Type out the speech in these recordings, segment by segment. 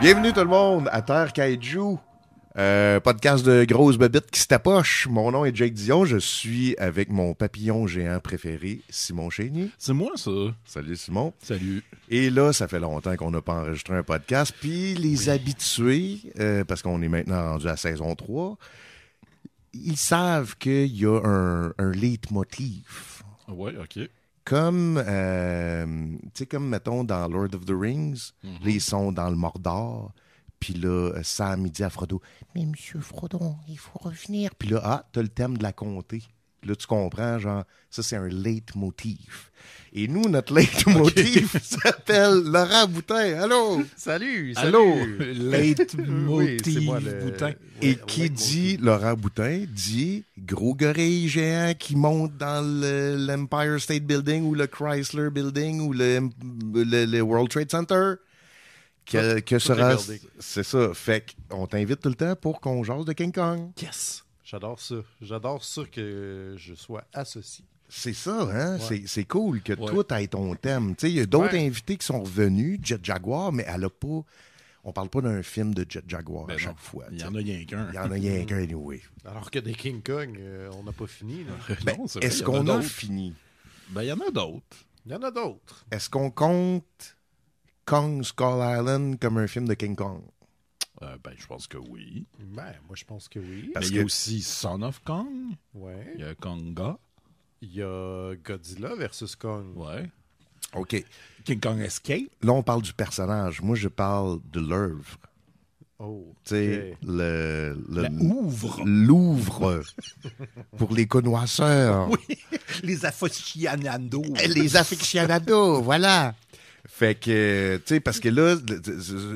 Bienvenue tout le monde à Terre Kaiju, euh, podcast de grosses babites qui se tapoche. Mon nom est Jake Dion, je suis avec mon papillon géant préféré, Simon Chénier. C'est moi ça. Salut Simon. Salut. Et là, ça fait longtemps qu'on n'a pas enregistré un podcast, puis les habitués, euh, parce qu'on est maintenant rendu à saison 3, ils savent qu'il y a un, un leitmotiv. Oui, ok comme, euh, tu sais, comme, mettons, dans Lord of the Rings, mhm. les sons dans le Mordor. Puis là, euh, Sam, il dit à Frodo, mais monsieur Frodon, il faut revenir. Puis là, ah, t'as le thème de la comté. Là, tu comprends, genre, ça, c'est un motif. Et nous, notre leitmotif s'appelle Laurent Boutin. Allô? Salut! Allô? Late Leitmotiv Boutin. Et qui dit Laurent Boutin dit gros gorille géant qui monte dans l'Empire State Building ou le Chrysler Building ou le, World Trade Center. Que, sera. C'est ça. Fait qu'on t'invite tout le temps pour qu'on jase de King Kong. Yes! J'adore ça. J'adore ça que je sois associé. C'est ça, hein? C'est cool que tout ait ton thème. Il y a d'autres invités qui sont revenus, Jet Jaguar, mais elle n'a pas. On parle pas d'un film de Jet Jaguar ben à chaque fois. Il y en a rien qu'un. Il y en a rien qu'un, oui. Alors que des King Kong, euh, on n'a pas fini. Ben, ben, est-ce qu'on a, a fini? Ben, il y en a d'autres. Il y en a d'autres. Est-ce qu'on compte Kong Skull Island comme un film de King Kong? Euh, ben, je pense que oui. Ben, moi, je pense que oui. Ben, parce qu'il y a aussi Son of Kong. Ouais. Il y a Konga. Il y a Godzilla versus Kong. Ouais. OK. King Kong Escape. Là, on parle du personnage. Moi, je parle de l'œuvre. Oh. Tu le, le L'ouvre. pour les connoisseurs. Oui. Les aficionados. Les aficionados, voilà. Fait que, tu sais, parce que là,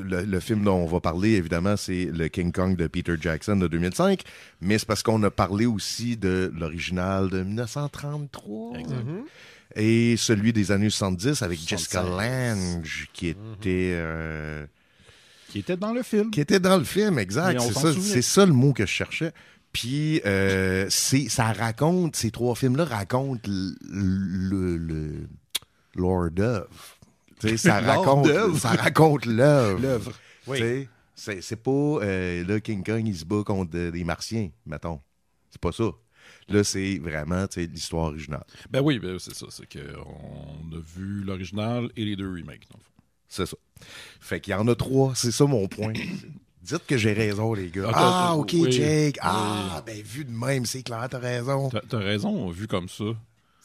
le, film dont on va parler, évidemment, c'est le King Kong de Peter Jackson de 2005, mais c'est parce qu'on a parlé aussi de l'original de 1933. Mm-hmm. Et celui des années 70 avec Jessica Lange, qui mm-hmm. était. Euh, qui était dans le film. Qui était dans le film, exact. C'est ça, le mot que je cherchais. Puis euh, ça raconte, ces trois films-là racontent le Lord of ça, raconte, ça raconte l'œuvre. Oui. C'est, c'est pas euh, King Kong, il se bat contre des martiens, mettons. C'est pas ça. Là, c'est vraiment l'histoire originale. Ben oui, ben c'est ça. C'est qu'on a vu l'original et les deux remakes, C'est ça. Fait qu'il y en a trois, c'est ça mon point. Dites que j'ai raison, les gars. Ah, ok, Jake. Ah, ben vu de même, c'est clair, t'as raison. T'as, t'as raison, vu comme ça.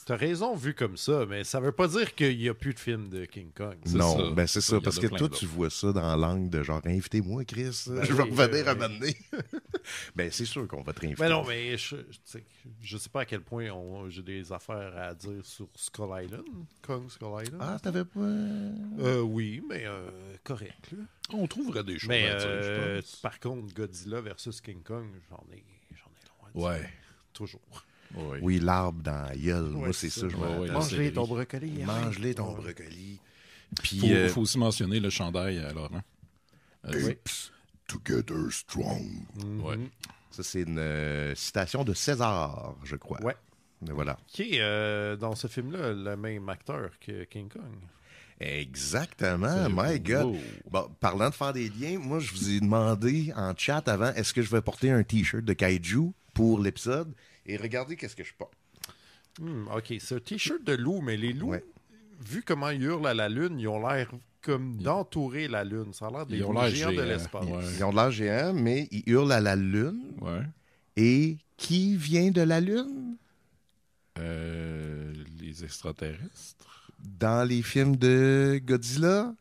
T'as raison vu comme ça, mais ça veut pas dire qu'il n'y a plus de film de King Kong. Non, ben c'est ça, parce que toi, tu vois ça dans l'angle de genre invitez-moi, Chris, ben je vais oui, revenir ben un à m'amener. ben c'est sûr qu'on va te réinviter. Mais ben non, mais je, je sais pas à quel point j'ai des affaires à dire sur Skull Island, Kong Skull Island. Ah, t'avais pas. Euh, oui, mais euh, correct. On trouverait des choses à dire, je euh, Par contre, Godzilla versus King Kong, j'en ai, j'en ai loin. Ouais. Toujours. Oui, l'arbre dans la Moi, c'est ça. je hein. Mange-les ton brocoli. Mange-les ton brocoli. Il faut, aussi mentionner le chandail alors. Euh, together strong. Mm-hmm. Ça, c'est une euh, citation de César, je crois. Oui. Mais voilà. Qui est euh, dans ce film-là le même acteur que King Kong. Exactement, my God. Bon, parlant de faire des liens, moi je vous ai demandé en chat avant est-ce que je vais porter un t-shirt de kaiju pour l'épisode et regardez qu'est-ce que je porte. Hmm, OK, ce t-shirt de loup, mais les loups, vu comment ils hurlent à la lune, ils ont l'air comme d'entourer la lune. Ça a l'air des géants de l'espace. Ils ont l'air géants, mais ils hurlent à la lune. Et qui vient de la lune? Euh, les extraterrestres. Dans les films de Godzilla,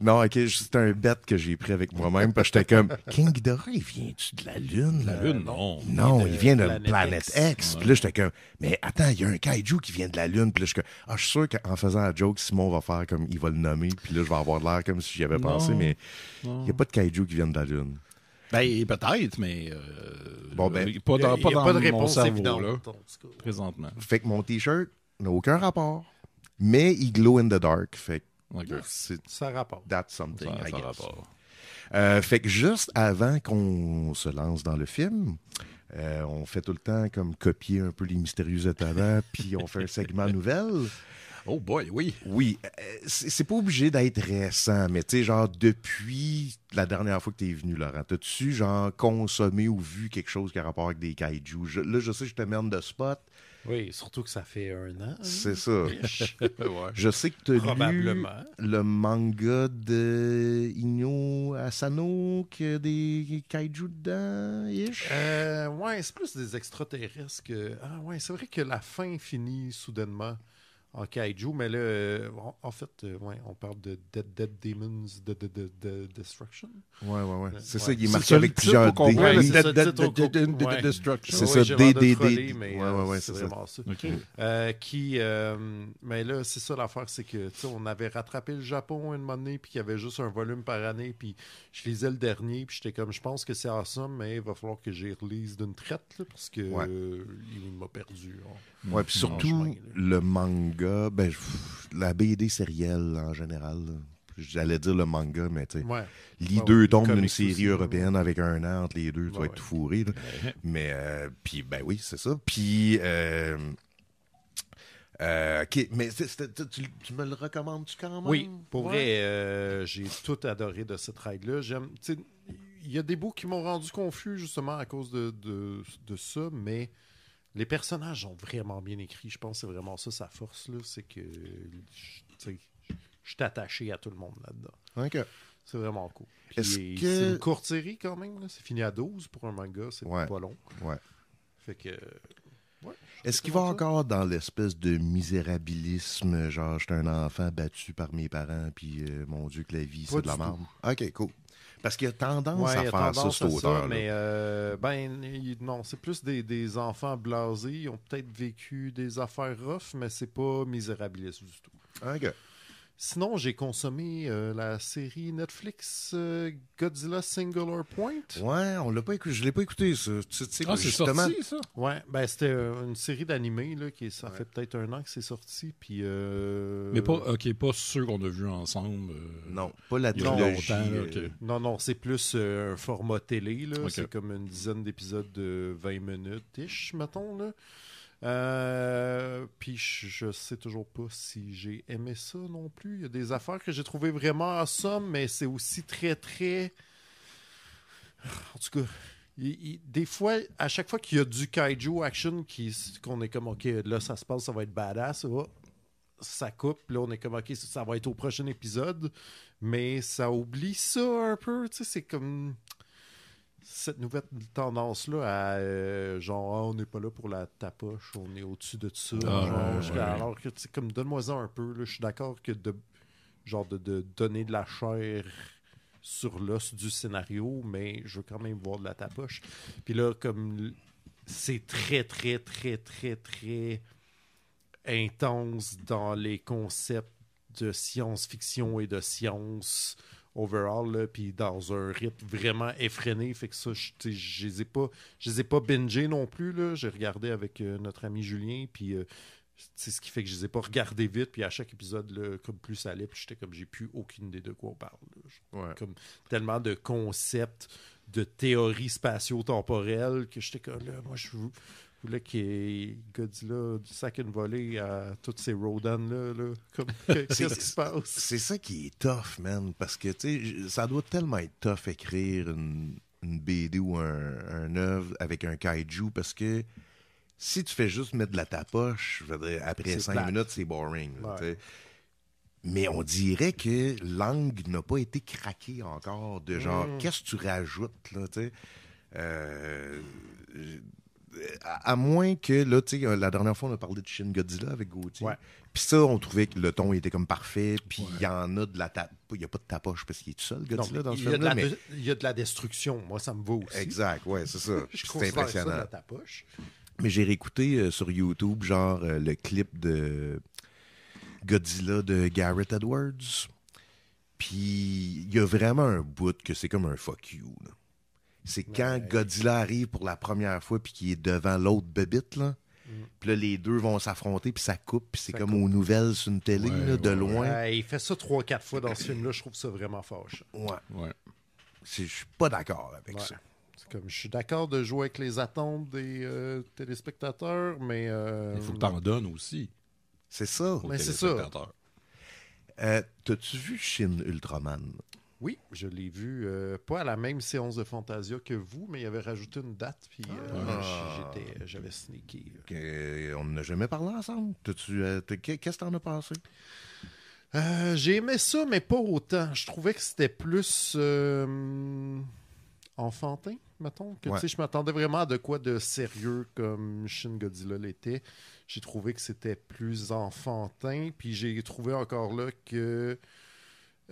non, ok, c'est un bête que j'ai pris avec moi-même parce que j'étais comme King Dora il vient-tu de la Lune? La Lune, non. Non, il, vient de Planète, Planète X. Puis là, j'étais comme Mais attends, il y a un kaiju qui vient de la Lune. Puis là, je suis Ah, je suis sûr qu'en faisant la joke, Simon va faire comme il va le nommer. Puis là, je vais avoir l'air comme si j'y avais pensé, mais il n'y a pas de kaiju qui vient de la Lune. Ben, peut-être, mais. Euh, bon, ben. Pas pas, de réponse évidente là, présentement. Fait que mon T-shirt n'a aucun rapport, mais il glow in the dark. Fait que ça rapporte. That's something, ça, I ça Rapport. Euh, fait que juste avant qu'on se lance dans le film, euh, on fait tout le temps comme copier un peu les mystérieux étonnants, puis on fait un segment nouvelle. Oh boy, oui. Oui, euh, c'est pas obligé d'être récent, mais tu sais, genre, depuis la dernière fois que tu es venu, Laurent, t'as-tu, genre, consommé ou vu quelque chose qui a rapport avec des kaijus? là, je sais, je te mène de spot, oui, surtout que ça fait un an. C'est ça. Je sais que tu as lu le manga de Inyo Asano qui a des kaiju dedans, Euh, ouais, c'est plus des extraterrestres que... Ah ouais, c'est vrai que la fin finit soudainement en kaiju, mais là, euh, en, fait, euh, ouais, on parle de Dead, Dead Demons de, de, de, Destruction. Ouais, ouais, ouais. C'est ça, il est marqué avec plusieurs D. Dead, Destruction. C'est ça, D, D, Ouais, ouais, euh, ouais, c'est ça. qui, mais là, c'est ça l'affaire, c'est que, tu sais, on avait rattrapé le Japon une année, puis qu'il y avait juste un volume par année, puis je lisais le dernier, puis j'étais comme, je pense que c'est awesome, mais il va falloir que j'y relise d'une traite, parce que il m'a perdu. Ouais, puis surtout, le manga ben, la BD sérielle en général. J'allais dire le manga, mais tu deux ouais, d'une série européenne avec un an les deux, tu vas être mais, euh, puis, ben oui, c'est ça. Puis, euh, euh, mais tu, me le recommandes-tu quand même? Oui, pour vrai, j'ai tout adoré de cette règle là J'aime, il y a des bouts qui m'ont rendu confus justement à cause de, de- de ça, mais les personnages sont vraiment bien écrits. Je pense que c'est vraiment ça sa force. C'est que je suis attaché à tout le monde là-dedans. C'est vraiment cool. C'est une courte série quand même. C'est fini à 12 pour un manga. C'est pas long. Ouais. Fait que. Est-ce qu'il va encore dans l'espèce de misérabilisme, genre j'étais un enfant battu par mes parents, puis euh, mon Dieu que la vie c'est de la merde? Ok, cool. Parce qu'il y a tendance à faire tendance ça, cet auteur. mais euh, ben, non, c'est plus des, des, enfants blasés. Ils ont peut-être vécu des affaires rough, mais c'est pas misérabiliste du tout. OK. Sinon, j'ai consommé euh, la série Netflix euh, Godzilla Singular Point. Ouais, on l'a pas écouté. Je l'ai pas écouté, ça. ah, c'est sorti, ça? Ouais, ben, c'était euh, une série d'animés, là, qui ça fait peut-être un an que c'est sorti, puis... Mais pas, OK, pas ceux qu'on a vu ensemble. non, pas la trilogie. Non, non, c'est plus un format télé, C'est comme une dizaine d'épisodes de 20 minutes mettons, là. Euh, puis je, ne sais toujours pas si j'ai aimé ça non plus. Il y a des affaires que j'ai trouvées vraiment awesome, mais c'est aussi très, très. En tout cas, des fois, à chaque fois qu'il y a du kaiju action qu'on est comme, OK, là, ça se passe, ça va être badass, ça coupe, là, on est comme, OK, ça va être au prochain épisode, mais ça oublie ça un peu, tu sais, c'est comme cette nouvelle tendance-là à euh, genre, ah, on n'est pas là pour la tapoche, on est au-dessus de ça. Ah, alors que, tu comme donne-moi-en un peu. je suis d'accord que de, genre, de, donner de la chair sur l'os du scénario, mais je veux quand même voir de la tapoche. Puis là, comme c'est très, très, très, très, très intense dans les concepts de science-fiction et de science overall, puis dans un rythme vraiment effréné. Fait que ça, je ne les ai pas, je pas bingés non plus. J'ai regardé avec euh, notre ami Julien, puis euh, c'est ce qui fait que je les ai pas regardés vite. Puis à chaque épisode, comme plus ça allait, j'étais comme, j'ai plus aucune idée de quoi on parle. Comme tellement de concepts, de théories spatio-temporelles que j'étais comme, là, moi, je qui qu'il Godzilla sac une volée à toutes ces Rodans là, qu'est-ce qui se passe C'est ça qui est tough, man, parce que tu ça doit tellement être tough écrire une, BD ou un, un œuvre avec un kaiju parce que si tu fais juste mettre de la tapoche, je veux après cinq minutes, c'est boring. Mais on dirait que l'angle n'a pas été craqué encore de genre, hmm. qu'est-ce que tu rajoutes, là, euh, à moins que, là, tu sais, la dernière fois, on a parlé de Shin Godzilla avec Gauthier. Puis ça, on trouvait que le ton était comme parfait. Puis il y en a de la tape. Il n'y a pas de tapoche parce qu'il est tout seul, Godzilla, dans ce film Il y a de la destruction. Moi, ça me vaut aussi. Exact, ouais, c'est ça. c'est impressionnant. Ça Mais j'ai réécouté euh, sur YouTube, genre, euh, le clip de Godzilla de Garrett Edwards. Puis il y a vraiment un bout que c'est comme un fuck you. C'est quand Godzilla arrive pour la première fois puis qu'il est devant l'autre bébite, là. Mm. Puis là, les deux vont s'affronter, puis ça coupe, puis c'est comme aux nouvelles sur une télé, là, de loin. il fait ça trois, quatre fois dans ce film-là, je trouve ça vraiment fâche. Ouais. Je suis pas d'accord avec ça. Comme, je suis d'accord de jouer avec les attentes des euh, téléspectateurs, mais. Euh, il faut que t'en donnes aussi. C'est ça. Mais c'est ça. Euh, t'as-tu vu Shin Ultraman? Oui, je l'ai vu, euh, pas à la même séance de Fantasia que vous, mais il avait rajouté une date, puis euh, ah. euh, j'avais sneaké. on n'a jamais parlé ensemble. Qu'est-ce que t'en as pensé? j'ai aimé ça, mais pas autant. Je trouvais que c'était plus enfantin, mettons. Je m'attendais vraiment à de quoi de sérieux comme Shin Godzilla l'était. J'ai trouvé que c'était plus enfantin, puis j'ai trouvé encore là que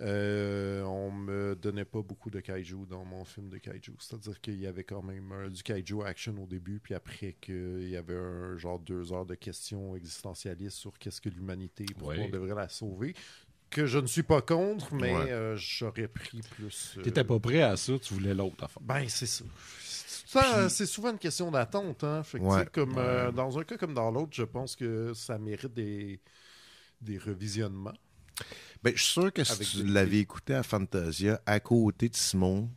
euh, on me donnait pas beaucoup de kaiju dans mon film de kaiju. C'est-à-dire qu'il y avait quand même du kaiju action au début, puis après qu'il y avait un genre deux heures de questions existentialistes sur qu'est-ce que l'humanité, pourquoi on devrait la sauver. Que je ne suis pas contre, mais euh, j'aurais pris plus. Tu euh, T'étais pas prêt à ça, tu voulais l'autre Ben, c'est ça. c'est souvent une question d'attente. Hein? Fait comme, euh, Dans un cas comme dans l'autre, je pense que ça mérite des, des revisionnements. Ben, je suis sûr que si tu l'avais écouté à Fantasia à côté de Simon,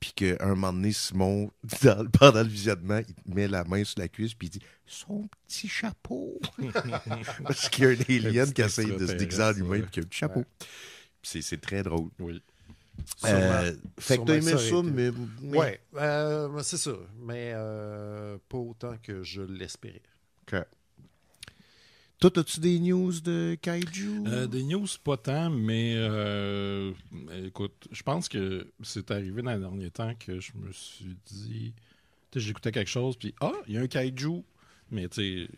puis qu'un moment donné, Simon, pendant le visionnement, il te met la main sur la cuisse, puis il dit Son petit chapeau Parce qu'il y a un alien qui essaye de se déguiser en humain, puis a un petit chapeau. C'est très drôle. Oui. Euh, fait que t'as aimé ça, mais, Ouais, euh, c'est sûr, mais euh, pas autant que je l'espérais. ok toi, as-tu des news de Kaiju? Euh, des news, pas tant, mais euh, écoute, je pense que c'est arrivé dans les derniers temps que je me suis dit. j'écoutais quelque chose, puis ah, il y a un Kaiju. Mais tu sais,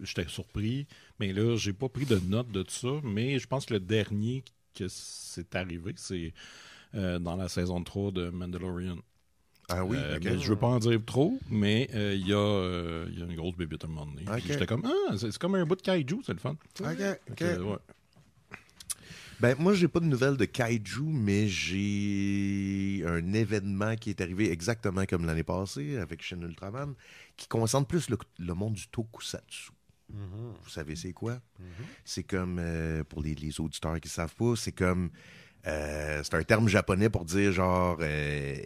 j'étais surpris. Mais là, j'ai pas pris de note de tout ça, mais je pense que le dernier que c'est arrivé, c'est euh, dans la saison 3 de Mandalorian. Je ah euh, ne je veux pas en dire trop, mais euh, euh, il y, a une grosse bébé à un moment donné. J'étais comme, ah, c'est comme un bout de kaiju, c'est le fun. OK, OK. Ben, moi, j'ai pas de nouvelles de Kaiju, mais j'ai un événement qui est arrivé exactement comme l'année passée avec Shin Ultraman, qui concentre plus le, monde du tokusatsu. Mm-hmm. Vous savez, c'est quoi? Mm-hmm. C'est comme, pour les, les, auditeurs qui savent pas, c'est comme euh, c'est un terme japonais pour dire genre euh,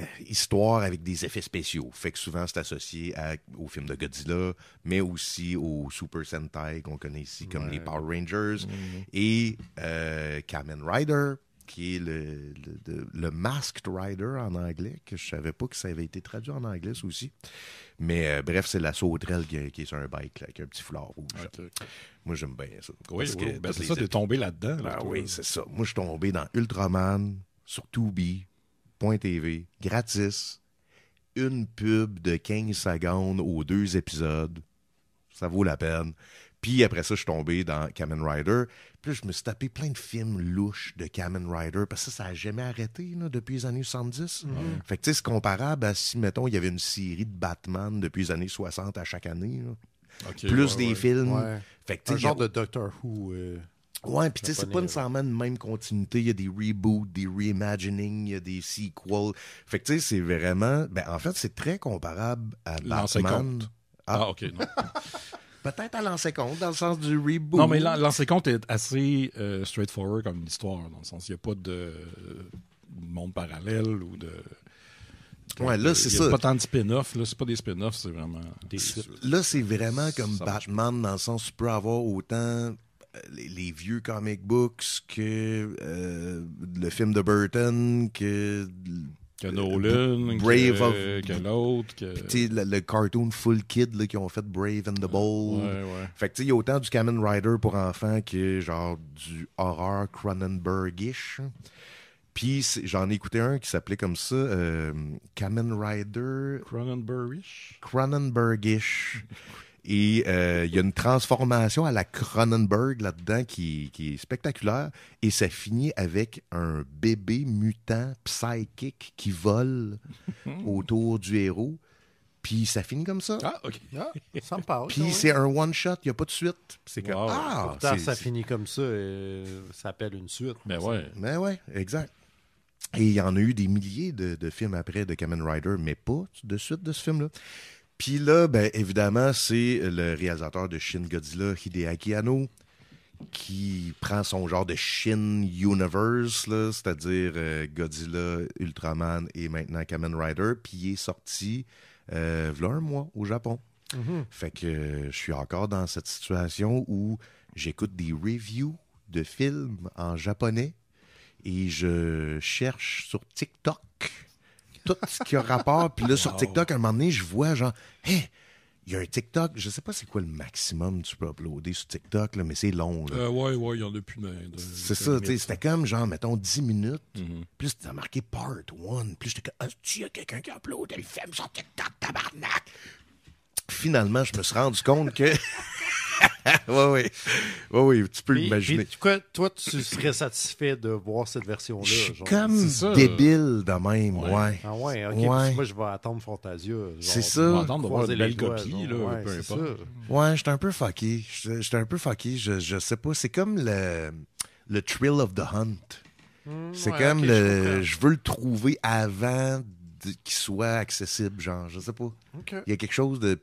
euh, histoire avec des effets spéciaux. Fait que souvent c'est associé au film films de Godzilla, mais aussi au Super Sentai qu'on connaît ici, comme les Power Rangers mm-hmm. et Kamen Rider, qui est le, le, Masked Rider en anglais, que je savais pas que ça avait été traduit en anglais aussi. Mais euh, bref, c'est la sauterelle qui, est sur un bike, avec un petit foulard rouge. Ah, Moi, j'aime bien ça. Ben, c'est ça, de tomber là-dedans. Ben oui, c'est ça. Moi, je suis tombé dans Ultraman, sur 2B.tv gratis. Une pub de 15 secondes aux deux épisodes. Ça vaut la peine. Puis après ça, je suis tombé dans Kamen Rider. Puis je me suis tapé plein de films louches de Kamen Rider, parce que ça, ça n'a jamais arrêté depuis les années 70. Fait que c'est comparable à si, mettons, il y avait une série de Batman depuis les années 60 à chaque année. plus des films. Fait Un genre de Doctor Who. Euh, ouais, puis tu sais, c'est pas nécessairement une même continuité. Il y a des reboots, des reimaginings, il y a des sequels. Fait que tu sais, c'est vraiment. Ben, en fait, c'est très comparable à Batman. Ah, ah, ok, peut-être à lancer compte, dans le sens du reboot. Non, mais lancer compte est assez euh, straightforward comme histoire, dans le sens il n'y a pas de euh, monde parallèle ou de. Ouais, là, c'est ça. Il a pas tant de spin-off. Là, c'est pas des spin-offs, c'est vraiment. Là, c'est vraiment comme Batman, dans le sens où tu peux avoir autant euh, les, vieux comic books que le film de Burton, que que euh, Nolan, que, l'autre. Le, cartoon Full Kid là, qui ont fait Brave and the Bold. Fait que il y a autant du Kamen Rider pour enfants que genre du horror Cronenbergish. Puis j'en ai écouté un qui s'appelait comme ça euh, Kamen Rider. Cronenbergish. Cronenbergish. Et euh, il y a une transformation à la Cronenberg là-dedans qui, est spectaculaire. Et ça finit avec un bébé mutant psychique qui vole autour du héros. Puis ça finit comme ça. Ah, OK. Ah, ça me parle. Puis c'est un one-shot, il n'y a pas de suite. C'est comme. Ah, ça finit comme ça et euh, ça appelle une suite. Mais ben ouais. Mais ben ouais, exact. Et il y en a eu des milliers de, de films après de Kamen Rider, mais pas de suite de ce film-là. Puis là, ben, évidemment, c'est le réalisateur de Shin Godzilla, Hideaki Anno, qui prend son genre de Shin Universe, c'est-à-dire euh, Godzilla, Ultraman et maintenant Kamen Rider. Puis il est sorti, euh, voilà un mois, au Japon. Mm-hmm. Fait que euh, je suis encore dans cette situation où j'écoute des reviews de films en japonais et je cherche sur TikTok tout ce qui a rapport. Puis là, sur TikTok, à un moment donné, je vois genre, hé, il y a un TikTok, je sais pas c'est quoi le maximum que tu peux uploader sur TikTok, là, mais c'est long. Là. Euh, ouais, ouais, il y en a plus. De, c'est ça, c'était comme genre, mettons, 10 minutes. plus ça a marqué part 1. Puis j'étais comme, ah, tu y a quelqu'un qui upload le femme sur TikTok, tabarnak. Finalement, je me suis rendu compte que oui, oui. Oui, oui, tu peux l'imaginer. Toi, toi, tu serais satisfait de voir cette version-là. Je suis comme débile de même, ouais. Ah ouais, ok. Moi, je vais attendre Fantasia. C'est ça. Je vais attendre de voir des belles copies, là, ouais, peu importe. Ouais, j'étais un peu fucké. J'étais un peu je, je sais pas. C'est comme le, le thrill of the hunt. Hmm, c'est comme le... Je, veux le trouver avant qu'il soit accessible, genre, je sais pas. Il y a quelque chose de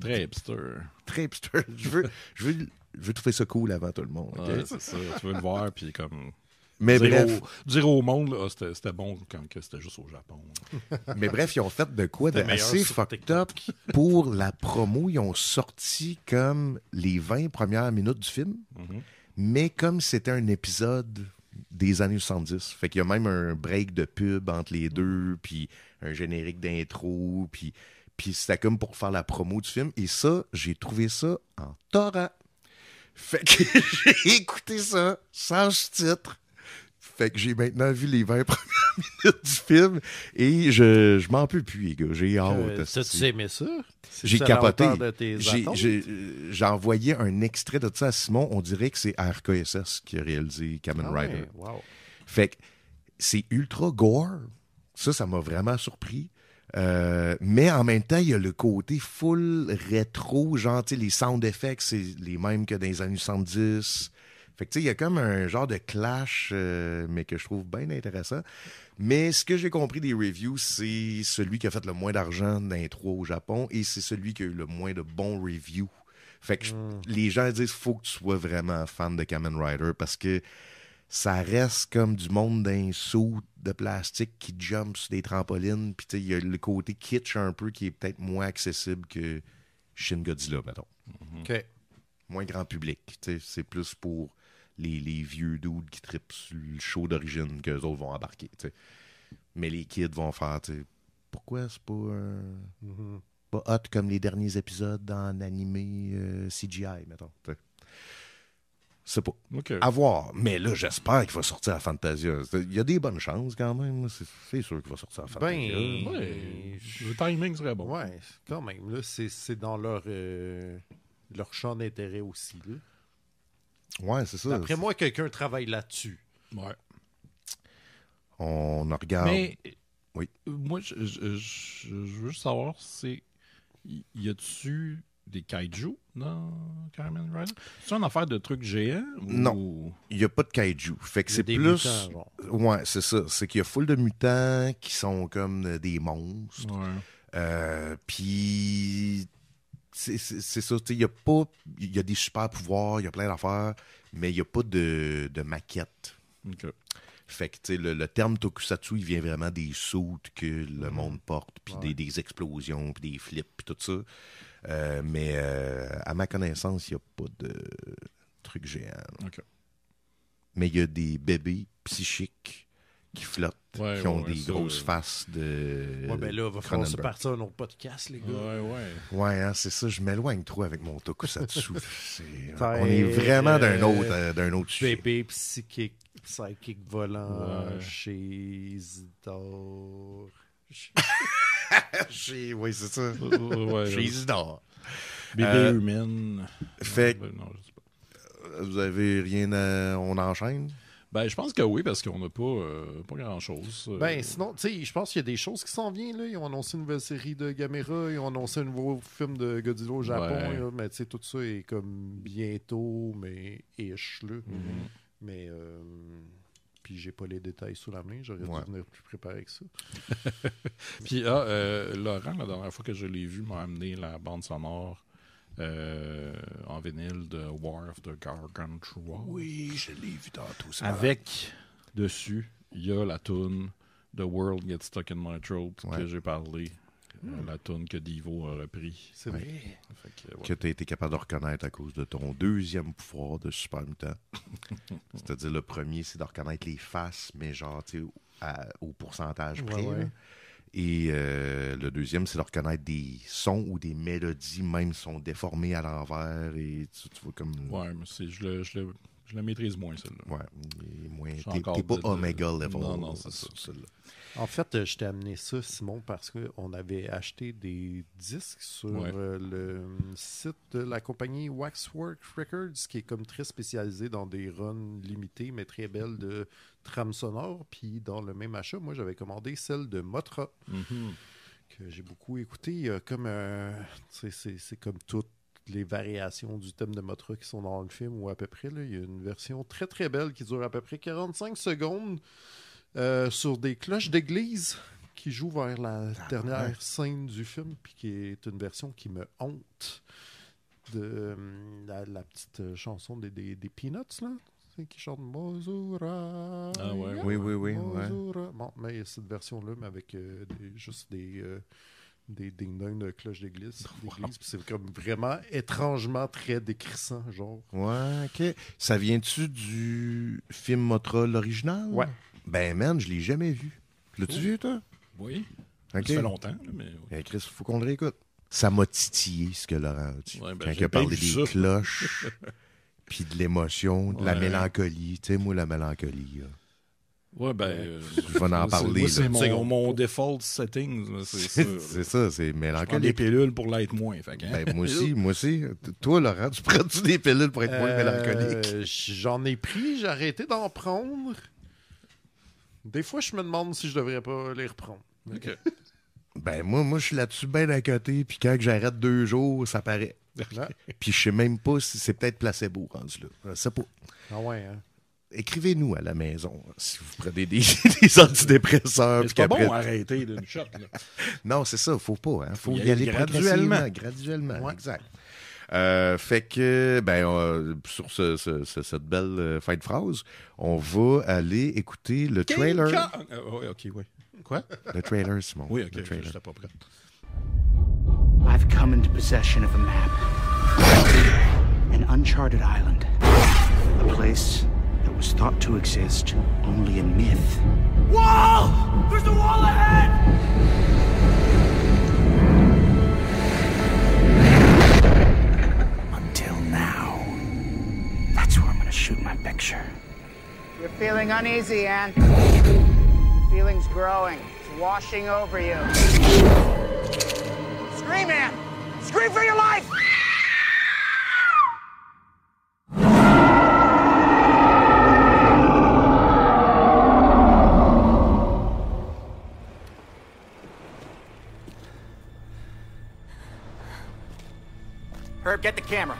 Très hipster. Je veux, je, veux, je veux trouver ça cool avant tout le monde. c'est ça. Tu veux le voir, puis comme. Mais bref. dire au monde, ah, c'était bon comme que c'était juste au Japon. Mais bref, ils ont fait de quoi de assez fucked up pour la promo. Ils ont sorti comme les 20 premières minutes du film, mhm. mais comme c'était un épisode des années 70. Fait qu'il y a même un break de pub entre les deux, puis un générique d'intro, puis puis c'était comme pour faire la promo du film. Et ça, j'ai trouvé ça en torrent. Fait que j'ai écouté ça sans titre. Fait que j'ai maintenant vu les 20 premières minutes du film et je, je m'en peux plus, les gars. J'ai euh, hâte. Ça, tu aimé ça? J'ai capoté. J'ai envoyé un extrait de ça à Simon. On dirait que c'est RKSS qui a réalisé Kamen ah Rider. Fait que c'est ultra gore. Ça, ça m'a vraiment surpris. Euh, mais en même temps, il y a le côté full rétro, genre, les sound effects, c'est les mêmes que dans les années 70. Fait que, tu il y a comme un genre de clash, euh, mais que je trouve bien intéressant. Mais ce que j'ai compris des reviews, c'est celui qui a fait le moins d'argent dans trois au Japon et c'est celui qui a eu le moins de bons reviews. Fait que hmm. les gens disent faut que tu sois vraiment fan de Kamen Rider parce que ça reste comme du monde d'un saut de plastique qui jump sur des trampolines. Puis il y a le côté kitsch un peu qui est peut-être moins accessible que Shin Godzilla, mettons. Mhm. OK. Moins grand public. C'est plus pour les, vieux dudes qui tripent sur le show d'origine qu'eux autres vont embarquer. Mais les kids vont faire pourquoi c'est mhm. pas, hot comme les derniers épisodes en animé euh, CGI, mettons c'est pas. À voir. Mais là, j'espère qu'il va sortir à Fantasia. Il y a des bonnes chances quand même. C'est sûr qu'il va sortir à ben, Fantasia. Ben, le timing serait bon. Oui, quand même. Là, c'est dans leur, euh, leur champ d'intérêt aussi. Oui, Ouais, c'est ça. Après moi, quelqu'un travaille là-dessus. Ouais. On regarde. Mais, oui. Euh, moi, je, veux savoir, c'est. Y a-tu des kaiju non carmen Rider? C'est une affaire de trucs géants? Non. Il n'y a pas de kaiju. Fait que c'est plus. ouais, c'est ça. C'est qu'il y a foule de mutants qui sont comme euh, des monstres. Euh, puis. C'est ça. Il y a y a des super pouvoirs, il y a plein d'affaires, mais il n'y a pas de, de maquette. Fait que, le, le, terme tokusatsu, il vient vraiment des sautes que le monde porte, puis des, des, explosions, puis des flips, puis tout ça. Euh, mais euh, à ma connaissance, il n'y a pas de truc géant. Mais il y a des bébés psychiques qui flottent, qui ont des grosses euh. faces de. Ouais, ben là, va falloir se partir un autre podcast, les gars. Ouais, ouais. Ouais, hein, c'est ça. Je m'éloigne trop avec mon tokusatsu. on est vraiment d'un autre, sujet. Bébé psychique, psychique volant chez Isidore. Chez, oui, c'est ça. ouais, Chez Isidore. Bébé euh, humaine. Fait que, euh, Vous avez rien à... On enchaîne? Ben, je pense que oui, parce qu'on n'a pas, euh, pas grand-chose. Ben, sinon, tu sais, je pense qu'il y a des choses qui s'en viennent. Là. Ils ont annoncé une nouvelle série de Gamera, ils ont annoncé un nouveau film de Godzilla au Japon. mais tu sais, tout ça est comme bientôt, mais ish. Mm-hmm. Mais j'ai pas les détails sous la main. J'aurais dû venir plus préparé que ça. puis ah, euh, Laurent, la dernière fois que je l'ai vu, m'a amené la bande sonore euh, en vinyle de War of the Gargantua. Oui, je l'ai vu dans tout ça Avec dessus, il y a la tune The World Gets Stuck in My Throat que j'ai parlé euh, la tourne que Divo a repris. C'est vrai. que, tu as été capable de reconnaître à cause de ton deuxième pouvoir de super C'est-à-dire, le premier, c'est de reconnaître les faces, mais genre, tu au pourcentage près. Et euh, le deuxième, c'est de reconnaître des sons ou des mélodies, même sont déformés à l'envers. Et tu, vois comme. Ouais, mais je je le je la maîtrise moins, celle-là. Ouais, moins. T'es pas Omega level. Non, non, c'est ça, celle-là. En fait, euh, je t'ai amené ça, Simon, parce qu'on avait acheté des disques sur euh, le site de la compagnie Waxwork Records, qui est comme très spécialisée dans des runs limités, mais très belles de trames sonores. Puis dans le même achat, moi, j'avais commandé celle de Motra. Mm-hmm. que j'ai beaucoup écouté. Euh, comme c'est comme tout les variations du thème de Motra qui sont dans le film, ou à peu près. Là. Il y a une version très très belle qui dure à peu près 45 secondes euh, sur des cloches d'église qui jouent vers la ah dernière scène du film, puis qui est une version qui me honte de euh, la, petite chanson des, des, Peanuts, là qui chante Mozura. Ah ouais, oui, oui, oui. Mozura. Bon, mais cette version-là, mais avec euh, juste des, des ding de cloches d'église. C'est comme vraiment étrangement très décrissant, genre. Ouais, ok. Ça vient-tu du film Motrol original? Ouais. Ben, man, je l'ai jamais vu. L'as-tu vu, toi? Oui. Ça fait longtemps, mais. Et eh, Chris, faut qu'on le réécoute. Ça m'a titillé ce que Laurent a dit. Ben, Quand il a parlé des cloches, puis de l'émotion, de la mélancolie. Tu sais, moi, la mélancolie. Là. Oui, ben. Euh, je vais en parler. C'est mon, default setting. C'est ça, c'est mélancolique. des pilules pour l'être moins. Fait, hein. ben, moi aussi, moi aussi. Toi, Laurent, tu prends-tu des pilules pour être moins euh, mélancolique? J'en ai pris, j'ai arrêté d'en prendre. Des fois, je me demande si je devrais pas les reprendre. ben, moi, moi je suis là-dessus bien d'un côté, puis quand j'arrête deux jours, ça paraît. Puis je sais même pas si c'est peut-être placebo rendu là. Je sais pas. Ah ouais, hein? écrivez-nous à la maison hein, si vous prenez des, des antidépresseurs. C'est pas bon arrêter d'une shot. Là. non, c'est ça, faut pas. Hein. Faut, y, aller graduellement. Graduellement, exact. Euh, fait que, ben, euh, sur ce, ce, cette belle euh, fin de phrase, on va aller écouter le King trailer. Oh, ok, oui. Quoi? Le trailer, Simon. Oui, ok, le trailer. Je pas prêt. I've come into possession of a map. An uncharted island. A place was thought to exist only a myth. Wall! There's a wall ahead! Until now. That's where I'm gonna shoot my picture. You're feeling uneasy, Anne. feeling's growing. It's washing over you. Scream, Anne! Scream for your life! Herb, get the camera.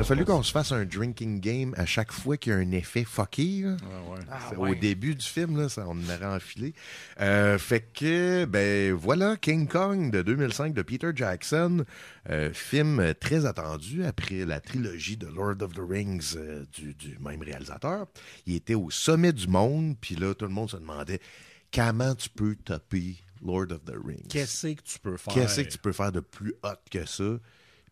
Il a fallu qu'on se fasse un drinking game à chaque fois qu'il y a un effet fucky. Ah, ah, au début du film, ça, on en enfilé. Euh, fait que, ben voilà, King Kong de 2005 de Peter Jackson, euh, film très attendu après la trilogie de Lord of the Rings euh, du, même réalisateur. Il était au sommet du monde, puis là, tout le monde se demandait comment tu peux taper Lord of the Rings. Qu'est-ce que tu peux faire? Qu'est-ce que tu peux faire de plus hot que ça?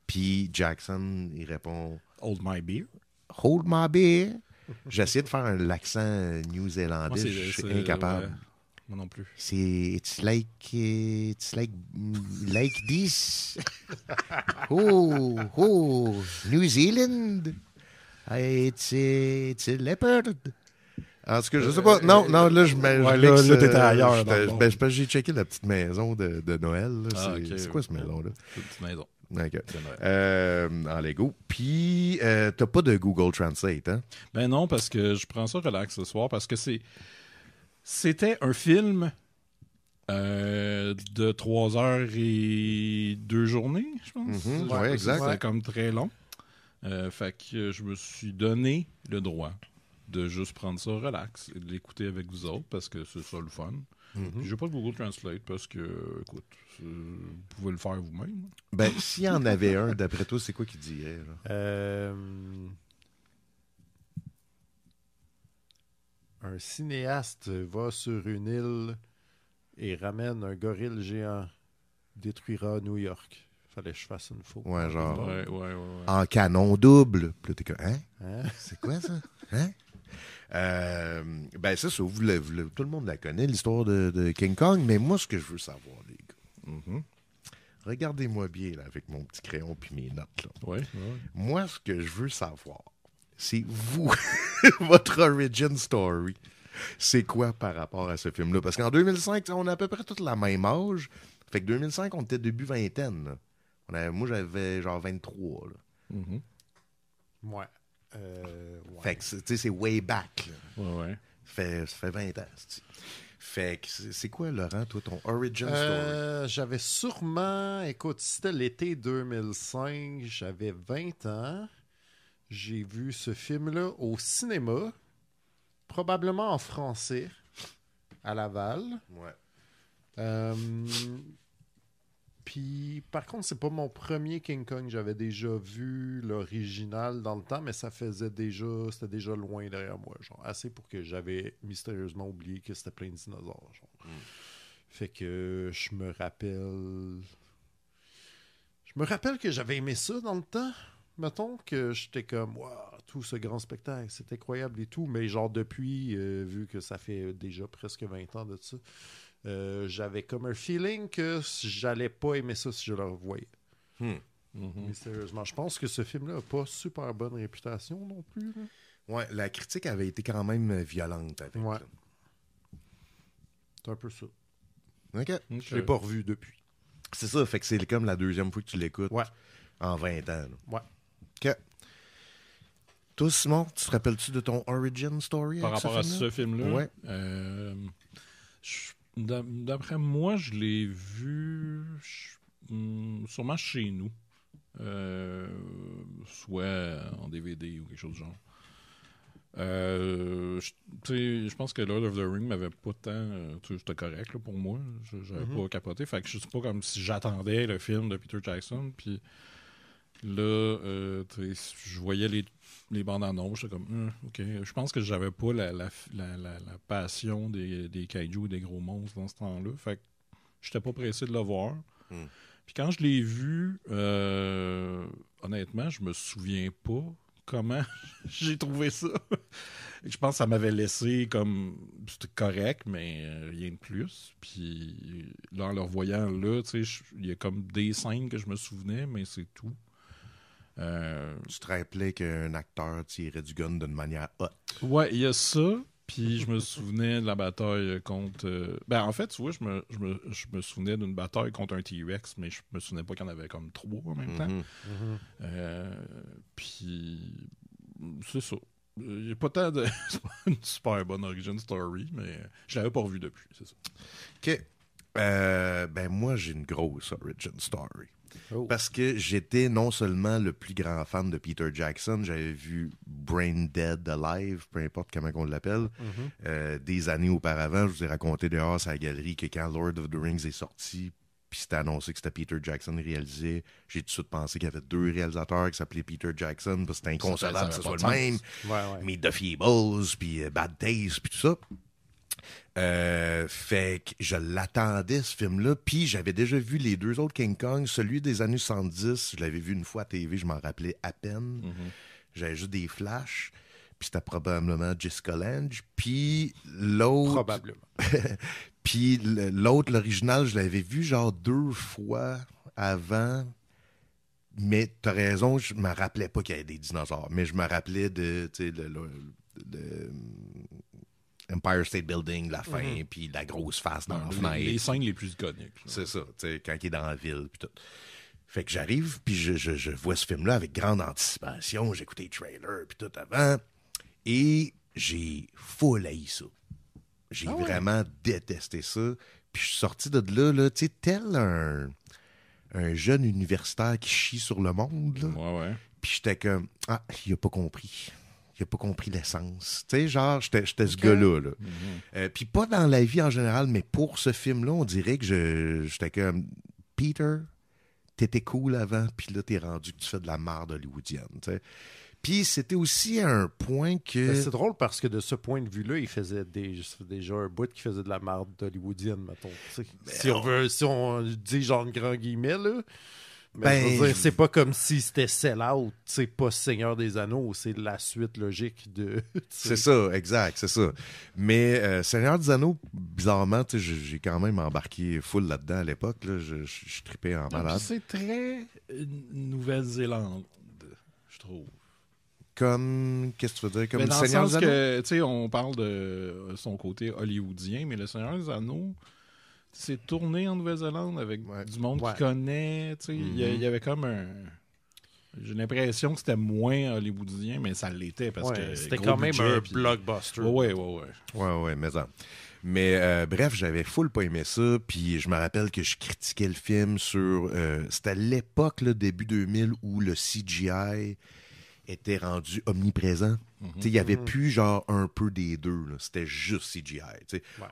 Puis Jackson, il répond Hold my beer. Hold my beer. J'essaie de faire l'accent new-zélandais, je suis incapable. Moi non plus. C'est It's like. It's like. Like this. oh, oh, New Zealand. It's a, it's a leopard. Parce que je sais pas. Non, non, là, je là, là t'étais euh, ailleurs. Ben, j'ai checké la petite maison de, de Noël. Ah, c'est quoi ce maison-là? Petite maison. D'accord. Euh, en Lego. Puis, euh, t'as pas de Google Translate, hein? Ben non, parce que je prends ça relax ce soir, parce que c'est c'était un film euh, de trois heures et deux journées, je pense. Mhm. Ouais, exact. C'était comme très long. fait que je me suis donné le droit de juste prendre ça relax et de l'écouter avec vous autres, parce que c'est ça le fun. Mhm. Puis je J'ai pas de Google Translate, parce que, écoute, vous pouvez le faire vous-même. Ben, s'il y en avait un, d'après toi, c'est quoi qu'il dirait? Euh, un cinéaste va sur une île et ramène un gorille géant. Détruira New York. Fallait que je fasse une faute. Ouais, genre. en canon double. Plutôt, t'es hein? hein? C'est quoi ça? hein? Euh, ben, ça, vous, tout le monde la connaît, l'histoire de, King Kong, mais moi, ce que je veux savoir, les Mhm. Regardez-moi bien là, avec mon petit crayon puis mes notes. Moi, ce que je veux savoir, c'est vous, votre origin story. C'est quoi par rapport à ce film-là? Parce qu'en 2005, on a à peu près toute la même âge. Fait que 2005, on était début vingtaine. On moi, j'avais genre 23. Là. Mhm. Euh, ouais. Fait que, c'est way back. Ouais, ouais. Fait, ça fait 20 ans. Fait c'est quoi, Laurent, toi, ton origin euh, story? J'avais sûrement, écoute, c'était l'été 2005, j'avais 20 ans. J'ai vu ce film-là au cinéma, probablement en français, à Laval. Ouais. Euh, par contre, c'est pas mon premier King Kong. J'avais déjà vu l'original dans le temps, mais ça faisait déjà, c'était déjà loin derrière moi, genre assez pour que j'avais mystérieusement oublié que c'était plein de dinosaures. Hmm. Fait que je me rappelle, je me rappelle que j'avais aimé ça dans le temps. Mettons que j'étais comme, waouh, tout ce grand spectacle, c'est incroyable et tout. Mais genre depuis, euh, vu que ça fait déjà presque 20 ans de ça, euh, j'avais comme un feeling que j'allais pas aimer ça si je le revoyais. Hmm. Mais mhm. sérieusement, je pense que ce film-là n'a pas super bonne réputation non plus. Ouais, la critique avait été quand même violente avec. Ouais. C'est un peu ça. Ok. Je l'ai pas revu depuis. C'est ça, fait que c'est comme la deuxième fois que tu l'écoutes en 20 ans. Ouais. Ok. Toi, Simon, tu te rappelles-tu de ton origin story? Par rapport à ce film-là? Ouais. Euh, D'après moi, je l'ai vu hmm, sûrement chez nous. Euh, soit en DVD ou quelque chose du genre. Euh, je, pense que Lord of the Ring m'avait pas tant. Euh, correct pour moi. J'avais mm-hmm. pas capoté. Fait que je suis pas comme si j'attendais le film de Peter Jackson. Puis Là, euh, je voyais les, les bandes annonces, j'étais comme, hum, ok. Je pense que j'avais pas la, la, passion des, des kaiju des gros monstres dans ce temps-là. Fait que j'étais pas pressé de le voir. Hum. Puis quand je l'ai vu, euh, honnêtement, je me souviens pas comment j'ai trouvé ça. je pense que ça m'avait laissé comme. C'était correct, mais euh, rien de plus. Puis là, en le revoyant là, il y a comme des scènes que je me souvenais, mais c'est tout. Euh, tu te rappelais qu'un acteur tirait du gun d'une manière haute. Ouais, il y a ça. Puis je me souvenais de la bataille contre. Euh, ben, en fait, tu vois, je me, je me, souvenais d'une bataille contre un T-Rex, mais je me souvenais pas qu'il y en avait comme trois en même temps. Mhm. Euh, puis. C'est ça. Il a pas tant de. une super bonne origin story, mais je l'avais pas revu depuis, c'est ça. OK. ben, moi, j'ai une grosse origin story. Oh. Parce que j'étais non seulement le plus grand fan de Peter Jackson, j'avais vu Brain Dead Alive, peu importe comment on l'appelle, mhm. euh, des années auparavant. Je vous ai raconté dehors à la galerie que quand Lord of the Rings est sorti, puis c'était annoncé que c'était Peter Jackson réalisé, j'ai tout de suite pensé qu'il y avait deux réalisateurs qui s'appelaient Peter Jackson, parce que c'était inconsolable que ce soit le même. Mais The Feebles, puis euh, Bad Days, puis tout ça. Euh, fait que je l'attendais, ce film-là. Puis j'avais déjà vu les deux autres King Kong. Celui des années 70, je l'avais vu une fois à TV, je m'en rappelais à peine. Mhm. J'avais juste des flashs. Puis c'était probablement Jessica Lange. Puis l'autre. Probablement. Puis l'autre, l'original, je l'avais vu genre deux fois avant. Mais t'as raison, je me rappelais pas qu'il y avait des dinosaures. Mais je me rappelais de, Empire State Building, la fin, mhm. puis la grosse face dans la fenêtre. Les, signes les plus connus. C'est ça, tu sais, quand il est dans la ville, puis tout. Fait que j'arrive, puis je, vois ce film-là avec grande anticipation. J'écoutais écouté les trailers, puis tout avant. Et j'ai full haï ça. J'ai ah vraiment détesté ça. Puis je suis sorti de là, là tu sais, tel un, jeune universitaire qui chie sur le monde. Ouais, ouais. Puis j'étais comme, ah, il a pas compris j'ai pas compris l'essence. Tu sais, genre, j'étais ce gars-là. Mm-hmm. Euh, puis pas dans la vie en général, mais pour ce film-là, on dirait que j'étais comme Peter, t'étais cool avant, puis là, t'es rendu que tu fais de la marde hollywoodienne. Puis c'était aussi un point que. Ben, c'est drôle parce que de ce point de vue-là, il faisait des, déjà un bout qui faisait de la marde hollywoodienne, mettons. Ben, si, on... si on dit genre grand guillemets, là. Ben, c'est pas comme si c'était sell-out, c'est pas Seigneur des Anneaux, c'est la suite logique de. c'est ça, exact, c'est ça. Mais euh, Seigneur des Anneaux, bizarrement, j'ai quand même embarqué full là-dedans à l'époque. je, tripais en malade. C'est très euh, Nouvelle-Zélande, je trouve. Comme, qu'est-ce que tu veux dire? Comme le Seigneur des Anneaux. tu sais, on parle de son côté hollywoodien, mais le Seigneur des Anneaux. C'est tourné en Nouvelle-Zélande avec du monde qui connaît. Mm-hmm. Il y, avait comme un. J'ai l'impression que c'était moins hollywoodien, mais ça l'était parce que. C'était quand même un blockbuster. Ouais, ouais, ouais. Ouais, ouais, mais ça. Mais euh, bref, j'avais full pas aimé ça. Puis je me rappelle que je critiquais le film sur. Euh, c'était à l'époque, début 2000, où le CGI était rendu omniprésent. Mhm. Il n'y avait mhm. plus genre un peu des deux. C'était juste CGI.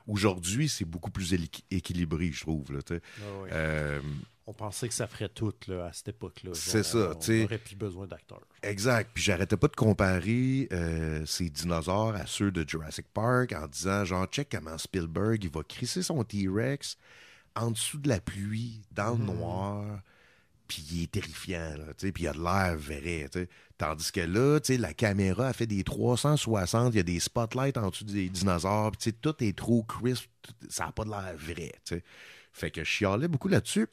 Aujourd'hui, c'est beaucoup plus équilibré, je trouve. Ah euh, on pensait que ça ferait tout à cette époque-là. C'est ça. On n'aurait plus besoin d'acteurs. Exact. Puis j'arrêtais pas de comparer euh, ces dinosaures à ceux de Jurassic Park en disant genre, check comment Spielberg va crisser son T-Rex en dessous de la pluie, dans le mhm. noir puis il est terrifiant, là, puis il a de l'air vrai. Tandis que là, la caméra a fait des 360, il y a des spotlights en dessous des dinosaures, sais, tout est trop crisp, ça n'a pas de l'air vrai. Fait que je chialais beaucoup là-dessus.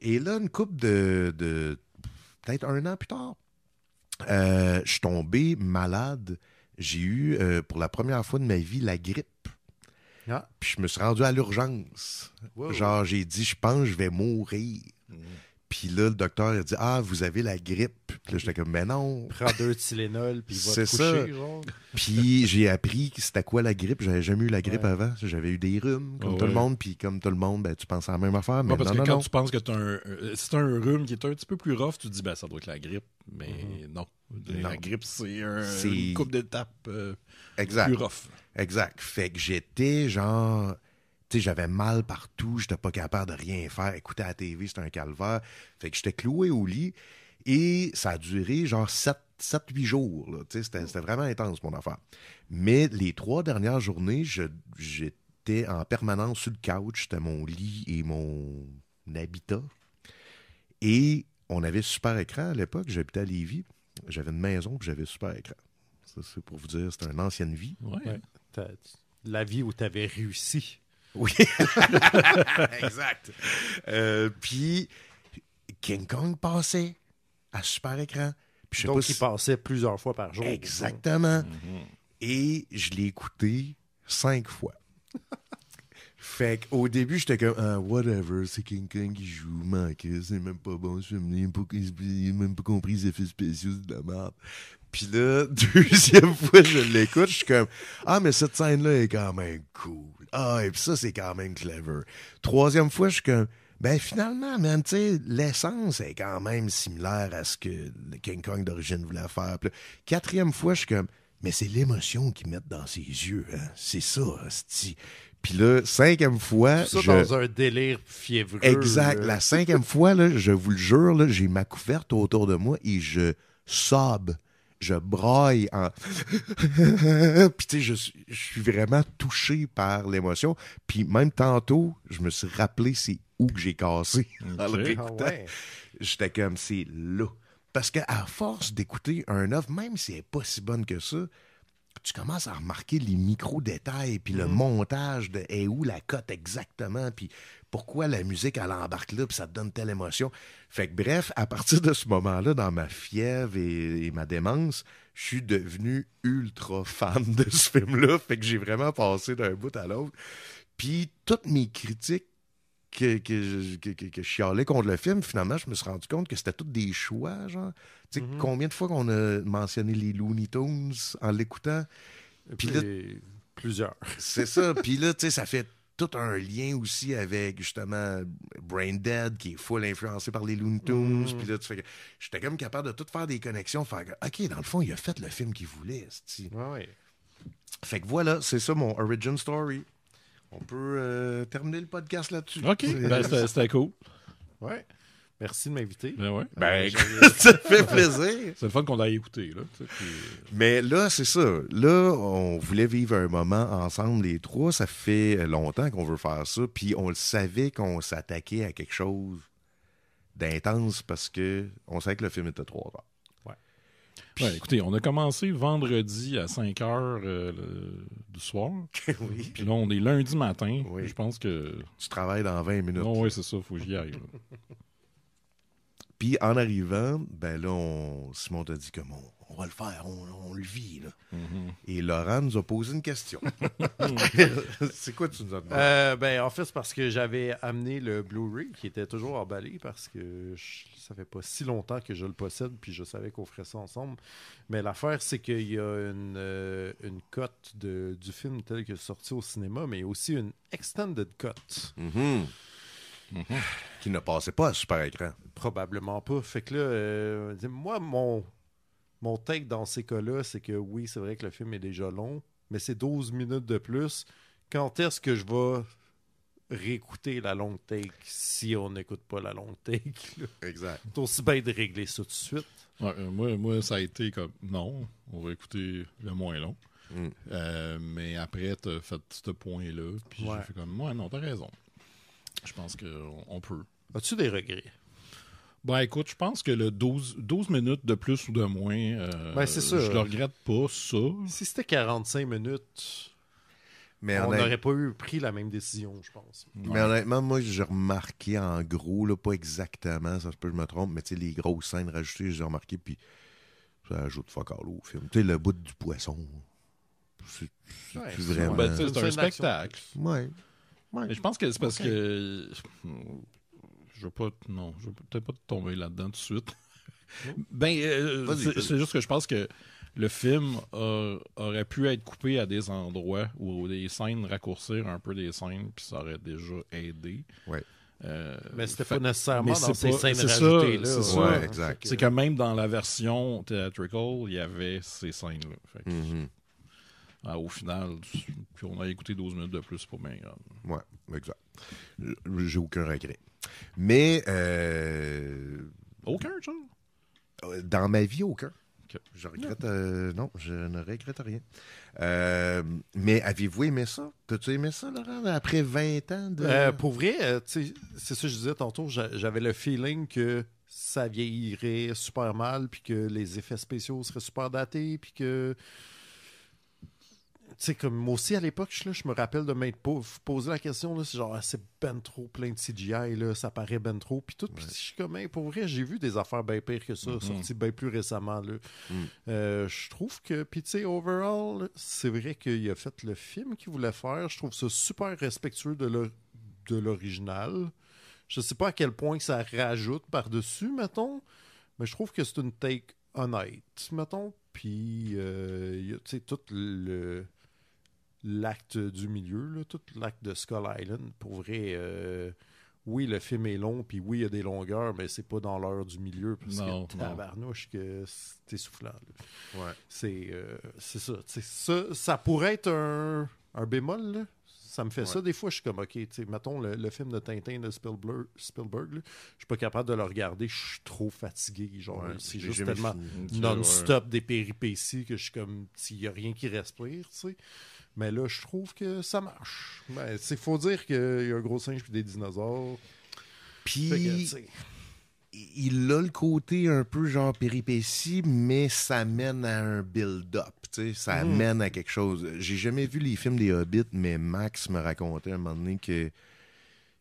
Et là, une couple de, peut-être un an plus tard, euh, je suis tombé malade. J'ai eu, euh, pour la première fois de ma vie, la grippe. Ah. Puis je me suis rendu à l'urgence. Genre, j'ai dit, je pense que je vais mourir. Mmh. Puis là, le docteur, a dit Ah, vous avez la grippe. Puis là, j'étais comme Mais ben non. Prends deux Tylenol, puis va te coucher, genre. Puis j'ai appris que c'était quoi la grippe. J'avais jamais eu la grippe avant. J'avais eu des rhumes, comme ah tout le monde. Puis comme tout le monde, ben, tu penses à la même affaire. Mais non, parce que quand tu penses que tu un, c'est euh, un rhume qui est un petit peu plus rough, tu dis ben, Ça doit être la grippe. Mais mhm. non. La grippe, c'est une coupe d'étapes euh, plus rough. Exact. Fait que j'étais genre j'avais mal partout, j'étais pas capable de rien faire. Écouter à la TV, c'était un calvaire. Fait que j'étais cloué au lit et ça a duré genre 7-8 jours. C'était vraiment intense, mon affaire. Mais les trois dernières journées, j'étais en permanence sur le couch. C'était mon lit et mon habitat. Et on avait super écran à l'époque. J'habitais à Lévis. J'avais une maison que j'avais super écran. Ça, c'est pour vous dire, c'était une ancienne vie. Ouais. la vie où tu avais réussi oui, exact. Euh, puis King Kong passait à super écran. Puis, je sais Donc, il passait plusieurs fois par jour. Exactement. Mhm. Et je l'ai écouté cinq fois. Fait qu'au début, j'étais comme, ah, whatever, c'est King Kong qui joue, manque, c'est même pas bon, je suis même pas compris les effets spéciaux, de la merde. Puis là, deuxième fois, je l'écoute, je suis comme, ah, mais cette scène-là est quand même cool. « Ah, puis Ça, c'est quand même clever. Troisième fois, je suis comme. Ben finalement, tu l'essence est quand même similaire à ce que le King Kong d'origine voulait faire. quatrième fois, je suis comme, mais c'est l'émotion qu'ils mettent dans ses yeux. Hein. C'est ça, c'est. Puis là, cinquième fois. C'est ça dans un délire fiévreux. Exact. La cinquième fois, je vous le jure, j'ai ma couverte autour de moi et je sobe je braille en. puis tu sais, je, suis vraiment touché par l'émotion. Puis même tantôt, je me suis rappelé c'est où que j'ai cassé ah J'étais comme, c'est là. Parce qu'à force d'écouter un œuf, même si elle n'est pas si bonne que ça, tu commences à remarquer les micro-détails, puis le mm. montage de et où la cote exactement, puis pourquoi la musique, elle embarque là, puis ça te donne telle émotion. Fait que bref, à partir de ce moment-là, dans ma fièvre et, ma démence, je suis devenu ultra fan de ce film-là. Fait que j'ai vraiment passé d'un bout à l'autre. Puis toutes mes critiques que, que, que, je chialais contre le film, finalement, je me suis rendu compte que c'était tout des choix, genre. Tu sais, mm-hmm. combien de fois qu'on a mentionné les Looney Tunes en l'écoutant? plusieurs. C'est ça. Puis là, tu sais, ça fait tout un lien aussi avec justement Brain Dead qui est full influencé par les Looney Tunes mm. puis là tu j'étais comme capable de tout faire des connexions faire OK dans le fond il a fait le film qu'il voulait Oui, fait que voilà c'est ça mon origin story on peut euh, terminer le podcast là-dessus OK ben, c'était cool ouais Merci de m'inviter. Ben ouais. Euh, ben, ça fait plaisir. C'est le fun qu'on a écouté. Là, euh, Mais là, c'est ça. Là, on voulait vivre un moment ensemble, les trois. Ça fait longtemps qu'on veut faire ça. Puis on le savait qu'on s'attaquait à quelque chose d'intense parce que on savait que le film était trois heures. écoutez, on a commencé vendredi à 5 heures euh, du soir. Puis là, on est lundi matin. Je pense que. Tu travailles dans 20 minutes. Non, oui, c'est ça, faut que j'y arrive. Puis en arrivant, ben là, on, Simon t'a dit que on, on, va le faire, on, le vit. Là. Mm-hmm. Et Laurent nous a posé une question. c'est quoi tu nous as demandé? Euh, ben, en fait, c'est parce que j'avais amené le Blu-ray qui était toujours emballé parce que je, ça fait pas si longtemps que je le possède, puis je savais qu'on ferait ça ensemble. Mais l'affaire, c'est qu'il y a une, euh, cote du film tel que sorti au cinéma, mais aussi une extended cut. Mhm. Qui ne passait pas à super écran. Probablement pas. Fait que là, euh, moi, mon, mon take dans ces cas-là, c'est que oui, c'est vrai que le film est déjà long, mais c'est 12 minutes de plus. Quand est-ce que je vais réécouter la longue take si on n'écoute pas la longue take? Exact. C'est aussi bien de régler ça tout de suite. Euh, moi, ça a été comme non, on va écouter le moins long. Mm. Euh, mais après, tu as fait ce point-là, puis je j'ai comme, ouais, non, t'as raison. Je pense qu'on peut. As-tu des regrets? Ben écoute, je pense que le 12, minutes de plus ou de moins, euh, ben, je le regrette pas, ça. Si c'était 45 minutes, mais on n'aurait pas eu pris la même décision, je pense. Mais honnêtement, moi, j'ai remarqué en gros, là, pas exactement, ça se peut je me trompe, mais tu sais, les grosses scènes rajoutées, j'ai remarqué, puis ça ajoute fuck all au film. Tu sais, le bout du poisson, c'est vraiment... Ben, c'est un spectacle. Ouais. Je pense que c'est parce que. Je veux pas. Non, je veux peut-être pas tomber là-dedans tout de suite. ben, euh, c'est juste que je pense que le film aurait pu être coupé à des endroits où des scènes raccourcir un peu des scènes, puis ça aurait déjà aidé. Euh, mais c'était pas nécessairement dans ces scènes rajoutées. C'est ça. C'est que même dans la version theatrical, il y avait ces scènes-là. Mm-hmm. Euh, au final, puis on a écouté 12 minutes de plus pour bien Ouais, exact. J'ai aucun regret. Mais. Euh, aucun, Aucun, vois. Euh, dans ma vie, aucun. Je regrette. non, je ne regrette rien. mais avez-vous aimé ça? T'as-tu aimé ça, Laurent, après 20 ans de. pour vrai, c'est ça que je disais tantôt, j'avais le feeling que ça vieillirait super mal, puis que les effets spéciaux seraient super datés, puis que sais, comme moi aussi à l'époque, je me rappelle de m'être posé la question, c'est genre, ah, c'est ben trop plein de CGI, là, ça paraît ben trop, puis tout. Puis je suis comme, pour vrai, j'ai vu des affaires bien pires que ça, mm-hmm. sorties bien plus récemment, mm. euh, je trouve que, puis tu sais, overall, c'est vrai qu'il a fait le film qu'il voulait faire. Je trouve ça super respectueux de l'original. Je sais pas à quel point ça rajoute par-dessus, mettons, mais je trouve que c'est une take honnête, mettons. Puis, euh, tu sais, tout le l'acte du milieu, là, tout l'acte de Skull Island. Pour vrai, euh, oui, le film est long, puis oui, il y a des longueurs, mais c'est pas dans l'heure du milieu, parce non, que tabarnouche que c'est soufflant. Ouais. C'est euh, ça. ça. pourrait être un, bémol, Ça me fait ça. Des fois, je suis comme, OK, mettons le, le, film de Tintin de Spielberg, Spielberg je suis pas capable de le regarder, je suis trop fatigué. Genre, c'est juste tellement non-stop des péripéties que je suis comme, il n'y a rien qui respire, tu sais. Mais là, je trouve que ça marche. Ben, c'est faut dire qu'il y a un gros singe puis des dinosaures. Puis il a le côté un peu genre péripétie, mais ça mène à un build-up, ça amène hmm. à quelque chose. J'ai jamais vu les films des Hobbits, mais Max me racontait un moment donné que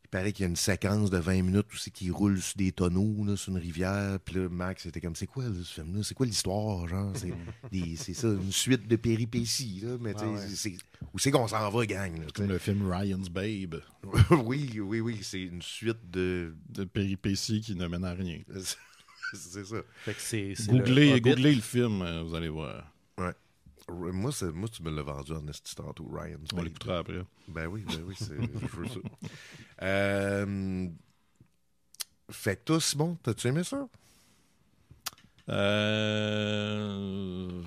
il paraît qu'il y a une séquence de 20 minutes où c'est qu'il roule sur des tonneaux, là, sur une rivière. Puis là, Max était comme, c'est quoi ce film-là? C'est quoi l'histoire? Genre, c'est, ça, une suite de péripéties. Là, mais tu sais, c'est, où c'est qu'on s'en va, gang? C'est comme le film Ryan's Babe. oui, oui, oui. C'est une suite de... de péripéties qui ne mènent à rien. c'est ça. Fait que c'est, googlez, googlez le film, euh, vous allez voir. Moi, moi, tu me l'as vendu en esti tantôt, Ryan. On l'écoutera après. Ben oui, ben oui, c'est, je veux ça. Euh, fait que toi, Simon, t'as-tu aimé ça? Euh...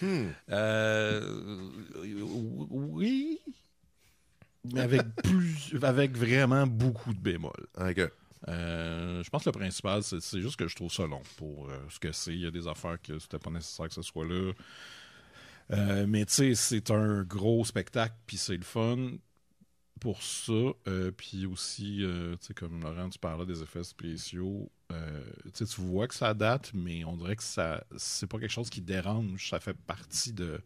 Hmm. euh... Oui, mais avec, plus... avec vraiment beaucoup de bémols. OK. Euh, je pense que le principal, c'est juste que je trouve ça long pour euh, ce que c'est. Il y a des affaires que c'était pas nécessaire que ce soit là. Euh, mais tu sais, c'est un gros spectacle, puis c'est le fun pour ça. puis aussi, tu sais, comme Laurent, tu parlais des effets spéciaux, tu vois que ça date, mais on dirait que ça c'est pas quelque chose qui dérange. Ça fait partie de,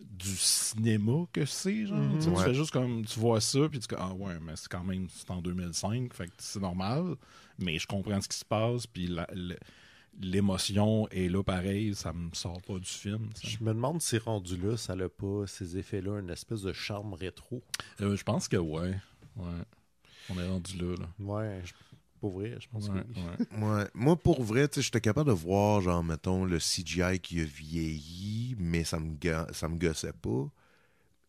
du cinéma que c'est, genre. Mhm. Tu fais juste comme, tu vois ça, puis tu dis, ah ouais, mais c'est quand même, c'est en 2005, fait que c'est normal, mais je comprends ce qui se passe, puis l'émotion est là pareil, ça me sort pas du film. Je me demande si rendu là, ça n'a pas ces effets-là, une espèce de charme rétro. Euh, je pense que ouais, ouais. On est rendu là, là. Ouais, je pour vrai, je pense. que... Moi, pour vrai, j'étais capable de voir, genre, mettons, le CGI qui a vieilli, mais ça me, ça me gossait pas.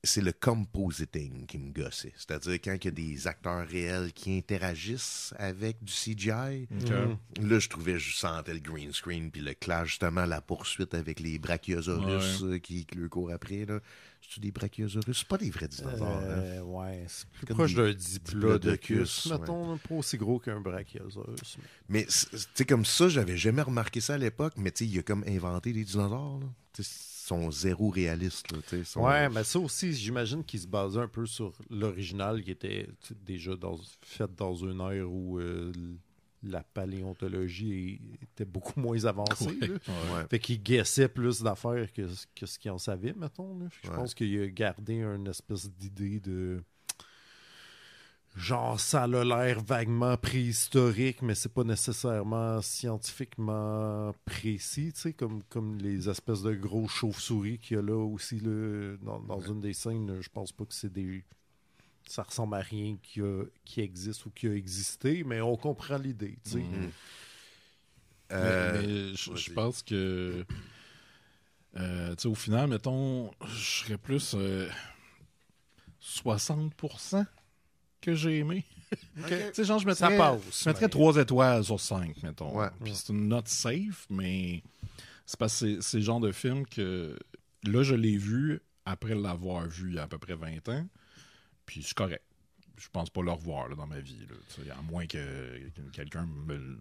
C'est le compositing qui me gossait. C'est-à-dire quand il y a des acteurs réels qui interagissent avec du CGI, mhm. là, je trouvais, je sentais le green screen, puis le clash, justement, la poursuite avec les brachiosaurus euh, qui, le courent après. Là cest des brachiosaurus? pas des vrais dinosaures. Hein? Euh, Ouais, c'est plus proche d'un diplodocus, mettons, pas aussi gros qu'un brachiosaurus. Mais, tu sais, comme ça, j'avais jamais remarqué ça à l'époque, mais tu sais, il a comme inventé des dinosaures. Ils sont zéro réalistes. Là, Ouais, mais ça aussi, j'imagine qu'ils se basaient un peu sur l'original qui était déjà fait dans une ère où euh, la paléontologie était beaucoup moins avancée. Fait qu'il guessait plus d'affaires que, ce qu'il en savait, mettons. Je pense qu'il a gardé une espèce d'idée de genre ça a l'air vaguement préhistorique, mais c'est pas nécessairement scientifiquement précis, comme, comme les espèces de gros chauves-souris qu'il y a là aussi dans, dans une des scènes. Je pense pas que c'est des ça ressemble à rien qui, qui, existe ou qui a existé, mais on comprend l'idée. Mhm. Euh, je pense que, euh, au final, mettons, je serais plus 60% euh, que j'ai aimé. genre, je mettrais, ça passe, je mettrais 3 étoiles sur 5, mettons. Puis c'est une note safe, mais c'est parce que c'est le genre de film que là, je l'ai vu après l'avoir vu il y a à peu près 20 ans. Puis c'est correct. Je pense pas le revoir là, dans ma vie. Là, à moins que, quelqu'un me,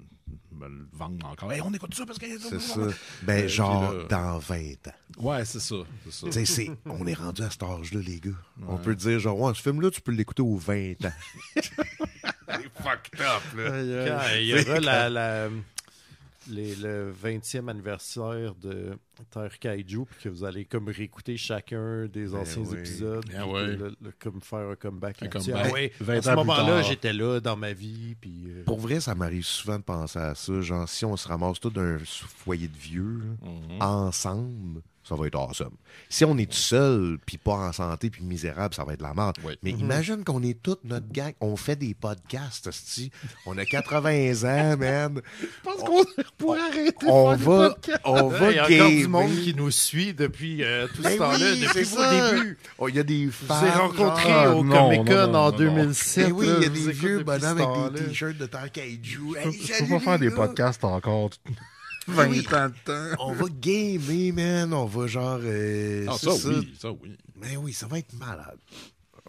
le vende encore. on écoute ça parce qu'il que. C'est ça. Ben, euh, genre dans 20 ans. Ouais, c'est ça. C'est on est rendu à cet âge-là, les gars. On peut dire genre, ouais, ce film-là, tu peux l'écouter aux 20 ans. C'est fucked up, là. Il y a la le 20e anniversaire de Terre Kaiju, puis que vous allez comme réécouter chacun des ben anciens épisodes, ben comme faire un comeback. Un comeback. Ah à ce moment-là, j'étais là dans ma vie. Euh, Pour vrai, ça m'arrive souvent de penser à ça. Genre, si on se ramasse tout d'un foyer de vieux, mhm. ensemble, ça va être awesome. Si on est tout seul, puis pas en santé, puis misérable, ça va être la merde. Mais mhm. imagine qu'on est toute notre gang, on fait des podcasts, on a 80 ans, man. Je pense qu'on pourrait arrêter on de faire va, des podcasts. On va Il y a encore du monde qui nous suit depuis euh, tout ce ben temps-là, depuis vos débuts. Oh, il y a des femmes... s'est rencontrés ah, au Comic-Con en 2007. Et ben oui, il y a des vieux bonhommes avec des t-shirts de Tankaiju. on va faire des podcasts encore 20 ans de temps. On va gamer, man. On va genre. Euh, ah, ça, oui, ça, oui. Mais ben oui, ça va être malade.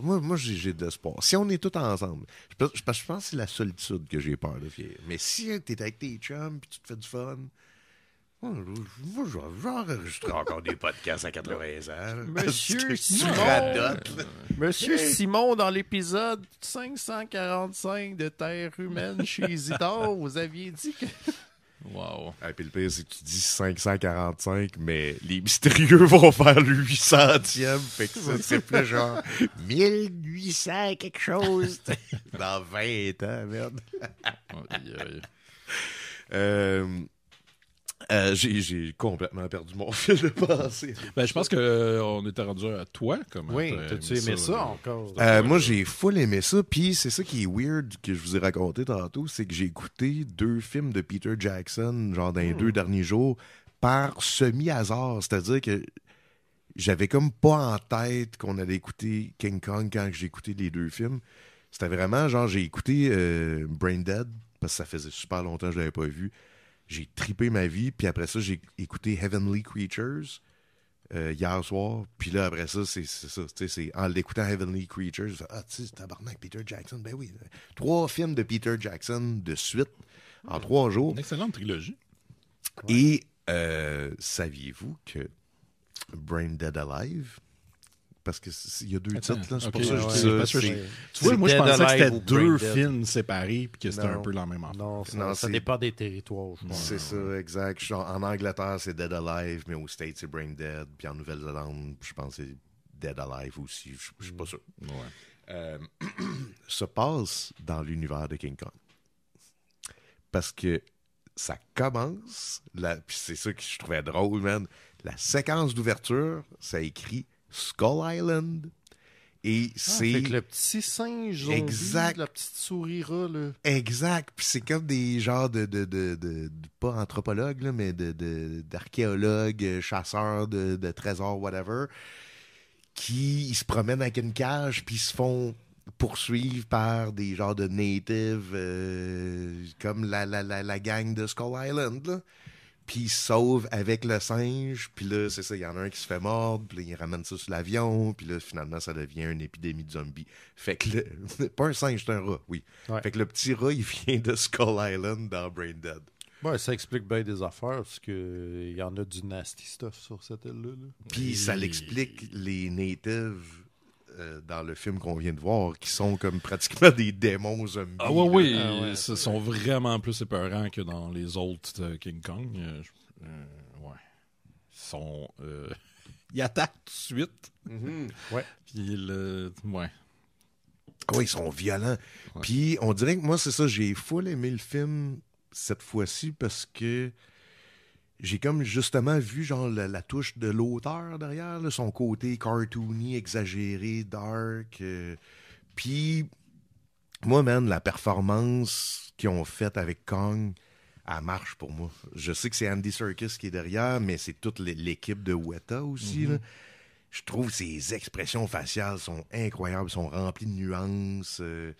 Moi, moi j'ai de l'espoir. Si on est tous ensemble, je, je, je pense que c'est la solitude que j'ai peur de faire. Mais si hein, t'es avec tes chums puis tu te fais du fun, moi, te encore des podcasts à 80 ans. Monsieur Simon. Monsieur Simon, dans l'épisode 545 de Terre humaine chez Isidore, vous aviez dit que Wow. Et ah, puis le pire, c'est que tu dis 545, mais les mystérieux vont faire le 800e. Fait que ça, c'est plus genre 1800 quelque chose dans 20 ans, merde. euh, euh, j'ai complètement perdu mon fil de pensée. Ben, je pense qu'on euh, on était rendu à toi. comme oui, tu aimé, aimé, ça, encore? Euh, moi, j'ai full aimé ça. Puis c'est ça qui est weird que je vous ai raconté tantôt, c'est que j'ai écouté deux films de Peter Jackson, genre dans les hmm. deux derniers jours, par semi-hasard. C'est-à-dire que j'avais comme pas en tête qu'on allait écouter King Kong quand j'ai écouté les deux films. C'était vraiment genre, j'ai écouté Brain Dead, parce que ça faisait super longtemps que je l'avais pas vu j'ai tripé ma vie. Puis après ça, j'ai écouté Heavenly Creatures euh, hier soir. Puis là, après ça, c'est ça. en l'écoutant Heavenly Creatures, je ah, tu sais, tabarnak, Peter Jackson. Ben oui. Trois films de Peter Jackson de suite en trois jours. Une excellente trilogie. Et euh, saviez-vous que Brain Dead Alive, parce qu'il y a deux titres. c'est pour ça que je dis Tu vois, moi, je pensais que c'était deux films séparés puis que c'était un peu la même affaire. Non, non ça dépend des territoires, je pense. C'est ça, exact. Genre, en Angleterre, c'est Dead Alive, mais aux States, c'est Brain Dead. Puis en Nouvelle-Zélande, je pense que c'est Dead Alive aussi. Je, ne suis pas mm. sûr. Ça euh, passe dans l'univers de King Kong. Parce que ça commence, puis c'est ça que je trouvais drôle, man. La séquence d'ouverture, ça écrit Skull Island. Et ah, c'est. Avec le petit singe, exact. la petite souris Exact. Puis c'est comme des genres de, pas anthropologues, mais d'archéologues, chasseurs de, trésors, whatever, qui se promènent avec une cage, puis se font poursuivre par des genres de natives, euh, comme la, la, la, la, gang de Skull Island, puis il sauve avec le singe, puis là, c'est ça, il y en a un qui se fait mordre, puis il ramène ça sur l'avion, puis là, finalement, ça devient une épidémie de zombies. Fait que le... pas un singe, c'est un rat, oui. Fait que le petit rat, il vient de Skull Island dans Brain Dead. Ouais, ça explique bien des affaires, parce qu'il euh, y en a du nasty stuff sur cette île-là. Puis ça l'explique les natives euh, dans le film qu'on vient de voir qui sont comme pratiquement des démons zombies. Ah oui, oui, ce sont vraiment plus épeurants que dans les autres euh, King Kong. Euh, ouais. Ils sont. ils attaquent tout de suite. Mm-hmm. Ouais. Puis le. Ouais. Ah oui, ils sont violents. Puis on dirait que moi, c'est ça, j'ai full aimé le film cette fois-ci parce que j'ai comme justement vu genre la, touche de l'auteur derrière, son côté cartoony, exagéré, dark. Euh. Puis, moi, même la performance qu'ils ont faite avec Kong, elle marche pour moi. Je sais que c'est Andy Serkis qui est derrière, mais c'est toute l'équipe de Weta aussi. Mhm. Je trouve ses expressions faciales sont incroyables, sont remplies de nuances. Euh.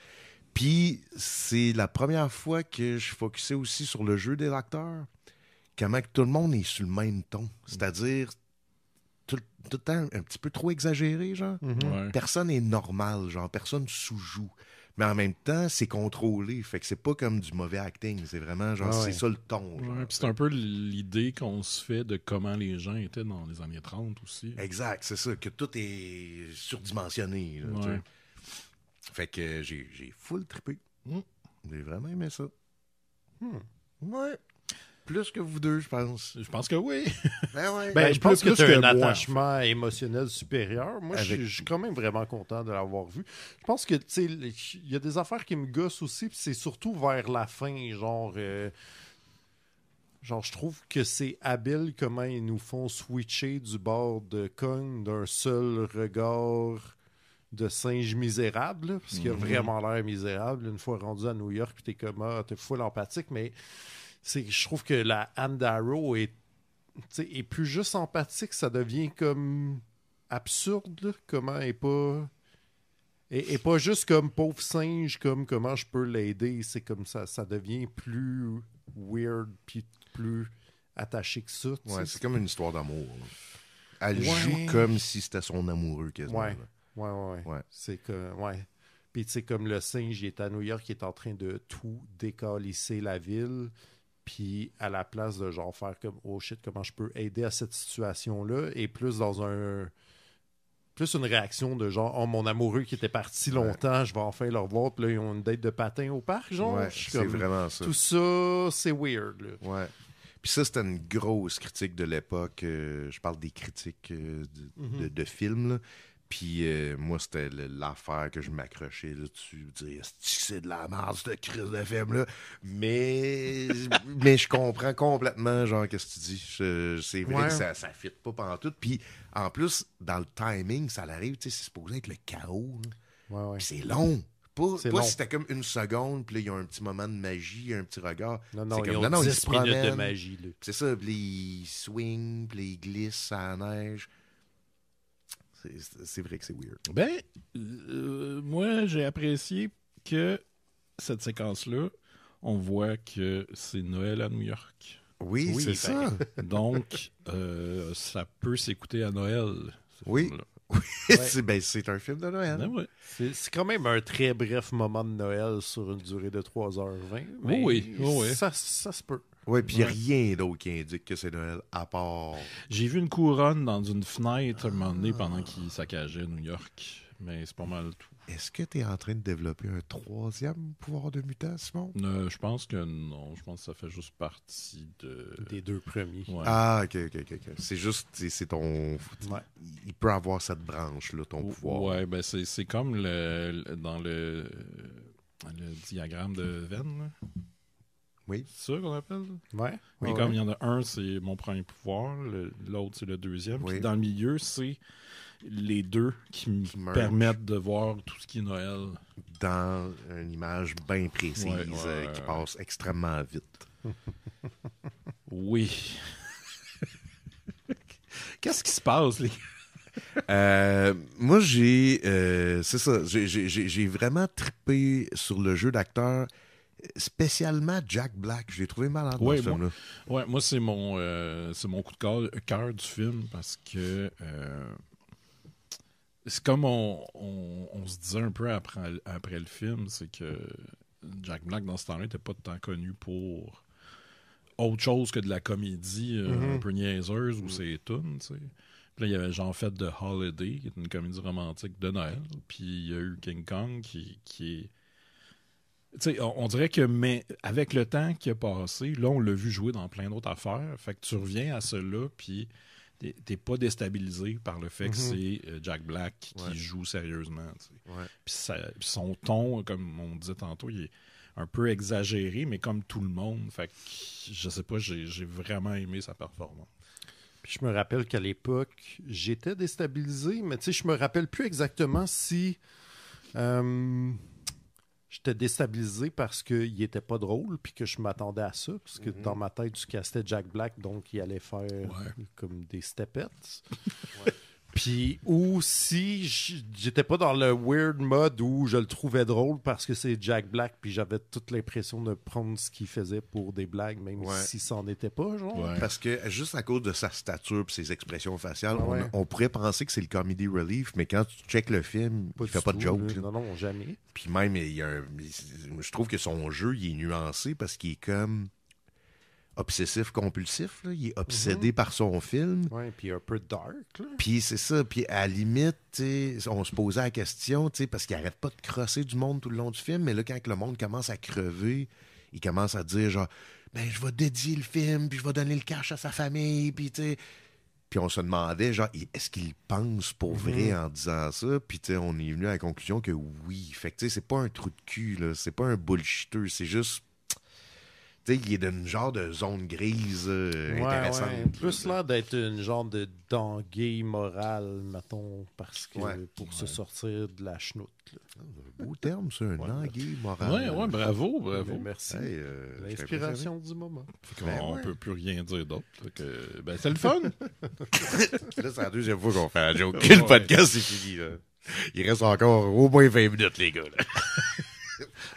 Puis, c'est la première fois que je focusais aussi sur le jeu des acteurs comment tout le monde est sur le même ton. C'est-à-dire, tout, le temps un petit peu trop exagéré, genre. Mhm. Personne n'est normal, genre, personne sous-joue. Mais en même temps, c'est contrôlé. Fait que c'est pas comme du mauvais acting. C'est vraiment genre, c'est ça le ton. c'est un peu l'idée qu'on se fait de comment les gens étaient dans les années 30 aussi. Exact, c'est ça. Que tout est surdimensionné. Là, Fait que j'ai full trippé. Mm. J'ai vraiment aimé ça. Hmm. Ouais. Plus que vous deux, je pense. Je pense que oui. Ben, ben, ben, je, pense que tu as un attachement émotionnel supérieur. Moi, je, suis quand même vraiment content de l'avoir vu. Je pense que, tu sais, il y a des affaires qui me gossent aussi, c'est surtout vers la fin, genre. Euh, genre, je trouve que c'est habile comment ils nous font switcher du bord de Kong d'un seul regard de singe misérable, parce qu'il a mm-hmm. vraiment l'air misérable. Une fois rendu à New York, t'es comme, ah, t'es full empathique, mais c'est je trouve que la Anne Darrow est, est plus juste empathique, ça devient comme absurde, comment elle pas. Et, pas juste comme pauvre singe, comme comment je peux l'aider. C'est comme ça, ça devient plus weird puis plus attaché que ça. c'est comme une histoire d'amour. Elle joue comme si c'était son amoureux quasiment. Ouais, ouais, ouais. ouais. C'est Puis tu comme le singe, il est à New York, qui est en train de tout décalisser la ville. Puis à la place de genre faire comme oh shit, comment je peux aider à cette situation-là et plus dans un plus une réaction de genre oh mon amoureux qui était parti longtemps, je vais enfin leur revoir, puis là ils ont une date de patin au parc, genre. c'est vraiment ça. Tout ça, c'est weird. Là. Puis ça, c'était une grosse critique de l'époque. Euh, je parle des critiques euh, de, mm-hmm. de, films. Là. Puis euh, moi, c'était l'affaire que je m'accrochais là-dessus, dire c'est de la merde, cette crise de femme là Mais, mais je comprends complètement, genre, qu'est-ce que tu dis. C'est vrai que ça ne fit pas pendant tout. Puis en plus, dans le timing, ça l'arrive, c'est supposé être le chaos. c'est long. Pas, si c'était comme une seconde, puis il y a un petit moment de magie, un petit regard. Non, non, comme, ils C'est ça, puis il swing, puis il glisse à la neige c'est vrai que c'est weird. Ben, euh, moi, j'ai apprécié que cette séquence-là, on voit que c'est Noël à New York. Oui, c'est ben. ça. Donc, euh, ça peut s'écouter à Noël. Oui. Oui, ben, c'est un film de Noël. Ben c'est quand même un très bref moment de Noël sur une durée de 3h20. oui, oui. Ça, ça se peut. Oui, puis rien d'autre qui indique que c'est Noël, à part. J'ai vu une couronne dans une fenêtre un moment donné pendant qu'il saccageait New York, mais c'est pas mal tout. Est-ce que tu es en train de développer un troisième pouvoir de mutation Simon Je pense que non. Je pense que ça fait juste partie de... des deux premiers. Ah, ok, ok, ok. C'est juste, c'est ton. Il peut avoir cette branche-là, ton pouvoir. Oui, ben c'est comme dans le, le diagramme de Venn. Là. Oui. C'est ça qu'on appelle? Ouais. Oui. comme il y en a un, c'est mon premier pouvoir, l'autre, c'est le deuxième. dans le milieu, c'est les deux qui me permettent de voir tout ce qui est Noël. Dans une image bien précise euh, qui passe extrêmement vite. oui. Qu'est-ce qui se passe, les euh, moi, j'ai. Euh, c'est ça. J'ai vraiment trippé sur le jeu d'acteur spécialement Jack Black. j'ai trouvé malade ouais, dans ce Ouais, moi, c'est mon, euh, c'est mon coup de cœur du film parce que euh, c'est comme on, on, se disait un peu après, après le film, c'est que Jack Black, dans ce temps-là, n'était pas tant connu pour autre chose que de la comédie euh, mm-hmm. un peu niaiseuse ou c'est mm. tunes, Puis il y avait jean fait de Holiday, qui est une comédie romantique de Noël. Puis il y a eu King Kong, qui, qui est on, dirait que, mais avec le temps qui a passé, là, on l'a vu jouer dans plein d'autres affaires. Fait que tu reviens à cela, puis t'es pas déstabilisé par le fait que mhm. c'est euh, Jack Black qui joue sérieusement. son ton, comme on disait tantôt, il est un peu exagéré, mais comme tout le monde. Fait je sais pas, j'ai vraiment aimé sa performance. Puis je me rappelle qu'à l'époque, j'étais déstabilisé, mais tu sais, je me rappelle plus exactement si. Euh, j'étais déstabilisé parce qu'il n'était pas drôle, puis que je m'attendais à ça, parce que mhm. dans ma tête, tu castais Jack Black, donc il allait faire comme des stepettes. Puis, aussi, si j'étais pas dans le weird mode où je le trouvais drôle parce que c'est Jack Black, puis j'avais toute l'impression de prendre ce qu'il faisait pour des blagues, même si c'en était pas, genre. Parce que juste à cause de sa stature et ses expressions faciales, on, pourrait penser que c'est le comedy relief, mais quand tu checkes le film, il fait pas de joke. Non, non, jamais. Puis même, je trouve que son jeu, il est nuancé parce qu'il est comme obsessif-compulsif. Il est obsédé mm-hmm. par son film. Oui, puis un peu dark. Puis c'est ça. Puis à la limite, on se posait la question, parce qu'il arrête pas de crosser du monde tout le long du film, mais là, quand le monde commence à crever, il commence à dire genre, ben, je vais dédier le film, puis je vais donner le cash à sa famille, puis tu puis on se demandait, genre, est-ce qu'il pense pour mm-hmm. vrai en disant ça? Puis on est venu à la conclusion que oui. Fait que c'est pas un trou de cul, là. C'est pas un bullshitter. C'est juste il est une genre de zone grise euh, intéressante. Plus là d'être une genre de danguille morale, mettons, parce que pour se sortir de la chenoute. Ah, un beau terme, ça, un danguille morale. Oui, bravo, bravo. merci. Euh, L'inspiration du moment. on ne ben peut plus rien dire d'autre. Que... Ben, c'est le fun! là, c'est la deuxième fois qu'on fait un joke. le podcast, est fini. Il reste encore au moins 20 minutes, les gars.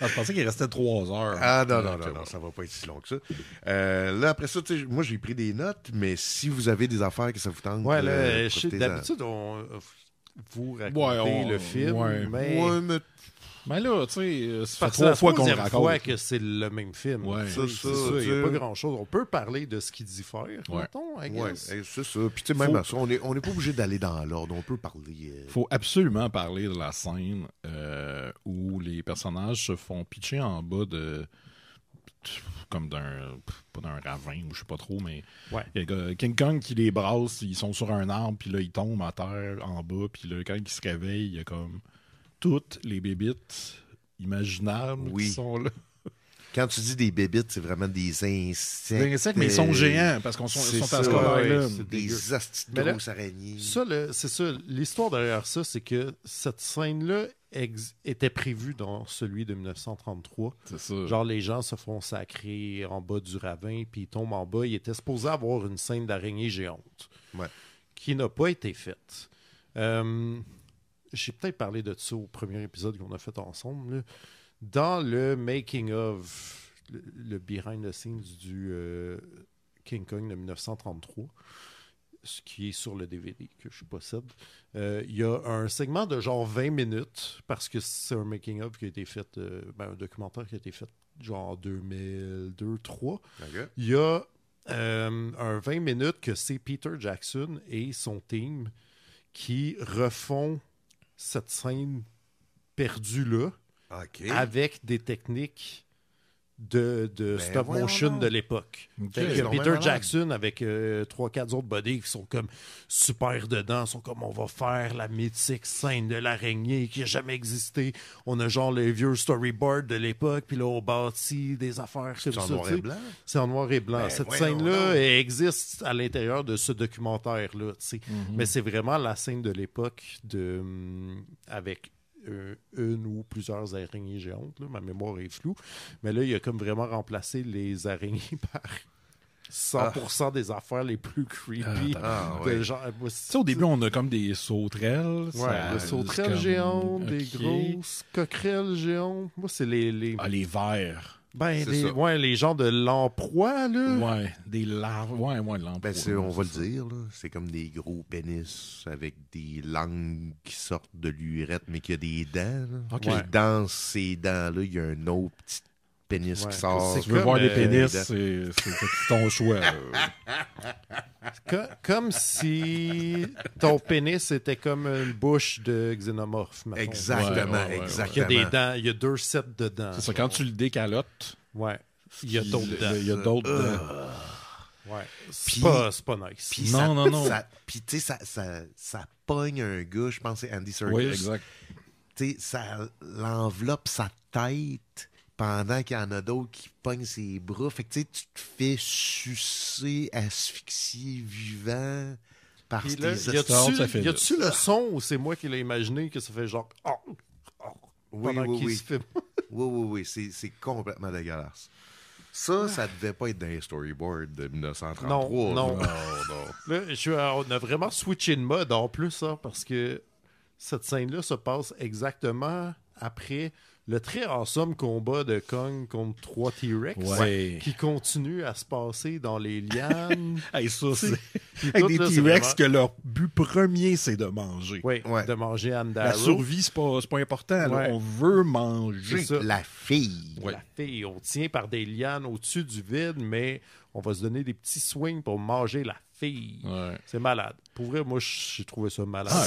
Ah, je pensais qu'il restait trois heures. Ah non, non, non, non, ça va pas être si long que ça. Euh, là, après ça, moi, j'ai pris des notes, mais si vous avez des affaires que ça vous tente... Ouais, là, d'habitude, on euh, vous raconte le film, mais mais ben là, tu sais, euh, c'est parce trois fois qu'on que c'est le même film. C'est ça. Il n'y a pas grand-chose. On peut parler de ce qui diffère, mettons, c'est ça. Puis tu sais, même à ça, on n'est on est pas obligé d'aller dans l'ordre. On peut parler... Il euh, faut absolument parler de la scène euh, où les personnages se font pitcher en bas de comme d'un pas d'un ravin ou je sais pas trop mais ouais. y a King Kong qui les brasse ils sont sur un arbre puis là ils tombent à terre en bas puis là quand ils se réveillent il y a comme toutes les bébites imaginables qui sont là. Quand tu dis des bébites, c'est vraiment des insectes. Des insectes, mais ils sont géants parce qu'on sont, sont à moment-là. Des araignées. c'est ça. L'histoire derrière ça, c'est que cette scène-là était prévue dans celui de 1933. C'est ça. Genre, les gens se font sacrer en bas du ravin, puis ils tombent en bas. Il était supposé avoir une scène d'araignée géante. Qui n'a pas été faite. Euh, j'ai peut-être parlé de ça au premier épisode qu'on a fait ensemble. Dans le making of, le, behind the scenes du euh, King Kong de 1933, ce qui est sur le DVD que je possède, euh, il y a un segment de genre 20 minutes, parce que c'est un making of qui a été fait, euh, ben, un documentaire qui a été fait genre 2002-2003. Il y a un 20 minutes que c'est Peter Jackson et son team qui refont cette scène perdue-là avec des techniques de, ben, stop motion de l'époque. Peter Jackson avec euh, trois, quatre autres bodies qui sont comme super dedans, sont comme on va faire la mythique scène de l'araignée qui n'a jamais existé. On a genre les vieux storyboard de l'époque, puis là on bâtit des affaires C'est en noir et blanc? C'est en noir et blanc. Ben, Cette scène-là existe à l'intérieur de ce documentaire-là. tu sais, mhm. Mais c'est vraiment la scène de l'époque de hum, avec euh, une ou plusieurs araignées géantes. Ma mémoire est floue. Mais là, il a comme vraiment remplacé les araignées par 100% ah. des affaires les plus creepy. Ah, au début, on a comme des sauterelles. Ouais, des sauterelles géantes, des grosses coquerelles géantes. Moi, c'est les, les... Ah, les verts. Ben, les gens de l'emploi, là. Ouais, des larves. Ouais, l'emploi. Ben, on va le dire, C'est comme des gros pénis avec des langues qui sortent de l'urette, mais qui a des dents, dans ces dents-là, il y a un autre petit pénis qui sort. Si tu veux voir des euh, pénis, c'est ton choix. comme, si ton pénis était comme une bouche de xénomorphe. Exactement, exactement. Il y, a des dents, il y a deux sets de dents. C'est ça, quand tu le décalotes, ouais. il y a d'autres dents. Il y a d'autres ah. Ouais. C'est pas, pas, nice. non, non, non, Puis tu sais, ça, ça, ça, pogne un gars, je pense que c'est Andy Serkis. Oui, exact. Tu sais, ça l'enveloppe sa tête pendant qu'il y en a d'autres qui pognent ses bras. Fait que tu te fais sucer, asphyxier, vivant par que les y a-tu, y a-tu le son ou c'est moi qui l'ai imaginé que ça fait genre oh, oh oui, pendant oui, oui. oui, oui, oui, c'est, c'est complètement dégueulasse. Ça, ça devait pas être dans les storyboards de 1933. Non, non, Là, je, euh, on a vraiment switché de mode en plus, hein, parce que cette scène-là se passe exactement après le très somme combat de Kong contre trois T-Rex qui continue à se passer dans les lianes. Avec des T-Rex que leur but premier, c'est de manger. de manger Andalou. La survie, c'est pas, pas important. On veut manger la fille. La fille. On tient par des lianes au-dessus du vide, mais on va se donner des petits swings pour manger la fille. C'est malade. Pour vrai, moi, j'ai trouvé ça malade. Ah,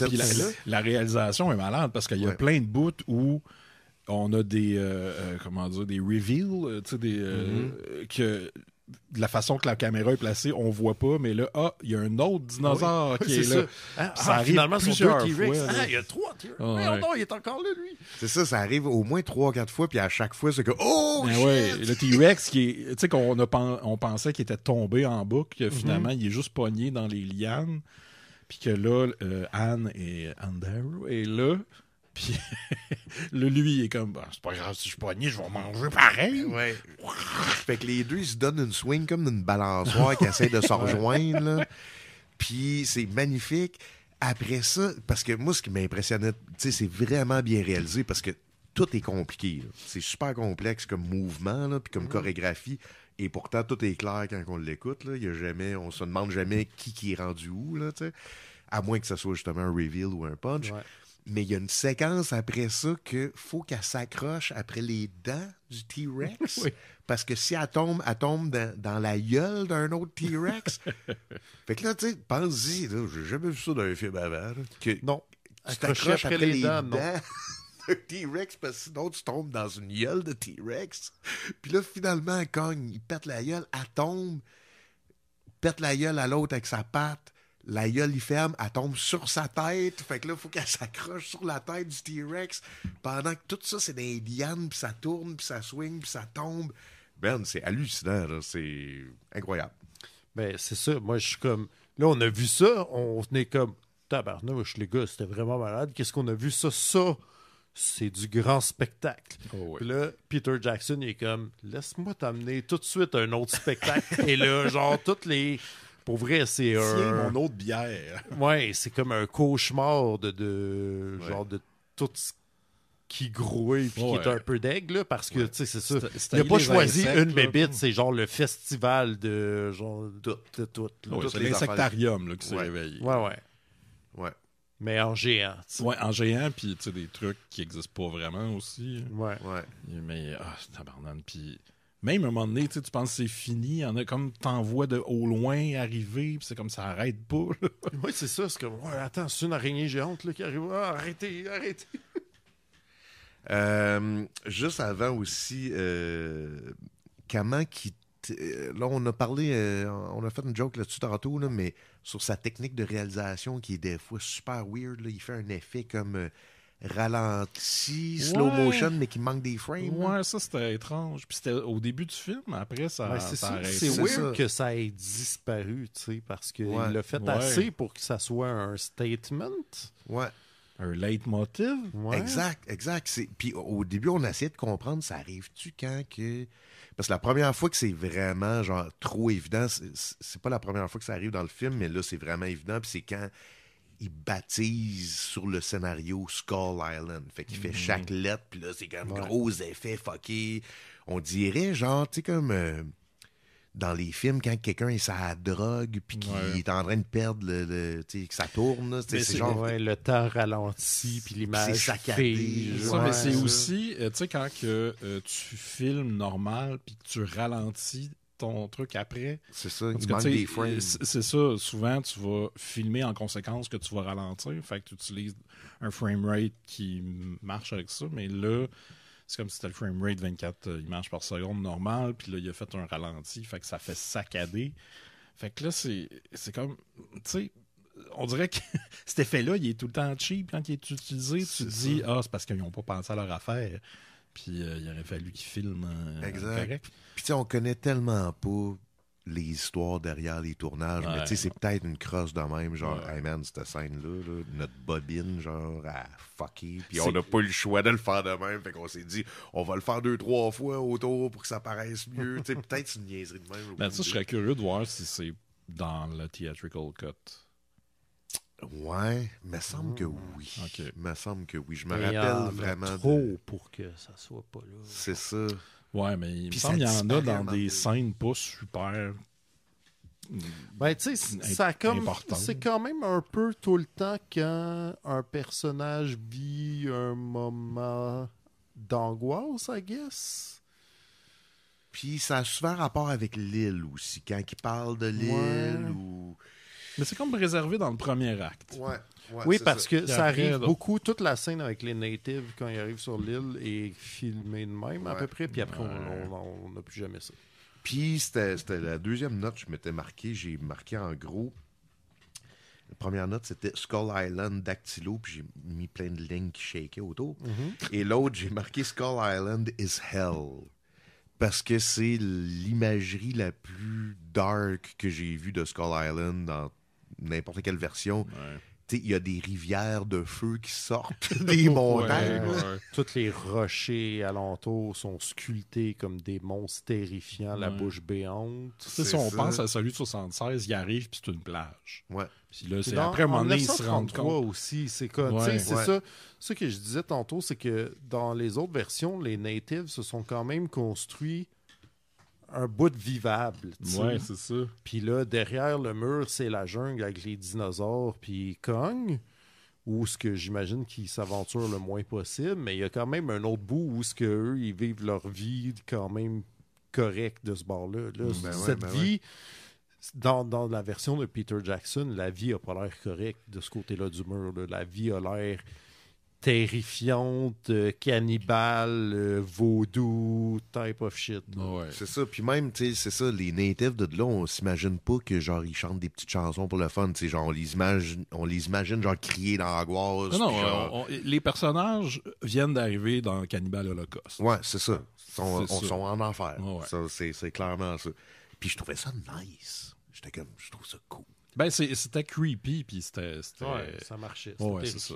la, réalisation est malade parce qu'il y a plein de bouts où on a des euh, euh, comment dire des reveals, euh, tu sais des mm-hmm. que de la façon que la caméra est placée, on voit pas, mais là, ah, il y a un autre dinosaure qui est, là. Ah, ah, ça, arrive finalement, plusieurs deux fois. Ah, il y a trois T-Rex. Oh, il est encore là, lui. C'est ça, ça arrive au moins trois, quatre fois, puis à chaque fois, c'est que, oh, Le T-Rex, qui est, tu sais, qu'on on pensait qu'il était tombé en bas, que finalement, mm-hmm. il est juste pogné dans les lianes, puis que là, Anne et Andrew et là, puis le lui est comme, bah, c'est pas grave si je suis je vais manger pareil. Ben fait que les deux, ils se donnent une swing comme d'une balançoire qui essaie de s'en rejoindre. Puis c'est magnifique. Après ça, parce que moi, ce qui impressionné, c'est vraiment bien réalisé parce que tout est compliqué. C'est super complexe comme mouvement, là, puis comme mm. chorégraphie. Et pourtant, tout est clair quand on l'écoute. Là. Y jamais, on se demande jamais qui, qui est rendu où. Là, à moins que ce soit justement un reveal ou un punch. Mais il y a une séquence après ça que faut qu'elle s'accroche après les dents du T-Rex. Parce que si elle tombe, elle tombe dans, la gueule d'un autre T-Rex. fait que là, tu sais, pense-y, j'ai jamais vu ça dans un film avant. non. Tu t'accroches après, les, dents, dents d'un T-Rex parce que sinon tu tombes dans une gueule de T-Rex. Puis là, finalement, elle cogne, il pète la gueule, elle tombe, pète la gueule à l'autre avec sa patte la gueule, il ferme, elle tombe sur sa tête. Fait que là, il faut qu'elle s'accroche sur la tête du T-Rex. Pendant que tout ça, c'est des lianes, puis ça tourne, puis ça swing, puis ça tombe. Ben, c'est hallucinant, c'est incroyable. Ben, c'est ça. Moi, je suis comme. Là, on a vu ça, on est comme. Tabarnouche, les gars, c'était vraiment malade. Qu'est-ce qu'on a vu ça? Ça, c'est du grand spectacle. Oh, puis là, Peter Jackson il est comme Laisse-moi t'amener tout de suite un autre spectacle. Et là, genre, toutes les pour vrai, c'est un. Tiens, mon autre bière. ouais, c'est comme un cauchemar de, de genre de tout ce qui grouille puis qui est un peu d'aigle parce que tu sais c'est ça il n'a pas choisi une bébite c'est genre le festival de genre tout tout, tout c'est l'insectarium là, qui s'est réveillé ouais ouais ouais mais en géant. sais. Ouais, en géant, puis tu sais, des trucs qui n'existent pas vraiment aussi. Ouais. ouais. Mais, ah, oh, tabarnane. Puis, même à un moment donné, tu penses que c'est fini, en a comme t'envoies de au loin arriver, puis c'est comme ça arrête pas. oui, c'est ça, c'est comme attends, c'est une araignée géante là, qui arrive. Ah, arrêtez, arrêtez. Euh, juste avant aussi, euh, comment qui euh, là, on a parlé, euh, on a fait une joke là-dessus tantôt, mais sur sa technique de réalisation qui est des fois super weird. il fait un effet comme ralenti, slow motion, mais qui manque des frames. Hein. Ouais, ça c'était étrange. Puis c'était au début du film, après ça. Ouais, ben, c'est weird que ça ait disparu, tu sais, parce qu'il l'a fait assez pour que ça soit un statement. Ouais. Un leitmotiv. Exact, exact. Puis au début, on essayé de comprendre, ça arrive-tu quand que. Parce que la première fois que c'est vraiment genre trop évident, c'est pas la première fois que ça arrive dans le film, mais là, c'est vraiment évident. Puis c'est quand il baptise sur le scénario Skull Island. Fait qu'il fait mm-hmm. chaque lettre, puis là, c'est comme un gros effet fucké. On dirait, genre, tu sais, comme euh, dans les films, quand quelqu'un est sa drogue, puis qu'il est en train de perdre, le, que ça tourne, c'est genre... le temps ralenti, puis l'image saccadé. Ça, mais c'est aussi, euh, tu sais, quand que, euh, tu filmes normal, puis que tu ralentis ton truc après. C'est ça, C'est ça, souvent tu vas filmer en conséquence que tu vas ralentir, fait que tu utilises un frame rate qui marche avec ça, mais là, c'est comme si c'était le frame rate 24 images par seconde normal, puis là, il a fait un ralenti, fait que ça fait saccader. Fait que là, c'est comme, tu sais, on dirait que cet effet-là, il est tout le temps cheap quand il est utilisé. tu te dis, ah, c'est parce qu'ils n'ont pas pensé à leur affaire. Puis euh, il aurait fallu qu'il filme. Euh, exact. Correct. Puis tu sais, on connaît tellement pas les histoires derrière les tournages, mais tu sais, c'est peut-être une crosse de même, genre, Ayman, hey cette scène-là, notre bobine, genre, à fucky, puis on n'a pas eu le choix de le faire de même, fait qu'on s'est dit, on va le faire deux, trois fois autour pour que ça paraisse mieux, tu sais, peut-être une niaiserie de même. Ben, ça, je serais curieux de voir si c'est dans le theatrical cut. Ouais, mais semble que mmh. oui. Me semble que oui. Je me rappelle vraiment. Trop pour que ça soit pas là. C'est ça. Ouais, mais il me semble qu'il y en a dans des scènes pas super. Ben, tu sais, ça comme. C'est quand même un peu tout le temps quand un personnage vit un moment d'angoisse, I guess. Puis ça a souvent rapport avec l'île aussi. Quand il parle de l'île ou. Mais c'est comme réservé dans le premier acte. oui, parce que ça arrive beaucoup. Toute la scène avec les natives, quand ils arrivent sur l'île, est filmée de même à peu près. Puis après, on n'a plus jamais ça. Puis c'était la deuxième note que je m'étais marqué. J'ai marqué en gros. La première note, c'était Skull Island Dactylo, puis j'ai mis plein de lignes qui shakaient autour. Mm-hmm. Et l'autre, j'ai marqué Skull Island is hell. Parce que c'est l'imagerie la plus dark que j'ai vue de Skull Island dans n'importe quelle version. il y a des rivières de feu qui sortent des montagnes. Toutes les rochers alentours sont sculptés comme des monstres terrifiants, la bouche béante. si on pense à celui de 76, il arrive puis c'est une plage. Ouais. Puis là, c'est après se compte. aussi, c'est ça. Ce que je disais tantôt, c'est que dans les autres versions, les natives se sont quand même construits un bout de vivable. Oui, c'est ça. Puis là, derrière le mur, c'est la jungle avec les dinosaures, puis Kong, où ce que j'imagine qu'ils s'aventurent le moins possible, mais il y a quand même un autre bout où ce que ils vivent leur vie quand même correcte de ce bord-là. Mm, ben cette ben vie. Dans, la version de Peter Jackson, la vie a pas l'air correcte de ce côté-là du mur. La vie a l'air terrifiante, euh, cannibale, euh, vaudou, type of shit. C'est ça. Puis même, tu c'est ça, les natives de là, on s'imagine pas que genre ils chantent des petites chansons pour le fun. Tu genre on les imagine, on les imagine genre crier dans l'angoisse. Non, non les personnages viennent d'arriver dans Cannibal Holocaust. Ouais, c'est ça. Ils sont en enfer. C'est clairement ça. Puis je trouvais ça nice. J'étais comme, je trouve ça cool. Ben, c'était creepy, puis c'était. Ouais, ça marchait. C'était ça.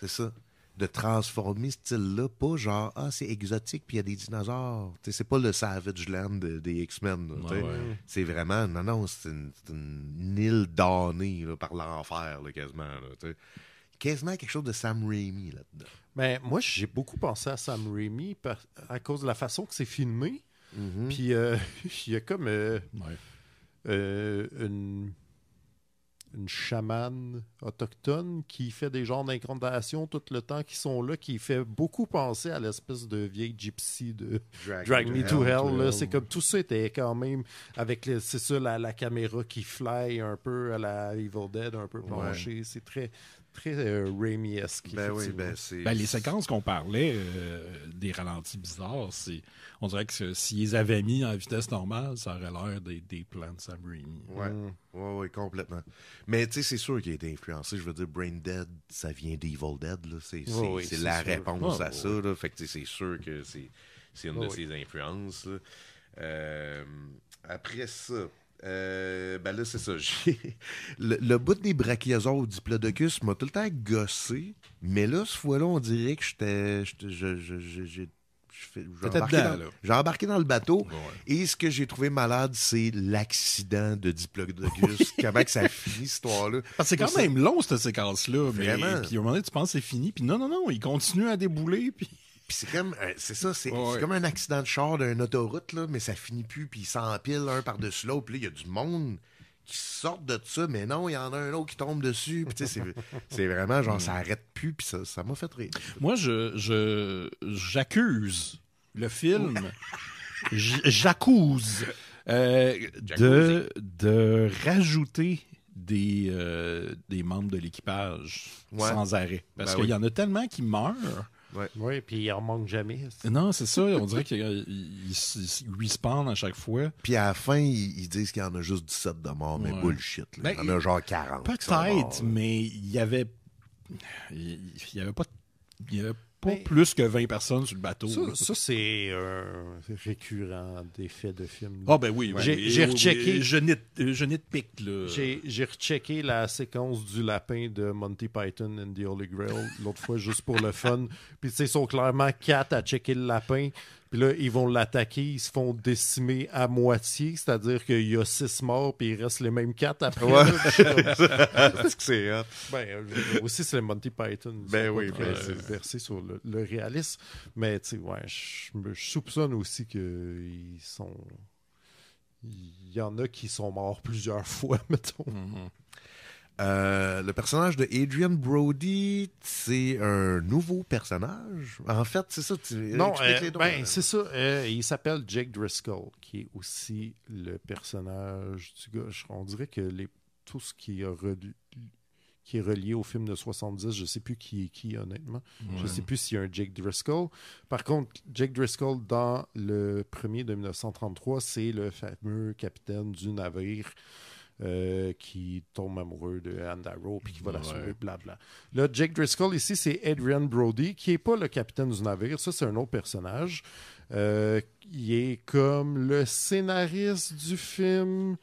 C'est ça de transformer ce style-là, pas genre, ah, c'est exotique, puis il y a des dinosaures. C'est pas le Savage Land des X-Men. C'est vraiment, non, non, c'est une, île donnée par l'enfer, quasiment. Là, quasiment quelque chose de Sam Raimi là-dedans. Ben, moi, j'ai beaucoup pensé à Sam Raimi à cause de la façon que c'est filmé. Mm-hmm. Puis euh, il y a comme euh, euh, une une chamane autochtone qui fait des genres d'incantations tout le temps qui sont là, qui fait beaucoup penser à l'espèce de vieille gypsy de Drag, Me to Hell. c'est comme tout ça était quand même avec, c'est ça, la, caméra qui fly un peu à la Evil Dead, un peu penchée. C'est très, après euh, Raimi-esque. Ben oui, ben c'est... Ben, les séquences qu'on parlait, euh, des ralentis bizarres, c'est... on dirait que s'ils avaient mis en vitesse normale, ça aurait l'air des, plans de Sam Raimi. Ouais, mm. ouais, ouais, complètement. Mais tu sais, c'est sûr qu'il a été influencé. Je veux dire, Brain Dead, ça vient d'Evil Dead. C'est, la réponse à ça. Là. Fait que c'est sûr que c'est, une de ses influences. Euh, après ça, euh, ben là, c'est ça. Le, bout des brachiosaures diplodocus m'a tout le temps gossé, mais là, ce fois-là, on dirait que j'étais. J'ai embarqué, dans le bateau. Et ce que j'ai trouvé malade, c'est l'accident de Diplodocus. Comment que ça finit, cette histoire-là? Parce que c'est quand même long, cette séquence-là. Vraiment. puis au moment donné, tu penses que c'est fini. Puis non, non, non, il continue à débouler. Puis. Puis c'est comme, euh, c'est ça, c'est comme un accident de char d'une autoroute, là, mais ça finit plus, puis ils s'empilent un par-dessus l'autre, puis là, il y a du monde qui sort de ça, mais non, il y en a un autre qui tombe dessus. tu sais c'est vraiment genre, ça arrête plus, puis ça m'a fait rire. Moi, je j'accuse le film, j'accuse euh, de, de rajouter des, euh, des membres de l'équipage sans arrêt. Parce ben qu'il y en a tellement qui meurent Ouais. Oui, puis il en manque jamais. Non, c'est ça. On dirait qu'ils respawn à chaque fois. Puis à la fin, ils, disent qu'il y en a juste 17 de morts, mais bullshit. Ben, il y en a genre 40. Peut-être, mais il y avait. Il y avait pas. Il pas plus que 20 personnes sur le bateau. Ça, c'est un euh, récurrent des faits de films. Ah, ben oui. j'ai rechecké. Je n'ai pique, là. J'ai rechecké la séquence du lapin de Monty Python and the Holy Grail l'autre fois, juste pour le fun. Puis, tu sais, ils sont clairement quatre à checker le lapin. Puis là, ils vont l'attaquer, ils se font décimer à moitié, c'est-à-dire qu'il y a six morts, puis il reste les mêmes quatre après. Ouais. c'est que c'est hot. Ben, euh, aussi, c'est le Monty Python. Ben oui, ben, c'est versé sur le, réalisme. Mais tu sais, ouais, je, me soupçonne aussi qu'ils sont. Il y en a qui sont morts plusieurs fois, mettons. Mm-hmm. Euh, le personnage de Adrian Brody, c'est un nouveau personnage. En fait, c'est ça. non, euh, ben, c'est ça. Euh, il s'appelle Jake Driscoll, qui est aussi le personnage du gauche. On dirait que les, tout ce qui est, relié au film de 70, je ne sais plus qui est qui, honnêtement. Je ne sais plus s'il y a un Jake Driscoll. Par contre, Jake Driscoll, dans le premier de 1933, c'est le fameux capitaine du navire euh, qui tombe amoureux de Andaro puis qui va la sauver, blabla. Là, Jake Driscoll, ici, c'est Adrian Brody, qui n'est pas le capitaine du navire. Ça, c'est un autre personnage. Euh, il est comme le scénariste du film.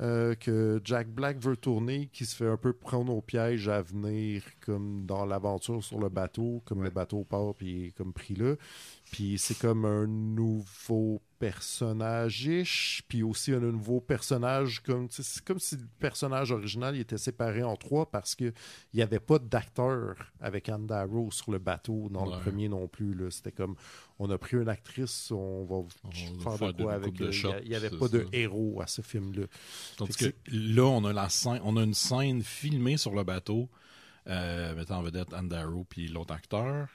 Euh, que Jack Black veut tourner, qui se fait un peu prendre au piège à venir, comme dans l'aventure sur le bateau, comme le bateau part, puis comme pris là. Puis c'est comme un nouveau personnage-ish, puis aussi un nouveau personnage, comme, c'est comme si le personnage original était séparé en trois parce qu'il n'y avait pas d'acteur avec Anne sur le bateau dans le premier non plus. C'était comme, on a pris une actrice, on va, faire, de quoi avec Il n'y avait pas de héros à ce film-là. Tandis que, là, on a, la scène, on a une scène filmée sur le bateau. Euh, mettant vedette Andarrow puis l'autre acteur,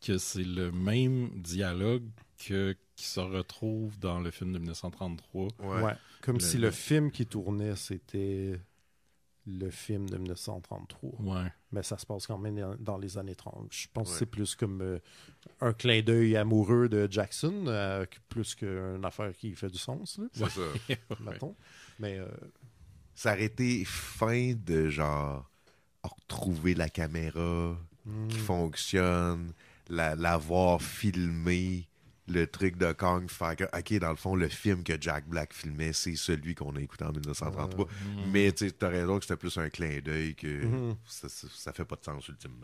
que c'est le même dialogue que qui se retrouve dans le film de 1933. Ouais. Comme si le film qui tournait, c'était le film de 1933. Ouais. Mais ça se passe quand même dans les années 30. Je pense que c'est plus comme euh, un clin d'œil amoureux de Jackson, euh, plus qu'une affaire qui fait du sens. C'est ça. Mais. Euh, ça aurait été fin de genre retrouver la caméra qui hmm. fonctionne, la, l'avoir filmée le truc de Kong, fait que, OK, dans le fond, le film que Jack Black filmait, c'est celui qu'on a écouté en 1933. Ah, hmm. Mais tu as raison que c'était plus un clin d'œil que hmm. ça, ça, fait pas de sens ultimement.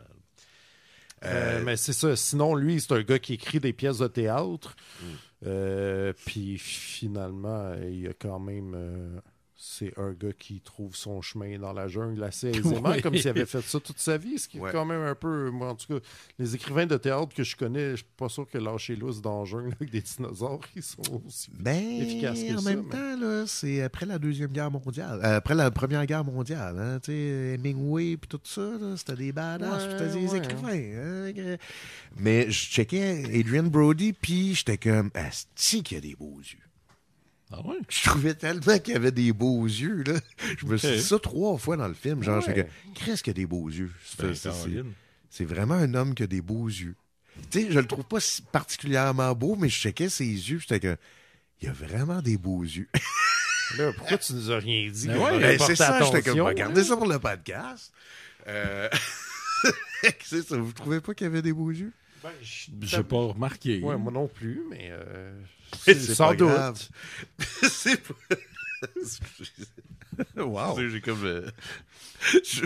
Euh, euh, mais c'est ça. Sinon, lui, c'est un gars qui écrit des pièces de théâtre. Hmm. Euh, puis finalement, il a quand même c'est un gars qui trouve son chemin dans la jungle assez aisément, comme s'il avait fait ça toute sa vie, ce qui est quand même un peu... Moi, en tout cas, les écrivains de théâtre que je connais, je suis pas sûr que lâcher lousse dans la jungle avec des dinosaures, ils sont aussi ben, efficaces que en En même temps, c'est après la Deuxième Guerre mondiale, euh, après la Première Guerre mondiale, hein, tu sais, Hemingway puis tout ça, c'était des badass, c'était des écrivains. Hein, mais je checkais Adrian Brody, puis j'étais comme, c'est-tu qu'il a des beaux yeux. Ah je trouvais tellement qu'il avait des beaux yeux. Là. Je me suis dit ça trois fois dans le film. Genre, qu'est-ce qu'il a des beaux yeux? Ben, c'est vraiment un homme qui a des beaux yeux. Tu sais, je le trouve pas particulièrement beau, mais je checkais ses yeux. J'étais que, il a vraiment des beaux yeux. là, pourquoi tu nous as rien dit? Ben ben, c'est ça, j'étais comme, regardez ça pour le podcast. Euh... ça, vous trouvez pas qu'il avait des beaux yeux? Ben, je pas remarqué. moi non plus, mais. Euh, sans doute. c'est Wow. J'ai comme. Euh,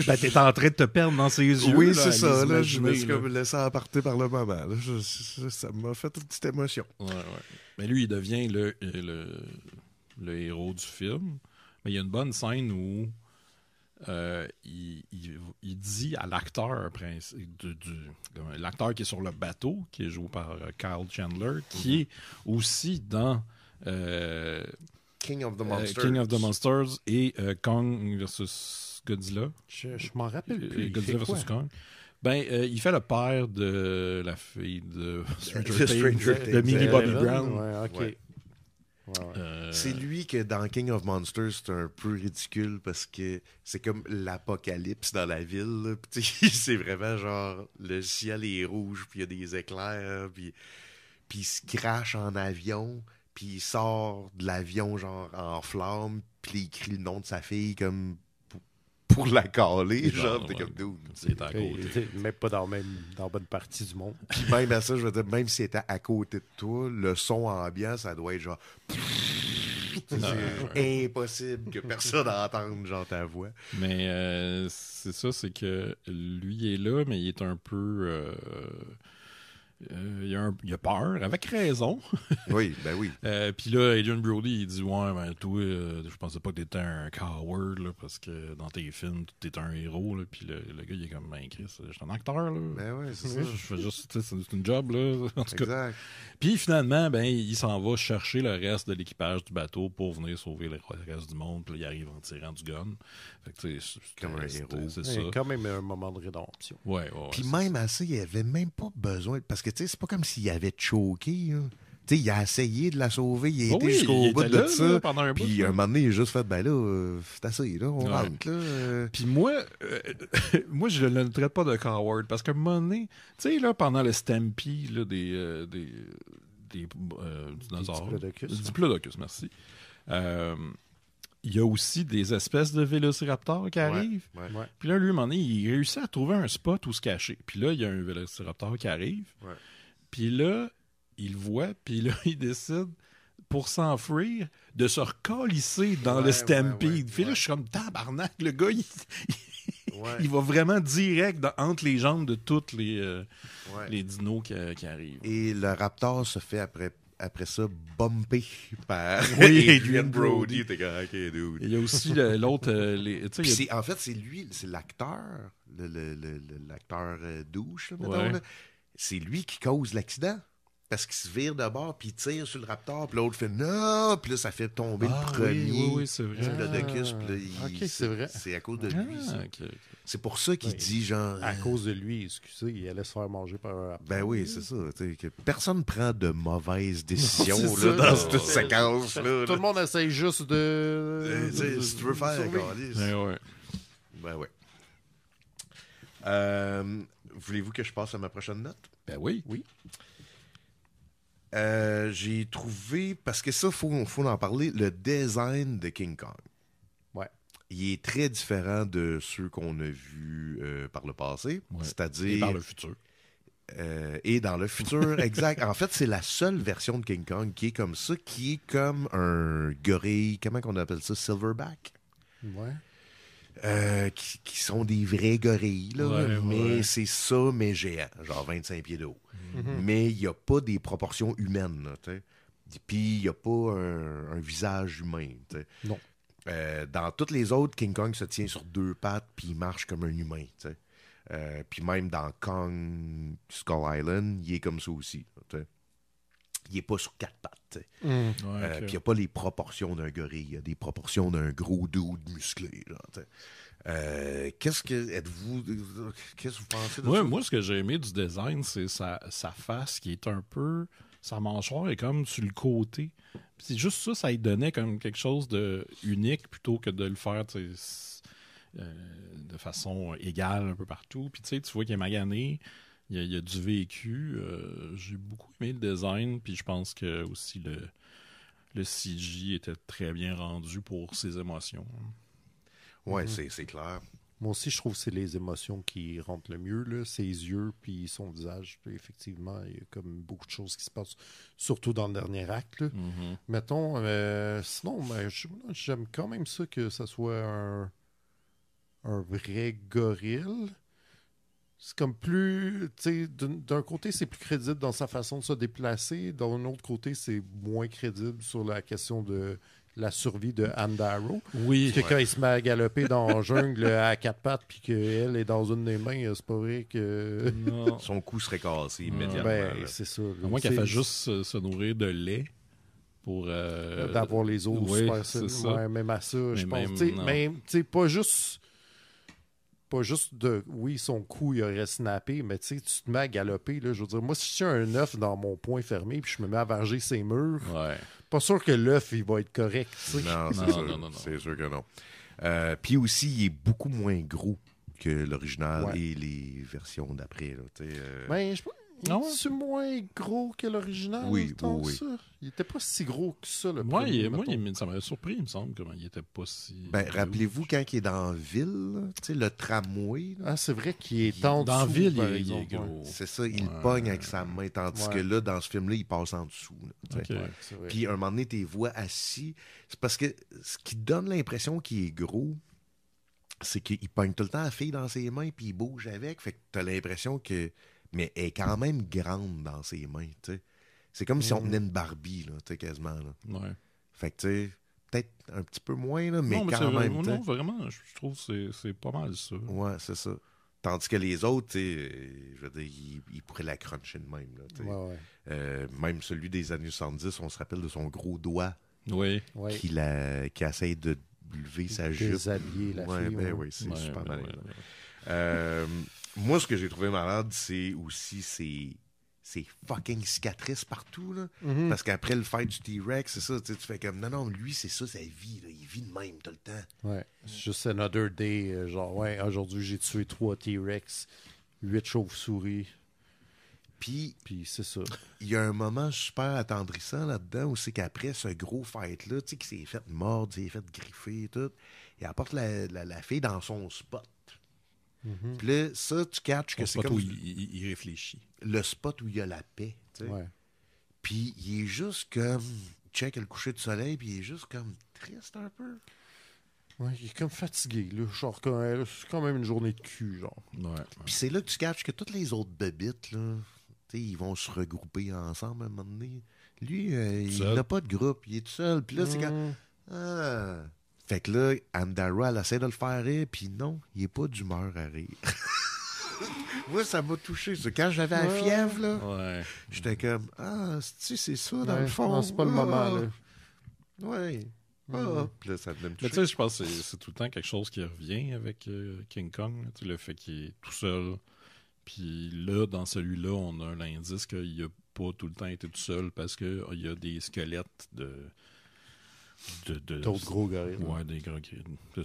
ben, t'es en train de te perdre dans ses yeux. Oui, c'est ça. Là, je me suis comme laissé emporter par le moment. ça m'a fait une petite émotion. Mais lui, il devient le, le, le héros du film. Mais il y a une bonne scène où euh, il, dit à l'acteur du l'acteur qui est sur le bateau, qui est joué par euh, Kyle Chandler, qui mhm. est aussi dans euh, King, of the Monsters. King of the Monsters et Kong vs Godzilla. Je, m'en rappelle plus. Godzilla vs Kong. Ben, il fait le père de la fille de Stranger, Bobby Brown. Ouais, euh, c'est lui que dans King of Monsters, c'est un peu ridicule parce que c'est comme l'apocalypse dans la ville. C'est vraiment genre le ciel est rouge, puis il y a des éclairs, puis, puis il se crache en avion, puis il sort de l'avion genre en flamme, puis il crie le nom de sa fille comme pour la caler. Genre, t'es comme d'où? C'est à côté. Même pas dans, même, dans bonne partie du monde. Puis même à ça, je veux dire, même si c'était à côté de toi, le son ambiant, ça doit être genre. Ah, c'est impossible que personne n'entende genre ta voix. Mais euh, c'est ça, c'est que lui est là, mais il est un peu. Euh, euh, il, a a peur, avec raison. oui, ben oui. Euh, puis là, Adrian Brody, il dit Ouais, ben toi, euh, je pensais pas que t'étais un coward, là, parce que dans tes films, t'es un héros. Puis le, gars, il est comme Ben Chris, je suis un acteur. Là. Ben oui, c'est ça. Je fais juste, c'est une job, là. En tout exact. Puis finalement, ben, il s'en va chercher le reste de l'équipage du bateau pour venir sauver le reste du monde. Puis il arrive en tirant du gun. Fait que, comme un héros. C'est ça. quand même un moment de rédemption. Ouais, ouais. Puis même assez, il avait même pas besoin. Parce que c'est pas comme s'il avait choqué. il a essayé de la sauver, il a oh été jusqu'au bout de ça. un puis un moment donné, il a juste fait ben là, c'est assez, là, on rentre. Là, euh. Puis moi, euh, moi, je ne le traite pas de coward parce qu'à un moment donné, tu sais, là, pendant le stampy là, des, euh, des, des dinosaures. du Diplodocus, hein. merci il y a aussi des espèces de vélociraptors qui arrivent. Puis là, lui, il réussit à trouver un spot où se cacher. Puis là, il y a un vélociraptor qui arrive. Puis là, il voit, puis là, il décide, pour s'enfuir, de se recalisser dans le stampede. puis là, je suis comme tabarnak, le gars, il, va vraiment direct entre les jambes de tous euh, les, dinos qui, qui, arrivent. Et le raptor se fait après après ça bumpé par oui, Adrian Brody. Ah, il y a aussi l'autre. Euh, en fait, c'est lui, c'est l'acteur, l'acteur le, euh, douche, C'est lui qui cause l'accident parce qu'il se vire de bord, puis il tire sur le raptor, puis l'autre fait non, puis là, ça fait tomber le ah, premier. Oui, oui, c'est vrai. Le docus, puis c'est vrai. C'est à cause de lui. Ah, c'est pour ça qu'il dit, genre. À euh, cause de lui, excusez, il allait se faire manger par un raptor. Ben oui, c'est ça. personne ne prend de mauvaises décisions là, dans cette séquence-là. Tout le monde essaye juste euh, de. si tu veux faire, Ben oui. Ben ouais. Euh, Voulez-vous que je passe à ma prochaine note? Ben oui. Oui. Euh, j'ai trouvé, parce que ça, il faut, en parler, le design de King Kong. Ouais. Il est très différent de ceux qu'on a vus euh, par le passé, c'est-à-dire. Et par le futur. Euh, et dans le futur, exact. En fait, c'est la seule version de King Kong qui est comme ça, qui est comme un gorille, comment qu'on appelle ça, silverback. Ouais. Euh, qui, sont des vrais gorilles, mais c'est ça, mais géant, genre 25 pieds de haut. Mhm. Mhm. Mais il n'y a pas des proportions humaines. Puis il n'y a pas un, visage humain. Non. Euh, dans toutes les autres, King Kong se tient sur deux pattes puis il marche comme un humain. Euh, puis même dans Kong Skull Island, il est comme ça aussi il n'est pas sur quatre pattes. Mm. Euh, il n'y a pas les proportions d'un gorille, il y a des proportions d'un gros de musclé. Euh, qu'est-ce que êtes-vous pensez de ça? moi ce que j'ai aimé du design c'est sa, face qui est un peu sa mâchoire est comme sur le côté c'est juste ça ça lui donnait comme quelque chose de unique plutôt que de le faire euh, de façon égale un peu partout puis tu sais tu vois qu'il est magané il y a, du vécu. Euh, j'ai beaucoup aimé le design, puis je pense que aussi le, le CG était très bien rendu pour ses émotions. Ouais, mhm. c'est clair. Moi aussi, je trouve que c'est les émotions qui rentrent le mieux. Ses yeux, puis son visage. Effectivement, il y a comme beaucoup de choses qui se passent, surtout dans le dernier acte. Mhm. Mettons, euh, sinon, ben, j'aime quand même ça que ça soit un, un vrai gorille c'est comme plus. D'un côté, c'est plus crédible dans sa façon de se déplacer. D'un autre côté, c'est moins crédible sur la question de la survie de Anne Darrow. Oui. Parce que quand il se met à galoper dans la jungle à quatre pattes puis qu'elle est dans une des mains, euh, c'est pas vrai que. Son cou serait cassé immédiatement. Ben, c'est ça. À moins qu'elle fasse juste se nourrir de lait pour. Euh, D'avoir les os oui, ça. même à ça, je pense. Mais pas juste pas juste de oui, son cou il aurait snappé, mais tu sais, tu te mets à galoper. je veux dire, moi, si as un œuf dans mon point fermé puis je me mets à varger ses murs, pas sûr que l'œuf il va être correct. Non, c'est sûr, non, non, sûr que non. Euh, puis aussi, il est beaucoup moins gros que l'original et les versions d'après. Euh... Ben, je, non? c'est hein? moins gros que l'original? Oui, oui, Il était pas si gros que ça, le Moi, moi ça m'a surpris, il me semble, comment il était pas si... Ben, rappelez-vous, quand il est dans la ville, tu sais, le tramway... Ah, c'est vrai qu'il est en Dans ville, il, est gros. C'est ça, il pogne avec sa main, tandis que là, dans ce film-là, il passe en dessous. Puis à Puis, un moment donné, tes voix assis... C'est parce que ce qui donne l'impression qu'il est gros, c'est qu'il pogne tout le temps la fille dans ses mains, puis il bouge avec. Fait que t'as l'impression que mais elle est quand même grande dans ses mains. tu sais. C'est comme si on mm-hmm. tenait une Barbie, là, quasiment. Là. Ouais. Fait que, tu sais, peut-être un petit peu moins, là, mais, quand même. Non, vraiment, je trouve que c'est, pas mal ça. Ouais, c'est ça. Tandis que les autres, euh, je veux dire, ils, pourraient la cruncher de même. Là, euh, même celui des années 70, on se rappelle de son gros doigt oui. qui, la, qui essaye de lever sa jupe. Déshabiller la fille. Ben, hein. oui, c'est super ben mal. Ben euh, moi, ce que j'ai trouvé malade, c'est aussi ces, fucking cicatrices partout. Là. Mhm. Parce qu'après le fight du T-Rex, c'est ça, tu fais comme non, non, lui, c'est ça sa vie. Il vit de même tout le temps. Ouais, c'est juste another day. Euh, genre, ouais, aujourd'hui, j'ai tué trois T-Rex, huit chauves-souris. Puis, Puis c'est ça. Il y a un moment super attendrissant là-dedans où c'est qu'après ce gros fight-là, tu sais, qui s'est fait mordre, s'est fait griffer et tout, il apporte la, la fille dans son spot. Mhm. Puis là, ça, tu catches que c'est comme... où il, réfléchit. Le spot où il y a la paix, Puis il est juste comme... Check le coucher de soleil, puis il est juste comme triste un peu. Ouais, il est comme fatigué, le Genre, euh, c'est quand même une journée de cul, genre. Ouais, Puis c'est là que tu catches que toutes les autres bebites, là, ils vont se regrouper ensemble à un moment donné. Lui, euh, il n'a pas de groupe, il est tout seul. Puis là, c'est quand... Fait que là, Andara, elle essaie de le faire rire, puis non, il n'est pas d'humeur à rire. Moi, ça m'a touché. Quand j'avais la fièvre, là, j'étais comme Ah, c'est ça, dans le fond. Non, c'est pas le moment, ah. là. Ouais. Ah, là, ça venait me Mais tu sais, je pense que c'est tout le temps quelque chose qui revient avec euh, King Kong. le fait qu'il est tout seul. Puis là, dans celui-là, on a l'indice qu'il n'a pas tout le temps été tout seul parce qu'il y a des squelettes de, de, de D'autres gros gorilles. Ouais, des gros C'est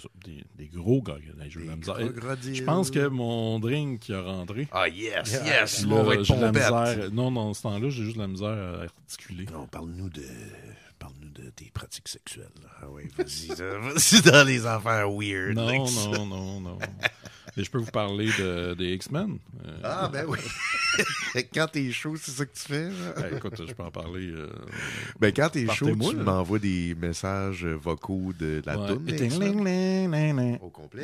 des, gros gorilles. Je, des gros je pense que mon drink a rentré. Ah, yes, juste ah, yes, la misère. Non, dans ce temps-là, j'ai juste la misère à articuler. Non, parle-nous de. Parle-nous de tes pratiques sexuelles. Ah oui, vas-y, vas dans les affaires weird. non, non, non, non. Mais je peux vous parler de, des X-Men. Euh, ah, ben oui. quand t'es chaud, c'est ça que tu fais. Ben, écoute, je peux en parler. Euh, ben, quand t'es chaud, tu m'envoies des messages vocaux de la ouais. Au complet.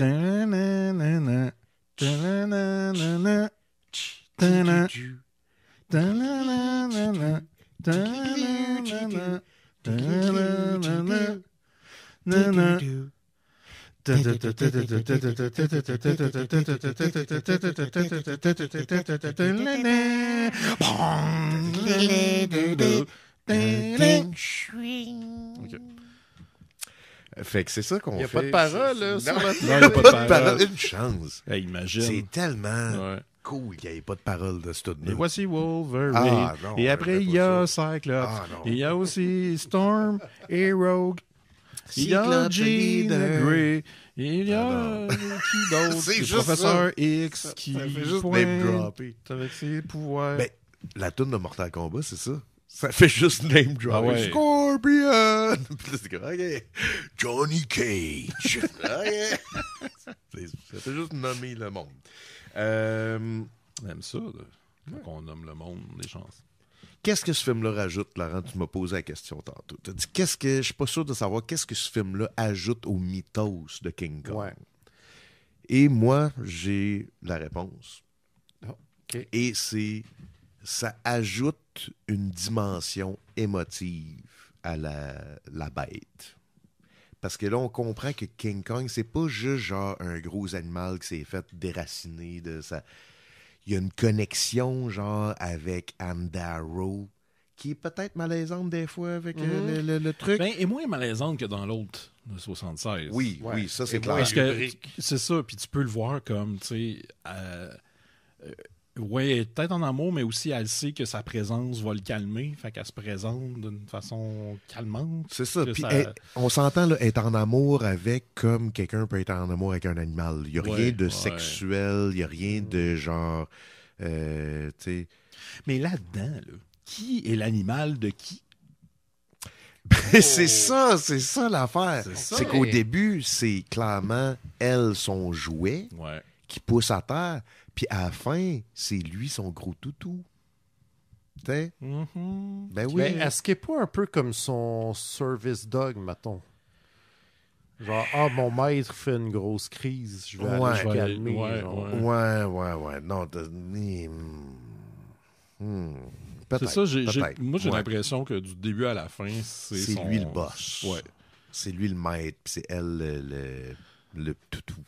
Fait que c'est ça qu'on fait. Il n'y a pas de parole, il a pas de parole. Une chance. imagine. C'est tellement. cool qu'il n'y ait pas de parole de Et voici Wolverine. Ah, et après, il y a Cyclops. Ah, il y a aussi Storm et Rogue il y a Gene Grey, il y a qui d'autre? C'est Professeur X qui fait juste name dropper. avec ses pouvoirs. Mais ben, la toune de Mortal Kombat, c'est ça. Ça fait juste name drop. Ah ouais. Scorpion! ok, Johnny Cage. Ah, ça fait juste nommer le monde. Euh... J'aime ça, quand on nomme le monde, des chances. Qu'est-ce que ce film-là rajoute, Laurent? Tu m'as posé la question tantôt. Tu as qu'est-ce que, je suis pas sûr de savoir, qu'est-ce que ce film-là ajoute au mythos de King Kong? Et moi, j'ai la réponse. Ah, Et c'est, ça ajoute une dimension émotive à la, la bête. Parce que là, on comprend que King Kong, c'est pas juste genre un gros animal qui s'est fait déraciner de sa, il y a une connexion, genre, avec Andaro, qui est peut-être malaisante des fois avec euh, mm-hmm. le, truc. Ben, et moins malaisante que dans l'autre, de 76. Oui, oui, ça, c'est clair. c'est ça, puis tu peux le voir comme, tu sais, euh, euh, oui, peut-être en amour, mais aussi elle sait que sa présence va le calmer. Fait qu'elle se présente d'une façon calmante. C'est ça. Puis on s'entend être en amour avec comme quelqu'un peut être en amour avec un animal. Il n'y a rien de sexuel, il n'y a rien mm. de genre. Euh, mais là-dedans, qui est l'animal de qui? Ben, oh. C'est ça, c'est ça l'affaire. C'est qu'au début, c'est clairement elle, son jouet, qui pousse à terre. Puis à la fin, c'est lui son gros toutou. Mm Ben oui. Mais est-ce qu'il n'est pas un peu comme son service dog, mettons? Genre, ah, mon maître fait une grosse crise, je vais ouais, aller calmer. Ouais, ouais, ouais, ouais, ouais. Non, hmm. C'est ça, j moi j'ai l'impression que du début à la fin, c'est. C'est lui le boss. Ouais. C'est lui le maître, puis c'est elle le le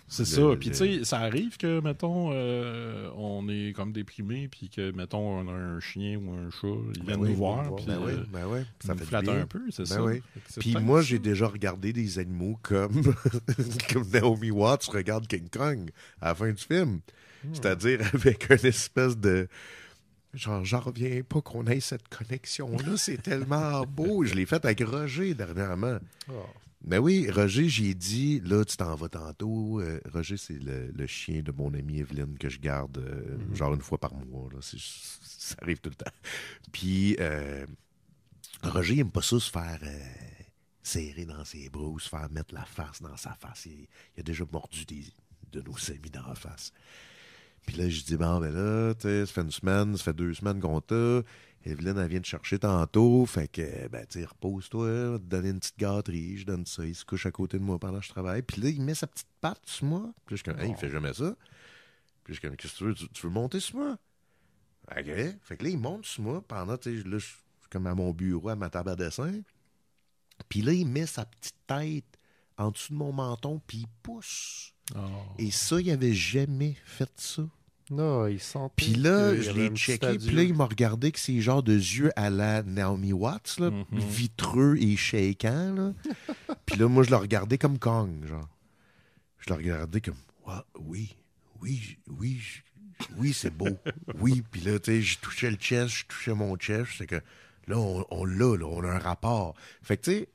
C'est ça. Puis, tu sais, ça arrive que, mettons, euh, on est comme déprimé, puis que, mettons, on a un chien ou un chat, il vient viennent nous voir. Ben euh, ben puis, Ça fait flatte un peu, c'est ben ça. Puis, moi, j'ai déjà regardé des animaux comme, comme Naomi Watts regarde King Kong à la fin du film. Hmm. C'est-à-dire avec une espèce de genre, j'en reviens pas qu'on ait cette connexion-là, c'est tellement beau. Je l'ai fait avec Roger dernièrement. Oh. Ben oui, Roger, j'ai dit, là, tu t'en vas tantôt. Euh, Roger, c'est le, chien de mon amie Evelyne que je garde euh, mhm. genre une fois par mois. Ça arrive tout le temps. Puis, euh, Roger, il aime pas ça se faire serrer dans ses bras ou se faire mettre la face dans sa face. Il, a déjà mordu des, de nos amis dans la face. Puis là, je dis, bon, ben là, tu sais, ça fait une semaine, ça fait deux semaines qu'on t'a. Evelyne, elle vient te chercher tantôt. Fait que, ben, tu repose-toi, te donner une petite gâterie. Je donne ça. Il se couche à côté de moi pendant que je travaille. Puis là, il met sa petite patte sur moi. Puis je suis comme, hey, il oh. fait jamais ça. Puis je suis comme, qu'est-ce que tu veux? Tu, veux monter sur moi? OK. Fait que là, il monte sur moi pendant, tu sais, là, je suis comme à mon bureau, à ma table à dessin. Puis là, il met sa petite tête en dessous de mon menton, puis il pousse. Oh. Et ça, il n'avait jamais fait ça. Non, il sentait. Puis là, je l'ai checké, puis là, il m'a regardé avec ces genres de yeux à la Naomi Watts, mm-hmm. vitreux et shakant. puis là, moi, je le regardais comme Kong, genre. Je le regardais comme, oui, oui, oui, oui, c'est beau. oui, puis là, tu sais, je touchais le chest, je touchais mon chest, c'est que là, on, on l'a, on a un rapport. Fait que, tu sais,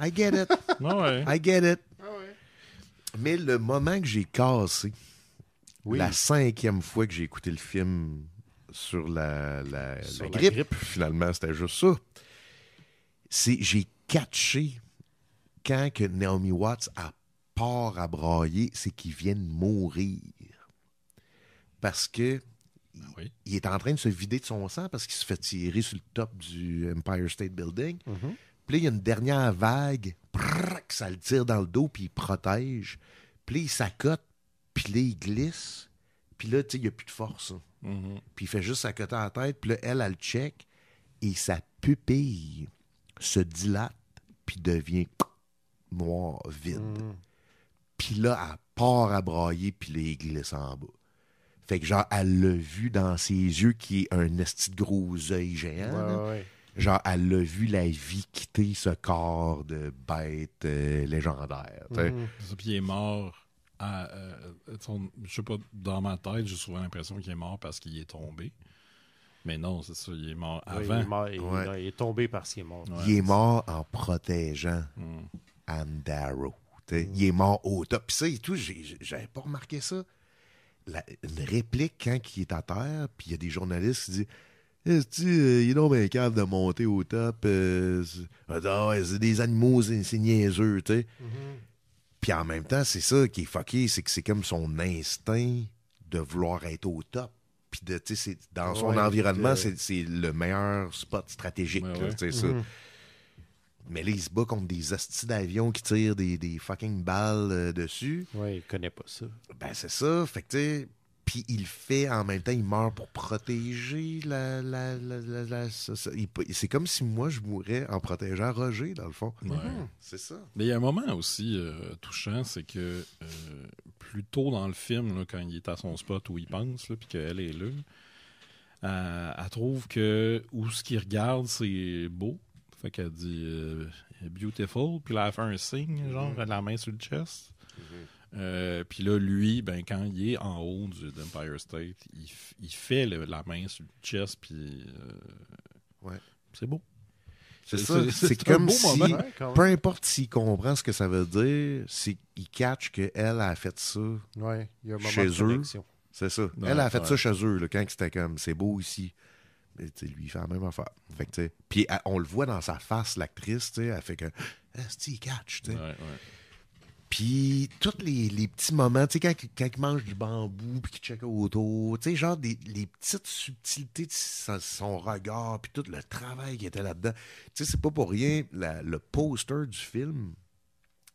I get it. I get it. Mais le moment que j'ai cassé, la cinquième fois que j'ai écouté le film sur la, grippe, finalement, c'était juste ça, c'est j'ai catché quand que Naomi Watts a peur à brailler, c'est vient viennent mourir. Parce que ah il est en train de se vider de son sang parce qu'il se fait tirer sur le top du Empire State Building. Mm-hmm. Puis il y a une dernière vague, ça le tire dans le dos, puis il protège. Puis là, il s'accote, puis là, il glisse. Puis là, tu sais, il n'y a plus de force. Mm-hmm. Puis il fait juste s'accoter la tête, puis là, elle, elle le check, et sa pupille se dilate, puis devient noire, vide. Mm-hmm. Puis là, elle part à brailler, puis là, il glisse en bas. Fait que genre, elle l'a vu dans ses yeux qui est un esti de gros œil géant genre, elle a vu la vie quitter ce corps de bête euh, légendaire. Mhm. Puis il est mort. À, euh, je sais pas, dans ma tête, j'ai souvent l'impression qu'il est mort parce qu'il est tombé. Mais non, c'est ça, il est mort avant. Il est, tombé parce qu'il est mort. il est mort en protégeant mm. Andaro. Mm. Il est mort au top. Puis ça et tout, j'avais pas remarqué ça. La, une réplique quand il est à terre, puis il y a des journalistes qui disent euh, il est donc bien de monter au top. Euh, ah, c'est des animaux, c'est niaiseux, tu sais. Mm-hmm. Puis en même temps, c'est ça qui est fucké, c'est que c'est comme son instinct de vouloir être au top. Puis de, dans son environnement, c'est le meilleur spot stratégique, mm-hmm. Mais là, il se bat contre des hosties d'avion qui tirent des, des fucking balles euh, dessus. Ouais, il connaît pas ça. Ben, c'est ça. Fait que, tu sais, puis il fait en même temps, il meurt pour protéger la. la, la, la, c'est comme si moi je mourais en protégeant Roger, dans le fond. Mhm. c'est ça. Mais il y a un moment aussi euh, touchant, c'est que euh, plus tôt dans le film, quand il est à son spot où il pense, puis qu'elle est là, euh, elle trouve que où ce qu'il regarde, c'est beau. Fait qu'elle dit beautiful, puis là, elle fait un signe, genre, mhm. la main sur le chest. Mhm. Pis euh, puis là, lui, ben, quand il est en haut du Empire State, il, fait la main sur le chest, puis. Euh, c'est beau. C'est ça. C'est comme si, moment, peu importe s'il comprend ce que ça veut dire, c'est qu'il catch qu'elle a fait ça y a un chez de eux. C'est ça. elle a fait ça chez eux, quand c'était comme c'est beau ici. Mais, lui, il fait la même affaire. Puis on le voit dans sa face, l'actrice, elle fait que. Est-ce ah, il catch. Puis tous les, petits moments, tu sais, quand, quand mange du bambou, puis qu'il check autour, tu sais, genre des, les petites subtilités de son, regard, puis tout le travail qui était là-dedans. Tu sais, c'est pas pour rien, le poster du film,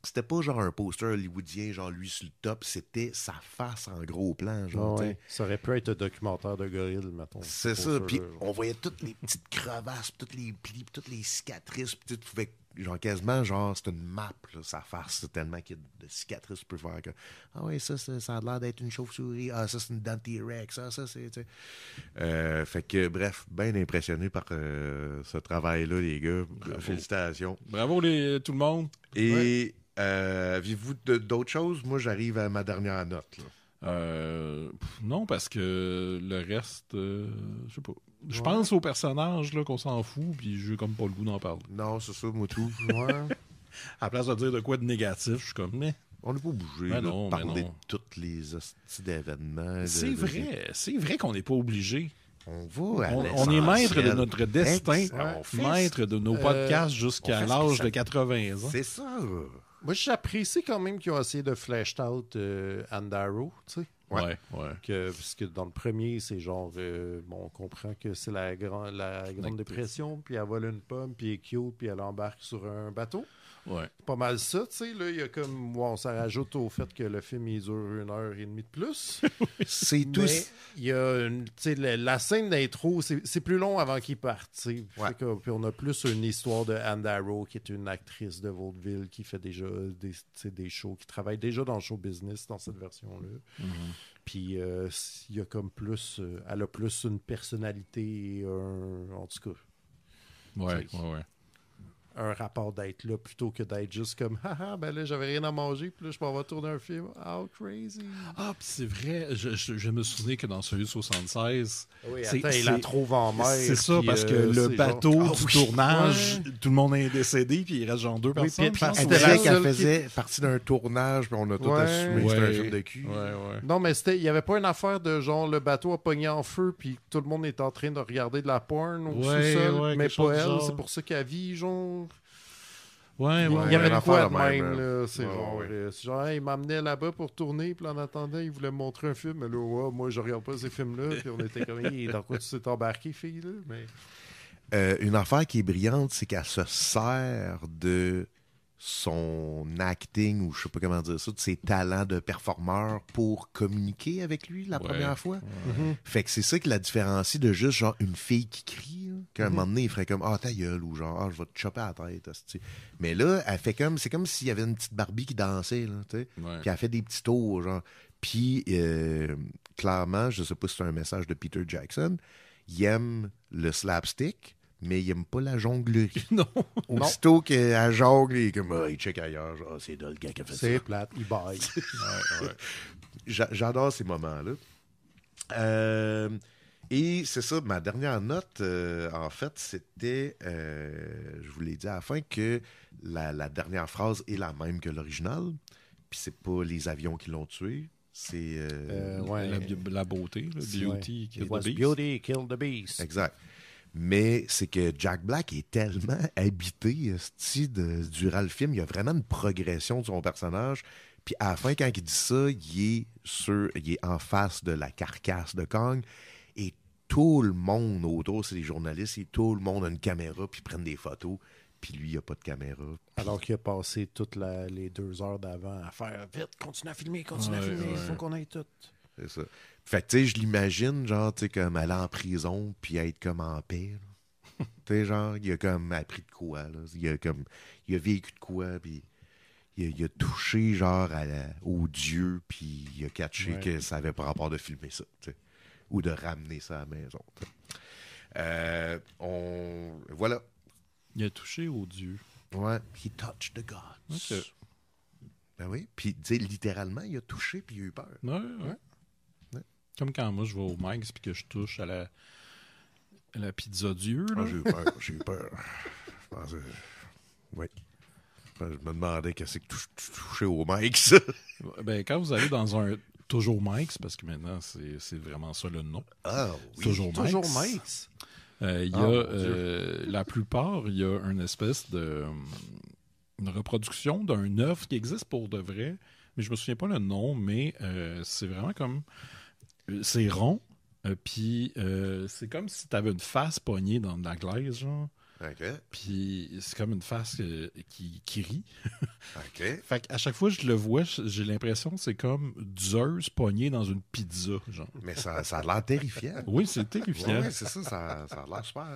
c'était pas genre un poster hollywoodien, genre lui sur le top, c'était sa face en gros plan. Genre, Ça aurait pu être un documentaire de gorille, mettons. C'est ça, puis on voyait toutes les petites crevasses, toutes les plis, toutes les cicatrices, puis tu genre quasiment, genre, c'est une map, ça farce. tellement qu'il y a de cicatrices, tu peux que, ah oui, ça, ça, a l'air d'être une chauve-souris, ah, ça, c'est une dante rex ah, ça, c'est, euh, Fait que, bref, bien impressionné par euh, ce travail-là, les gars. Félicitations. Bravo, tout le monde. Et, euh, aviez vous d'autres choses? Moi, j'arrive à ma dernière note, Euh, non, parce que le reste, je sais pas. Je pense aux personnages qu'on s'en fout, puis je comme pas le goût d'en parler. Non, c'est ça, moi tout. Ouais. à place de dire de quoi de négatif, je suis comme, mais. On n'est pas obligé ben de ben parler de tous les petits événements. C'est vrai, c'est vrai qu'on n'est pas obligé. On va à on, on est maître de notre destin, ah, maître de nos podcasts euh, jusqu'à l'âge de 80 ans. C'est ça. Moi, j'apprécie quand même qu'ils ont essayé de flash out euh, Andaro, tu sais. Ouais. parce que dans le premier, c'est genre, euh, bon, on comprend que c'est la, la Grande Dépression, puis elle vole une pomme, puis elle puis elle embarque sur un bateau pas mal ça, tu sais. Là, il y a comme. on s'en rajoute au fait que le film, il dure une heure et demie de plus. c'est tout. Il y a. Une, la, la, scène d'intro, c'est plus long avant qu'il parte. on a plus une histoire de Anne Darrow, qui est une actrice de vaudeville, qui fait déjà des, shows, qui travaille déjà dans le show business dans cette version-là. Mm-hmm. Puis euh, il y a comme plus. Euh, elle a plus une personnalité En tout cas. ouais, ouais un rapport d'être là plutôt que d'être juste comme haha ben là j'avais rien à manger puis là je peux avoir tourné un film oh crazy ah puis c'est vrai je, je, me souviens que dans celui 76 il la trouve en mer c'est ça parce que euh, le bateau ah du tournage tout le monde est décédé puis il reste genre deux oui, personnes c'était qu'elle faisait partie d'un tournage puis on a tout assumé c'était un jeu de cul non mais c'était il y avait pas une affaire de genre le bateau a pogné en feu puis tout le monde est en train de regarder de la porn ou sous-sol mais pas elle c'est pour ça qu'elle vit genre Ouais, il y avait une fois de même. Ah, euh, c'est genre, il m'amenait là-bas pour tourner, puis en attendant, il voulait me montrer un film. Mais moi, je regarde pas ces films-là. Puis on était comme, dans quoi tu t'es embarqué, fille? Mais... Euh, une affaire qui est brillante, c'est qu'elle se sert de son acting ou je sais pas comment dire ça, de ses talents de performeur pour communiquer avec lui la première fois. Mhm. Fait que c'est ça qui la différencie de juste genre une fille qui crie, qu'à un mhm. moment donné, il ferait comme Ah, ta gueule ou genre ah, je vais te choper à la tête. Mais là, elle fait comme, c'est comme s'il y avait une petite Barbie qui dansait, là, Puis elle fait des petits tours, genre. Puis euh, clairement, je sais pas si c'est un message de Peter Jackson, il aime le slapstick mais il n'aime pas la jonglerie. Non. Aussitôt qu'elle jongle, jongler, est comme, ah, il check ailleurs. Ah, c'est là le gars qui a fait ça. C'est plate, il baille. ouais, J'adore ces moments-là. Euh, et c'est ça, ma dernière note, euh, en fait, c'était, euh, je vous l'ai dit à la fin, que la, dernière phrase est la même que l'original. Puis c'est pas les avions qui l'ont tué, c'est. la, beauté, beauty, ouais. the beast. beauty, the beast. Exact. Mais c'est que Jack Black est tellement habité durant le film. Il y a vraiment une progression de son personnage. Puis à la fin, quand il dit ça, il est, sur, il est en face de la carcasse de Kong. Et tout le monde autour, c'est les journalistes, et tout le monde a une caméra, puis ils prennent des photos. Puis lui, il a pas de caméra. Alors qu'il a passé toutes les deux heures d'avant à faire vite, continue à filmer, continue à filmer, il faut qu'on aille toutes. C'est ça. Fait que, tu sais, je l'imagine, genre, tu sais, comme aller en prison, puis être comme en paix. tu sais, genre, il a comme appris de quoi, là. Il a comme, il a vécu de quoi, puis il a, il a touché, genre, à au Dieu, puis il a catché que ça avait pas rapport de filmer ça, tu sais, ou de ramener ça à la maison. Euh, on... Voilà. Il a touché au Dieu. Ouais, he touched the gods. Okay. Ben oui, puis, tu sais, littéralement, il a touché, puis il a eu peur. ouais. ouais. Comme quand moi, je vais au Mike's et que je touche à la, pizza Dieu. Ah, j'ai eu peur. j'ai eu peur. Je Je me demandais qu'est-ce que tu touchais au Mike's. ben, quand vous allez dans un. Toujours MAX, parce que maintenant, c'est vraiment ça le nom. Ah, toujours Mike's. Toujours euh, ah, euh, la plupart, il y a une espèce de hum, reproduction d'un œuf qui existe pour de vrai, mais je me souviens pas le nom, mais euh, c'est vraiment comme c'est rond, euh, puis euh, c'est comme si tu avais une face pognée dans de la glaise, genre. OK. Puis c'est comme une face euh, qui, rit. OK. Fait qu'à chaque fois que je le vois, j'ai l'impression que c'est comme Zeus pogné dans une pizza. Genre. Mais ça, ça a l'air terrifiant. oui, c'est terrifiant. Oui, c'est ça, ça, a l'air super.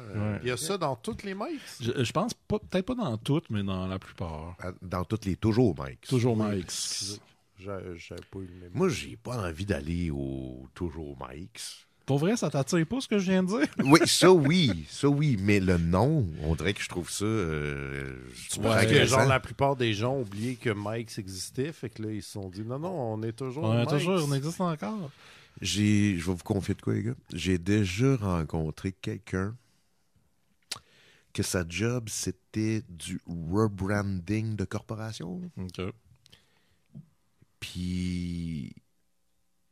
Il y a ça dans toutes les mics. Je, pense peut-être pas dans toutes, mais dans la plupart. Ah, dans toutes les toujours mics. Toujours mics. J'ai, Moi, j'ai pas envie d'aller au Toujours Mike's. Pour vrai, ça t'attire pas ce que je viens de dire? oui, ça oui, ça oui, mais le nom, on dirait que je trouve ça. Euh, tu que la plupart des gens ont oublié que Mike's existait, fait que là, ils se sont dit non, non, on est toujours. On est toujours, on existe encore. J'ai, je vais vous confier de quoi, les gars. J'ai déjà rencontré quelqu'un que sa job, c'était du rebranding de corporation. OK. Puis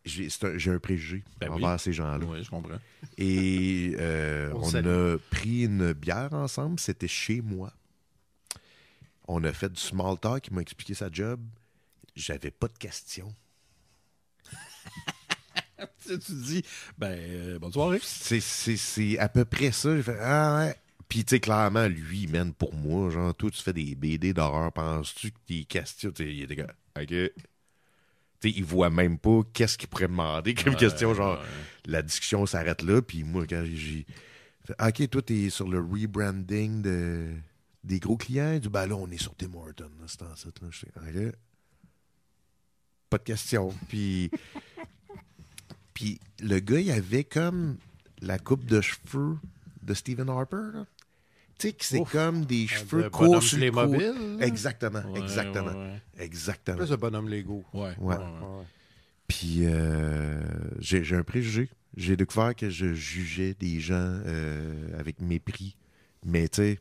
j'ai un, un, préjugé ben envers ces gens-là. Oui, je comprends. Et euh, on, a pris une bière ensemble, c'était chez moi. On a fait du small talk, il m'a expliqué sa job. J'avais pas de questions. tu dis, ben, bonsoir. Euh, bonne soirée. C'est à peu près ça. ah ouais. Puis, tu sais, clairement, lui, mène pour moi, genre, toi, tu fais des BD d'horreur, penses-tu que tes questions, tu es il était OK il voit même pas qu'est-ce qu'il pourrait demander comme question. Genre, la discussion s'arrête là. Puis moi, quand j'ai. Ok, toi, t'es sur le rebranding de... des gros clients. Du ballon on est sur Tim Hortons, c'est temps là. Pas de question. Puis. Puis le gars, il avait comme la coupe de cheveux de Stephen Harper c'est comme des cheveux courts sur les mobiles. Exactement, exactement, exactement. Plus un bonhomme Lego. Ouais. Puis euh, j'ai un préjugé. J'ai découvert que je jugeais des gens euh, avec mépris. Mais tu sais,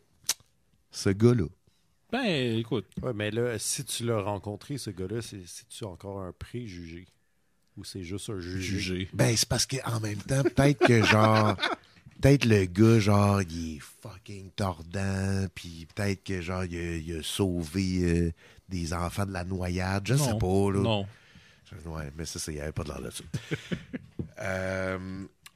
ce gars-là. Ben, écoute. Ouais, mais là, si tu l'as rencontré, ce gars-là, c'est-tu encore un préjugé? Ou c'est juste un jugé. Ben, c'est parce qu'en même temps, peut-être que genre. peut-être le gars, genre, il est fucking tordant, puis peut-être que, genre, il a, sauvé euh, des enfants de la noyade, je sais pas, Non. Ouais, mais ça, il n'y avait pas de l'air là-dessus. Euh,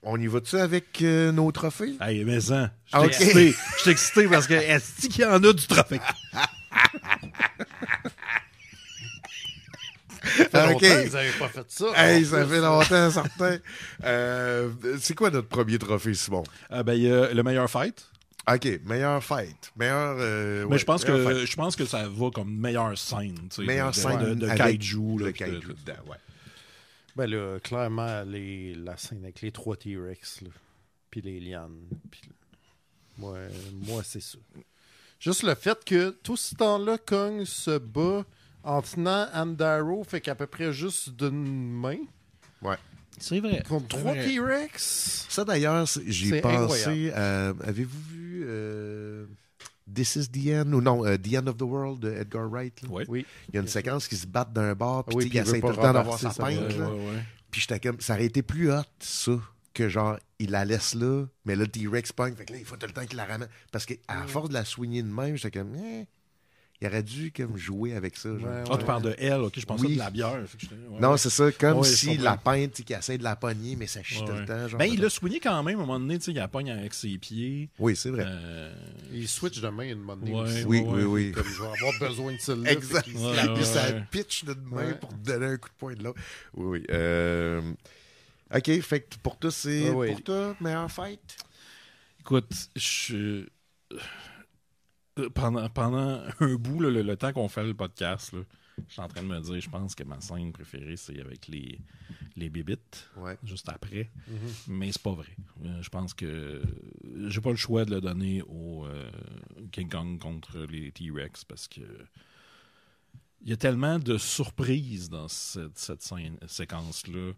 on y va-tu avec euh, nos trophées? Ah, il mais ça, je suis ah, excité. Je suis excité parce que est-ce qu'il y en a du trophée? Ça fait ah, pas fait ça. Hey, ça fait longtemps, certain. Euh, c'est quoi notre premier trophée, Simon? Euh, ben, le meilleur fight. OK, meilleur fight. Meilleur. Euh, mais je pense, que, je pense que ça va comme meilleure scène. Meilleure scène de, kaiju. kaiju ouais. Ben là, clairement, les, la scène avec les trois T-Rex, puis les lianes. moi, moi c'est ça. Juste le fait que tout ce temps-là, Kong se bat en tenant Andaro, fait qu'à peu près juste d'une main. Ouais. C'est vrai. Contre trois T-Rex. Ça, d'ailleurs, j'ai pensé. Euh, avez-vous vu. Euh, This is the end, ou non, euh, The End of the World de Edgar Wright. Oui. oui. Il y a une séquence qui se battent d'un un bar, puis oui, il, essaie tout le temps d'avoir sa pinte. Puis j'étais comme, ça aurait été plus hot, ça, que genre, il la laisse là, mais là, T-Rex punk, fait que là, il faut tout le temps qu'il la ramène. Parce qu'à force de la soigner de même, j'étais comme, eh, il aurait dû comme, jouer avec ça. Genre. Ah, tu parles de elle, ok, je pensais oui. de la bière. non, c'est ça, comme si la pinte qui essaie de la pogner, mais ça chie tout le temps. Genre, ben, il l'a soigné quand même, à un moment donné, il la pogne avec ses pieds. Oui, c'est vrai. Euh, il switch de main à un moment donné. Oui, oui, oui. Comme je vais avoir besoin de celle-là. exact. Puis ça pitch de main pour donner un coup de poing de l'autre. Oui, oui. Euh, ok, fait que pour toi, c'est. Pour toi, meilleure fête? Écoute, je euh, pendant, un bout, le, temps qu'on fait le podcast, là, je suis en train de me dire, je pense que ma scène préférée, c'est avec les, les juste après. Mm-hmm. Mais c'est pas vrai. Euh, je pense que j'ai pas le choix de le donner au euh, King Kong contre les T-Rex parce que il y a tellement de surprises dans cette, cette séquence-là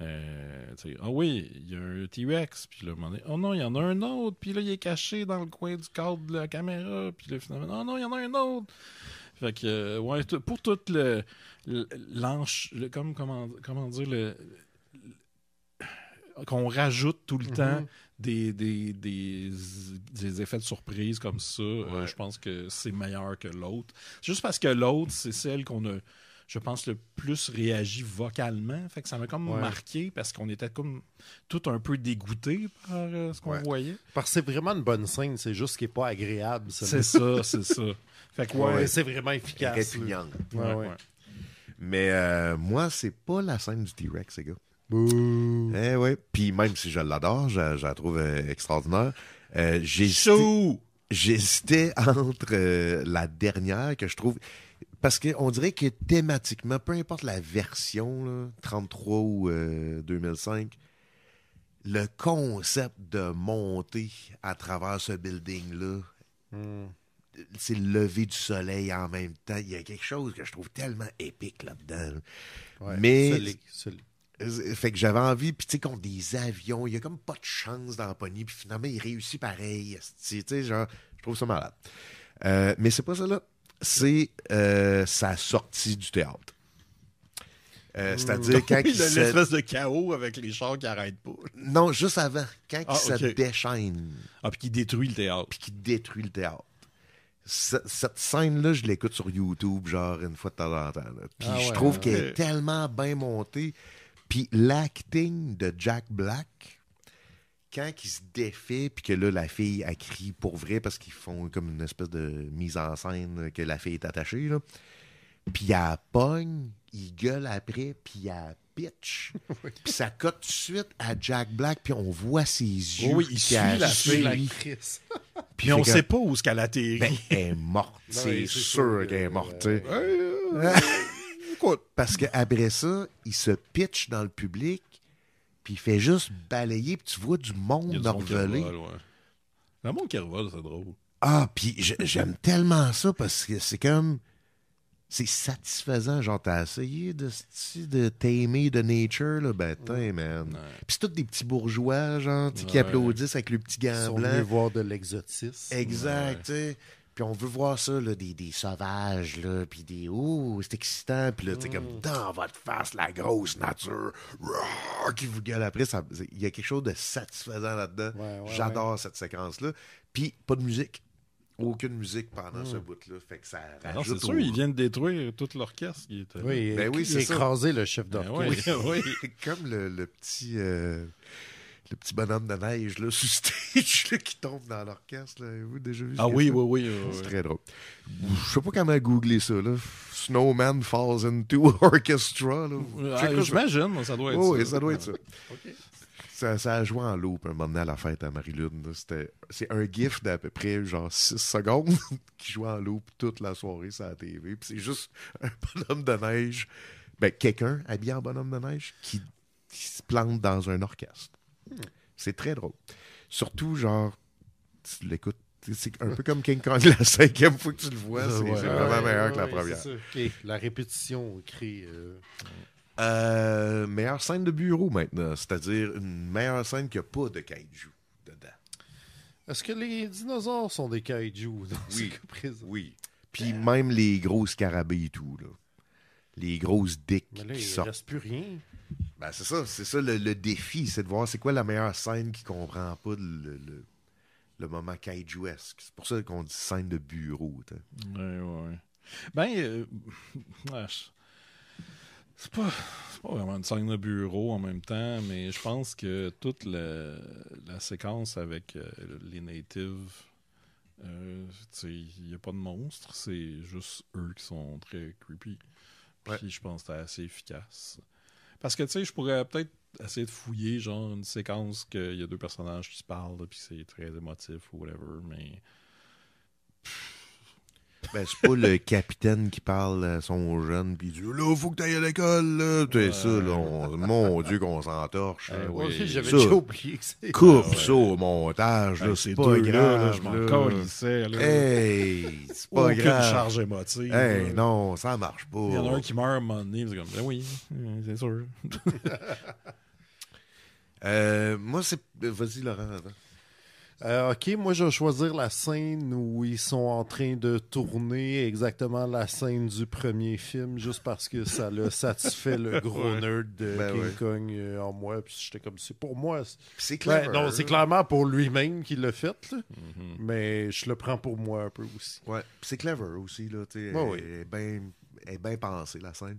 euh, ah oui, il y a un T-Rex, puis là, donné, oh non, il y en a un autre, puis là, il est caché dans le coin du cadre de la caméra, puis là, finalement, oh non, il y en a un autre. Fait que, euh, ouais, pour tout le. l'anche, comme, comment, comment dire, le, qu'on rajoute tout le temps mm-hmm. des des, des, des, effets de surprise comme ça, euh, je pense que c'est meilleur que l'autre. Juste parce que l'autre, c'est celle qu'on a je pense, le plus réagi vocalement. Fait que ça m'a comme marqué parce qu'on était comme tout un peu dégoûté par euh, ce qu'on voyait. Parce que c'est vraiment une bonne scène, c'est juste ce qui n'est pas agréable. C'est ça, c'est ça. Fait que c'est vraiment efficace. Mais euh, moi, c'est pas la scène du T-Rex, les gars. Eh ouais. Puis même si je l'adore, je, la trouve euh, extraordinaire. J'hésitais entre la dernière que je trouve parce qu'on dirait que thématiquement, peu importe la version, 33 ou 2005, euh, le concept de monter à travers ce building-là, hmm. c'est le lever du soleil en même temps. Il y a quelque chose que je trouve tellement épique là-dedans. Mais. Fait que j'avais envie, puis tu sais, contre des avions, il y a comme pas de chance dans Pony, puis finalement, il réussit pareil. Tu sais, genre, je trouve ça malade. Euh, mais c'est pas ça là c'est euh, sa sortie du théâtre. Euh, c'est-à-dire hmm. quand il se... l'espèce de chaos avec les chars qui n'arrêtent pas. Non, juste avant. Quand ah, il se déchaîne. Ah, puis qui détruit le théâtre. Puis qui détruit le théâtre. cette scène-là, je l'écoute sur YouTube, genre, une fois de temps en temps. Puis ah je trouve hein. qu'elle est tellement bien montée. Puis l'acting de Jack Black, quand il se défait, puis que là, la fille a crié pour vrai parce qu'ils font comme une espèce de mise en scène que la fille est attachée, là. Puis elle pogne, il gueule après, puis elle pitch puis ça cote tout de suite à Jack Black, puis on voit ses yeux. il suit la fille, puis on sait pas où ce qu'elle atterrit. Ben, est morte, c'est sûr qu'elle est morte. Euh, parce qu'après ça, il se pitch dans le public, puis il fait juste balayer, puis tu vois du monde envoler. Le monde qui revole, c'est drôle. Ah, puis j'aime tellement ça parce que c'est comme. C'est satisfaisant. Genre, t'as essayé de, de t'aimer de nature, là, ben, t'es, man. Puis c'est tous des petits bourgeois, genre, qui applaudissent avec le petit gant Ils sont Venus voir de l'exotisme. Exact, puis on veut voir ça, là, des, sauvages, là, puis des ouh, c'est excitant, puis là, tu comme mm. dans votre face, la grosse nature qui vous gueule après. Il y a quelque chose de satisfaisant là-dedans. J'adore cette séquence-là. Puis pas de musique. Aucune musique pendant ce mm. bout-là. Fait que ça ben rajoute. c'est sûr, ils viennent détruire toute l'orchestre Oui, ben oui c'est écrasé le chef ben d'orchestre. comme le, petit. Euh, le petit bonhomme de neige là, sous stage qui tombe dans l'orchestre. Vous déjà vu Ah oui, oui, oui, C'est très drôle. Je sais pas comment googler ça. Là. Snowman falls into orchestra. Je J'imagine, ça doit être ça. Oui, ça doit être ça. ça. a joué en loop un moment donné à la fête à Marie-Lune. C'est un gif d'à peu près genre 6 secondes qui joue en loop toute la soirée sur la TV. C'est juste un bonhomme de neige, ben, quelqu'un habillé en bonhomme de neige qui se plante dans un orchestre. C'est très drôle. Surtout, genre, tu l'écoutes. C'est un peu comme King Kong, la cinquième fois que tu le vois, c'est vraiment meilleur que la première. La répétition crée. Euh. euh... meilleure scène de bureau maintenant, c'est-à-dire une meilleure scène qui a pas de kaiju dedans. Est-ce que les dinosaures sont des kaiju oui, Oui. Puis ben. même les grosses carabées et tout. Là. Les grosses dicks Il ne reste plus rien. Ben, c'est ça, c'est ça le, défi, c'est de voir c'est quoi la meilleure scène qui comprend pas le, le, moment kaijuesque. C'est pour ça qu'on dit scène de bureau. Ouais, ouais. Ben, euh, c'est pas, vraiment une scène de bureau en même temps, mais je pense que toute la, séquence avec euh, les natives, euh, il n'y a pas de monstre, c'est juste eux qui sont très creepy. Puis je pense que assez efficace. Parce que, tu sais, je pourrais peut-être essayer de fouiller, genre, une séquence qu'il y a deux personnages qui se parlent, puis c'est très émotif ou whatever, mais ben, c'est pas le capitaine qui parle à son jeune, puis il dit Là, faut que t'ailles à l'école, là. ça, là. mon Dieu, qu'on s'entorche. Euh, moi aussi, j'avais déjà oublié c'est. Coupe ça au montage, là. C'est pas grave. Là, je m'en colissais, là. Hey, c'est pas Aucune charge émotive. Hey, non, ça marche pas. Il y en a un qui meurt à un moment donné, c'est comme ben Oui, c'est sûr. Euh, moi, c'est. Vas-y, Laurent, avant. Euh, ok, moi je vais choisir la scène où ils sont en train de tourner exactement la scène du premier film, juste parce que ça le satisfait le gros nerd de ben King Kong euh, en moi. Puis j'étais comme, c'est pour moi. C'est clair. c'est clairement pour lui-même qu'il l'a fait, mm-hmm. mais je le prends pour moi un peu aussi. Ouais, c'est clever aussi, là. Elle est bien pensée, la scène.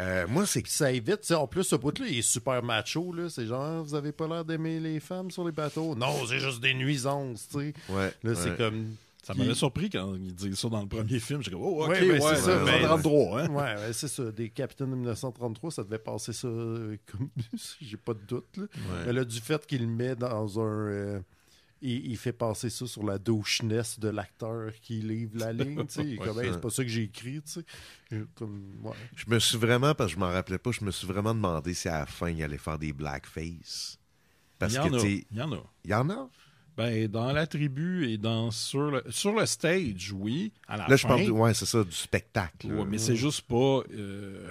Euh, moi, c'est que ça évite. T'sais, en plus, ce bout-là, il est super macho. Là. C'est genre, vous avez pas l'air d'aimer les femmes sur les bateaux. Non, c'est juste des nuisances. T'sais. Ouais, là, c'est comme. Ça m'avait surpris quand il dit ça dans le premier film. J'ai comme, oh, ok, ouais, ben, c'est ça, 1933. Hein? Ouais, c'est ça. Des capitaines de 1933, ça devait passer ça euh, comme. J'ai pas de doute. Là. Mais là, du fait qu'il le met dans un. Euh, il, fait passer ça sur la douchenesse de l'acteur qui livre la ligne. c'est pas ça que j'ai écrit. Je me suis vraiment, parce que je m'en rappelais pas, je me suis vraiment demandé si à la fin il allait faire des blackface. Parce il y en a. Il y en a. Ben, dans la tribu et dans sur le, sur le stage, oui. À la là, je parle, ouais, c'est ça, du spectacle. mais c'est juste pas, euh,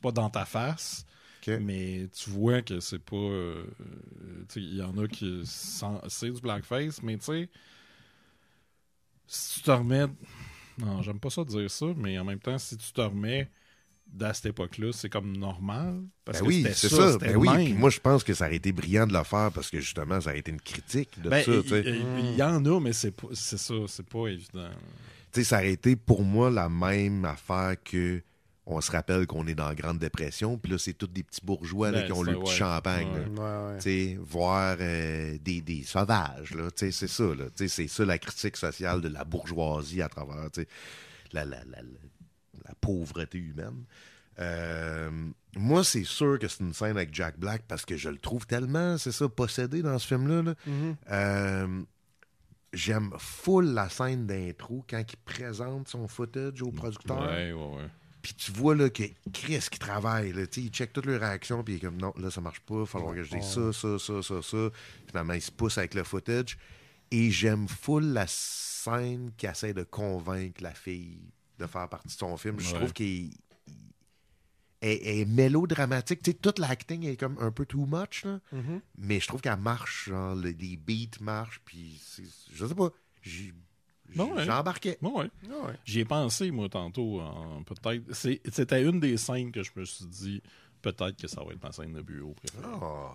pas dans ta face. Mais tu vois que c'est pas. Euh, il y en a qui. C'est du blackface, mais tu sais. Si tu te remets. Non, j'aime pas ça dire ça, mais en même temps, si tu te remets dans cette époque-là, c'est comme normal. Parce ben que oui, ça. Ben oui. moi, je pense que ça aurait été brillant de le faire parce que justement, ça aurait été une critique de ben, ça. Il y, en a, mais c'est ça, c'est pas évident. Tu sais, ça aurait été pour moi la même affaire que on se rappelle qu'on est dans la Grande Dépression, puis là, c'est tous des petits bourgeois ben, qui ont le petit champagne. Ouais. voir euh, des, des, sauvages, c'est ça. C'est ça la critique sociale de la bourgeoisie à travers la, pauvreté humaine. Euh, moi, c'est sûr que c'est une scène avec Jack Black parce que je le trouve tellement, c'est ça, possédé dans ce film-là. Mm-hmm. Euh, j'aime full la scène d'intro quand il présente son footage au producteur. ouais, ouais puis tu vois là, que Chris qui travaille, là, il check toutes leurs réactions, puis il est comme non, là, ça marche pas, il va falloir que je dise ça, ça, ça, ça, ça. Finalement, il se pousse avec le footage. Et j'aime full la scène qui essaie de convaincre la fille de faire partie de son film. Je trouve qu'il est, est, mélodramatique. sais, toute l'acting est comme un peu too much, mm-hmm. mais je trouve qu'elle marche. Genre, les beats marchent, puis je sais pas. J'ai ben embarqué ben ben J'y ai pensé, moi, tantôt. peut-être. C'était une des scènes que je me suis dit, peut-être que ça va être ma scène de bureau ah.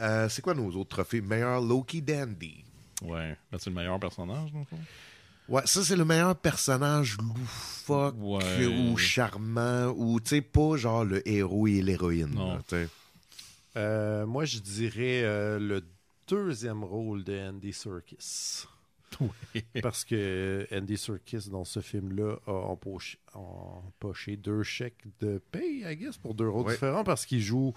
euh, c'est quoi nos autres trophées? Meilleur Loki Dandy. Ouais. c'est le meilleur personnage, Ouais, ça, c'est le meilleur personnage loufoque ou charmant ou, tu pas genre le héros et l'héroïne. Euh, moi, je dirais euh, le deuxième rôle de Andy Serkis. Parce que euh, Andy Serkis, dans ce film-là, a empoché, deux chèques de paye, I guess, pour deux rôles différents parce qu'il joue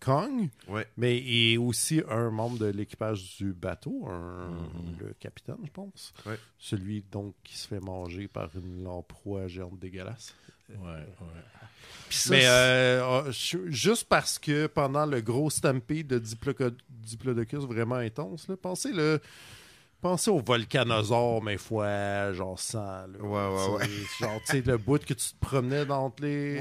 Kong, mais il est aussi un membre de l'équipage du bateau, mm-hmm. le capitaine, je pense. Celui donc qui se fait manger par une lamproie géante dégueulasse. mais euh, ah, juste parce que pendant le gros stampede de Diplodocus vraiment intense, pensez le Pensez au volcanosaure, mais fois genre ça. ouais, ouais, ouais. Genre, tu sais, le bout que tu te promenais dans les,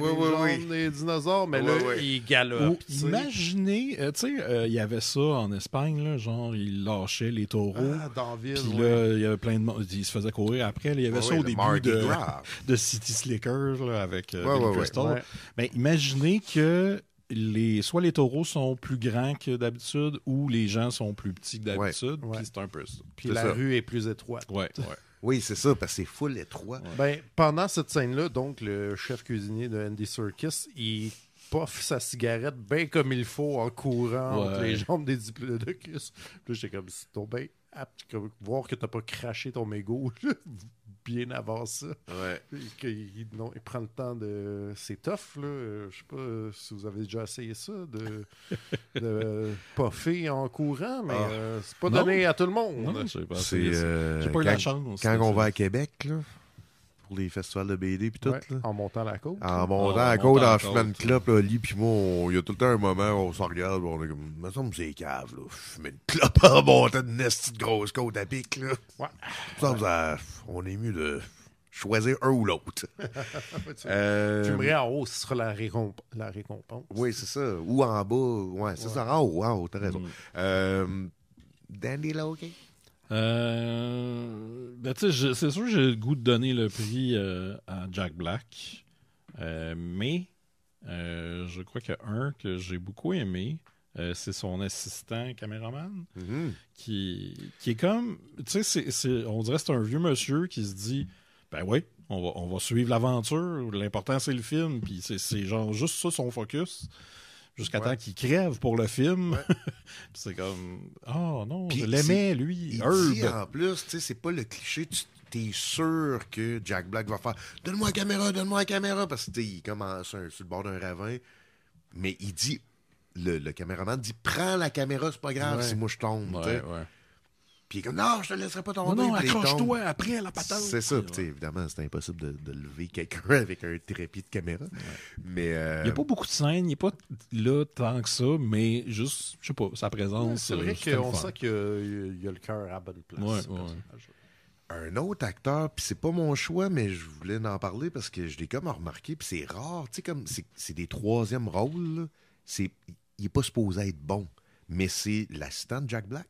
dinosaures, mais là, il galope. imaginez, tu sais, euh, euh, il y avait ça en Espagne, là, genre, ils lâchaient les taureaux. Ah, dans Puis là, il y avait plein de ils se faisait courir après. Il y avait ça au début de, de, City Slickers, là, avec euh, Crystal. Mais ben, imaginez que les, soit les taureaux sont plus grands que d'habitude ou les gens sont plus petits que d'habitude. Puis c'est un peu ça. Puis la rue est plus étroite. Oui, c'est ça, parce que c'est full étroit. Ben, pendant cette scène-là, donc, le chef cuisinier de Andy Circus, il pof sa cigarette bien comme il faut en courant entre les jambes des diplodocus. Puis j'étais comme, c'est tombé apte, voir que t'as pas craché ton mégot. bien avant ça. Ouais. Il, prend le temps de. C'est tough, là. Euh, je sais pas euh, si vous avez déjà essayé ça, de, de euh, puffer en courant, mais ce ah. n'est c'est pas donné à tout le monde. J'ai pas, pas eu la chance. Quand on va à Québec, là pour les festivals de BD puis tout. En montant la côte. En montant ah, la côte, en fumant une clope, lit, puis moi, il y a tout le temps un moment où on s'en regarde, on est comme, me semble c'est cave, là. fais une clope en montant une nestie de grosse côte à pic, là. Ça, on est mieux de choisir un ou l'autre. tu aimerais euh, en haut, ce sera la, récompense. Oui, c'est ça. Ou en bas. Ouais, c'est ça. En haut, en haut, t'as raison. Mm. Euh... Dandy euh, ben, c'est sûr que j'ai le goût de donner le prix euh, à Jack Black. Euh, mais je crois qu'il un que j'ai beaucoup aimé. c'est son assistant caméraman mm-hmm. qui, qui est comme. Tu sais, on dirait que c'est un vieux monsieur qui se dit Ben oui, on va, on va suivre l'aventure. L'important, c'est le film. Puis c'est genre juste ça son focus jusqu'à temps qu'il crève pour le film. c'est comme, ah, oh non, je l'aimais, lui. Il en plus, tu sais, c'est pas le cliché, tu es sûr que Jack Black va faire Donne-moi la caméra, donne-moi la caméra, parce qu'il commence sur, le bord d'un ravin. Mais il dit, le, caméraman dit Prends la caméra, c'est pas grave si moi je tombe. Puis il comme, non, je te laisserai pas tomber. Non, non accroche-toi après à la patate. C'est ça. Évidemment, c'est impossible de, lever quelqu'un avec un trépied de caméra. Mais, euh, Il n'y a pas beaucoup de scènes, il n'est pas là tant que ça, mais juste, je sais pas, sa présence. c'est euh, vrai qu'on sent qu'il euh, y, a le cœur à bonne place. un autre acteur, puis c'est pas mon choix, mais je voulais en parler parce que je l'ai comme remarqué, puis c'est rare, tu sais, comme c'est des troisièmes rôles, c'est il n'est pas supposé être bon, mais c'est l'assistant de Jack Black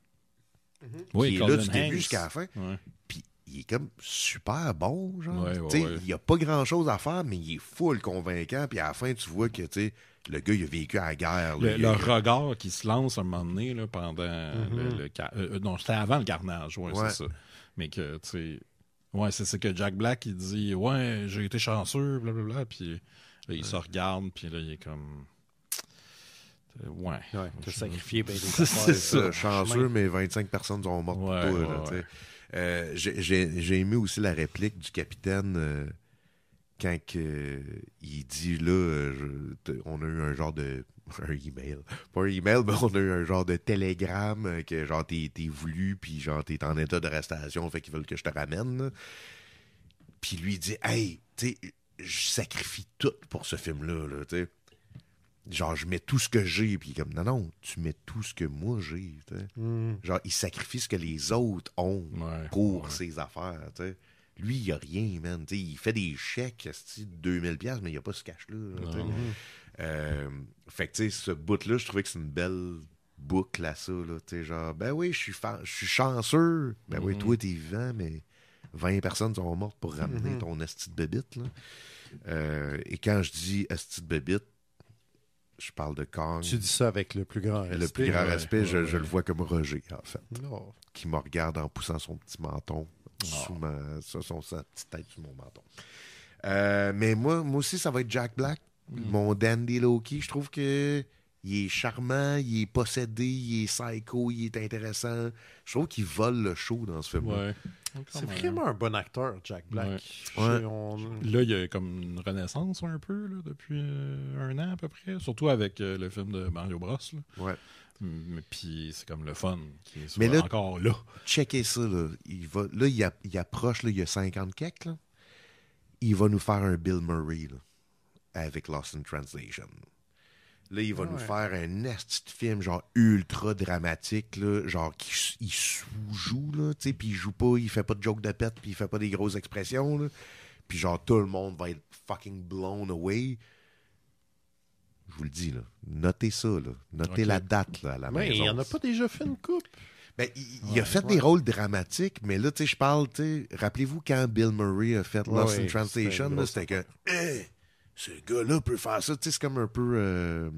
Mhm. Oui, il est là du début jusqu'à la fin. Puis il est comme super bon, genre. Il n'y a pas grand-chose à faire, mais il est full convaincant. Puis à la fin, tu vois que le gars, il a vécu à la guerre. Le, regard qui se lance à un moment donné là, pendant... Mhm. le, euh, euh, non, c'était avant le carnage, c'est ça. Mais que, tu sais... Ouais, c'est ce que Jack Black, il dit « Ouais, j'ai été chanceux, blablabla. » Puis là, il se regarde, puis là, il est comme... Euh, ouais. T'as sacrifié bien des C'est ça. Chanceux, mais 25 personnes sont mortes pour J'ai aimé aussi la réplique du capitaine euh, quand que euh, il dit là, on a eu un genre de. Un email. Pas un email, mais on a eu un genre de télégramme que genre t'es voulu, puis genre t'es en état d'arrestation, fait qu'ils veulent que je te ramène. Puis lui dit Hey, tu sais, je sacrifie tout pour ce film-là, là, tu sais genre, je mets tout ce que j'ai, puis comme, non, non, tu mets tout ce que moi j'ai, hmm. Genre, il sacrifie ce que les autres ont pour ses affaires, Lui, il a rien, man, il fait des chèques, de 2000 mais il a pas ce cash-là, euh, fait que, tu sais, ce bout-là, je trouvais que c'est une belle boucle à ça, là, genre, ben oui, je suis chanceux, ben oui, hmm. toi, t'es vivant, mais... 20 personnes sont mortes pour ramener mm-hmm. ton esti de bébite. Euh, et quand je dis esti de je parle de Kong. Tu dis ça avec le plus grand respect. Le plus grand respect, je, le vois comme Roger, en fait. Qui me regarde en poussant son petit menton ah. sous ma, sa petite tête sous mon menton. Euh, mais moi, moi aussi, ça va être Jack Black, mm. mon dandy Loki. Je trouve que il est charmant, il est possédé, il est psycho, il est intéressant. Je trouve qu'il vole le show dans ce film-là. C'est vraiment un bon acteur, Jack Black. Là, il y a comme une renaissance un peu depuis euh, un an à peu près, surtout avec euh, le film de Mario Bros. puis c'est comme le fun qui est Mais là, encore là. Checkez ça. Là, il, là, il, approche, là, il y a 50 kek Il va nous faire un Bill Murray avec Lost in Translation. Là, il va ah nous faire un de film, genre ultra dramatique, genre qui il sous-joue, là, tu sais, puis il joue pas, il fait pas de joke de pète, puis il fait pas des grosses expressions, là. Puis genre, tout le monde va être fucking blown away. Je vous le dis, là. Notez ça, là. Notez la date, là, à la Mais maison. il en a pas déjà fait une coupe. Ben, il, a fait des rôles dramatiques, mais là, tu sais, je parle, tu rappelez-vous quand Bill Murray a fait Lost in Translation, c'était que ce gars-là peut faire ça. Tu sais, c'est comme un peu euh,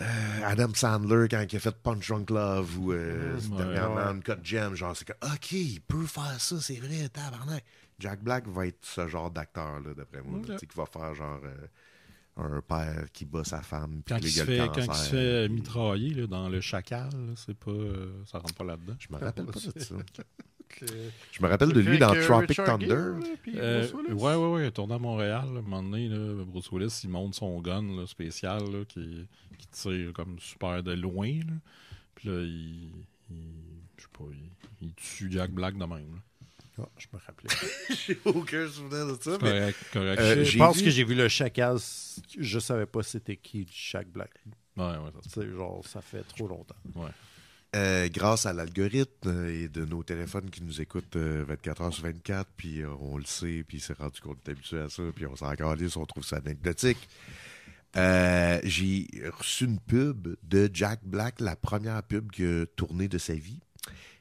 euh, Adam Sandler quand il a fait Punch Drunk Love ou euh, mmh, dernièrement Cut Gem. Genre, c'est que, OK, il peut faire ça, c'est vrai, tabarnak. Jack Black va être ce genre d'acteur-là, d'après moi. Tu sais, qui va faire genre euh, un père qui bat sa femme. Puis quand, il se fait, quand il se fait mitrailler là, dans le chacal, là, c'est pas, ça rentre pas là-dedans. Je me rappelle pas de ça. Euh, je me rappelle de lui dans euh, Tropic Thunder. Oui, oui, oui. Tourné à Montréal, à un moment donné, Bruce Willis, il monte son gun spécial qui, tire comme super de loin. Puis là, il, je sais pas, il, tue Jack Black de même. Ah, je me rappelais. j'ai aucun souvenir de ça. Euh, je pense que j'ai vu le chacal. Je savais pas c'était qui du Jack Black. Ouais, ouais, ça, genre, ça fait trop longtemps. Ouais. Euh, grâce à l'algorithme euh, et de nos téléphones qui nous écoutent 24 euh, heures sur 24, puis on le sait, puis c'est rendu compte est habitué à ça, puis on s'en si on trouve ça anecdotique. J'ai reçu une pub de Jack Black, la première pub qui a tourné de sa vie,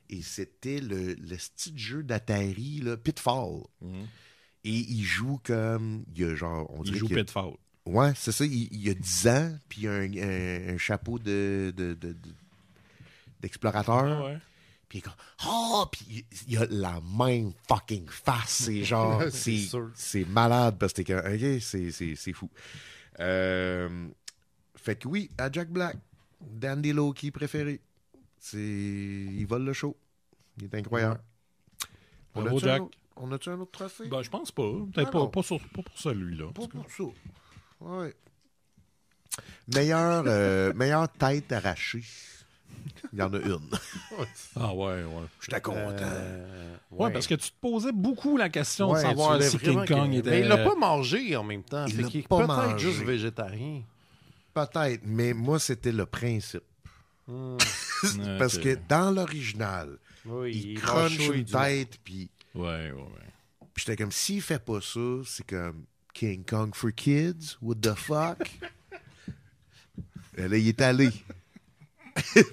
et c'était le, style jeu d'Atari, Pitfall. Mhm. Et il joue comme. Il, a genre, on il joue Pitfall. ouais, c'est ça. Il, y a 10 ans, puis il a un, chapeau de d'explorateur. Puis oh, puis il a la même fucking face. C'est genre, c'est malade parce que c'est fou. Euh, fait que oui, à Jack Black, Dandy Loki préféré. C'est, il vole le show. Il est incroyable. On, a Jack. on a-tu un autre tracé? Ben, je pense pas. Peut-être ah pas, pas, pour celui-là. Pas pour ça. Ouais. Meilleur, euh, meilleur tête arrachée. Il y en a une. ah ouais, ouais. J'étais content. Euh, ouais. parce que tu te posais beaucoup la question de savoir si King Kong était. Mais il l'a pas mangé en même temps. Il être pas juste végétarien. Peut-être, mais moi, c'était le principe. Hmm. parce que dans l'original, il, crunch une tête, puis. Ouais, ouais, ouais. Puis j'étais comme, s'il fait pas ça, c'est comme King Kong for kids, what the fuck? là, il est allé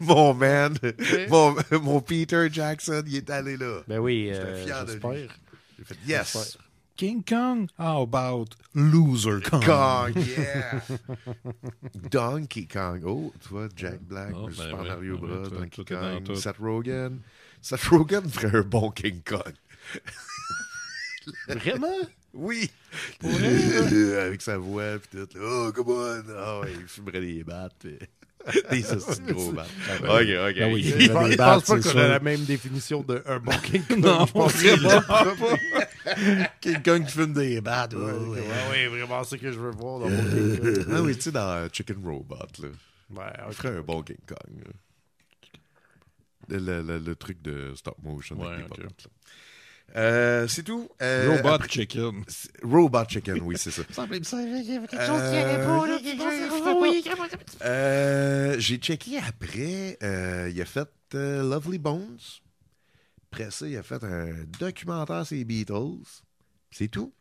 mon man, mon, Peter Jackson, il est allé là. Ben oui, euh, j'espère. J'ai fait yes. King Kong, how about Loser Kong? Kong, yeah! Donkey Kong. Oh, tu vois, Jack Black, ah, Super ben Mario ben Bros, Donkey Kong, Seth Rogen. Seth Rogen ferait un bon King Kong. Vraiment? Oui! Avec sa voix, puis tout. Oh, come on! Oh, il fumerait des battes. Pis... des gros OK, OK. Ben oui, je pense pas qu'on a la même définition de un bon King Kong. Non, je pense que pas. King Kong qui fume des bats. Oui, ouais, ouais, vraiment, c'est ce que je veux voir dans mon euh, King Kong. Ah oui, tu sais, dans Chicken Robot, là. Ouais, on ferait un bon King Kong. Le, le, truc de stop motion. Ouais, ok. Euh, c'est tout. Euh, Robot Chicken. Robot Chicken, oui, c'est ça. euh... J'ai checké après. Euh, il a fait Lovely Bones. Après ça, il a fait un documentaire sur les Beatles. C'est tout.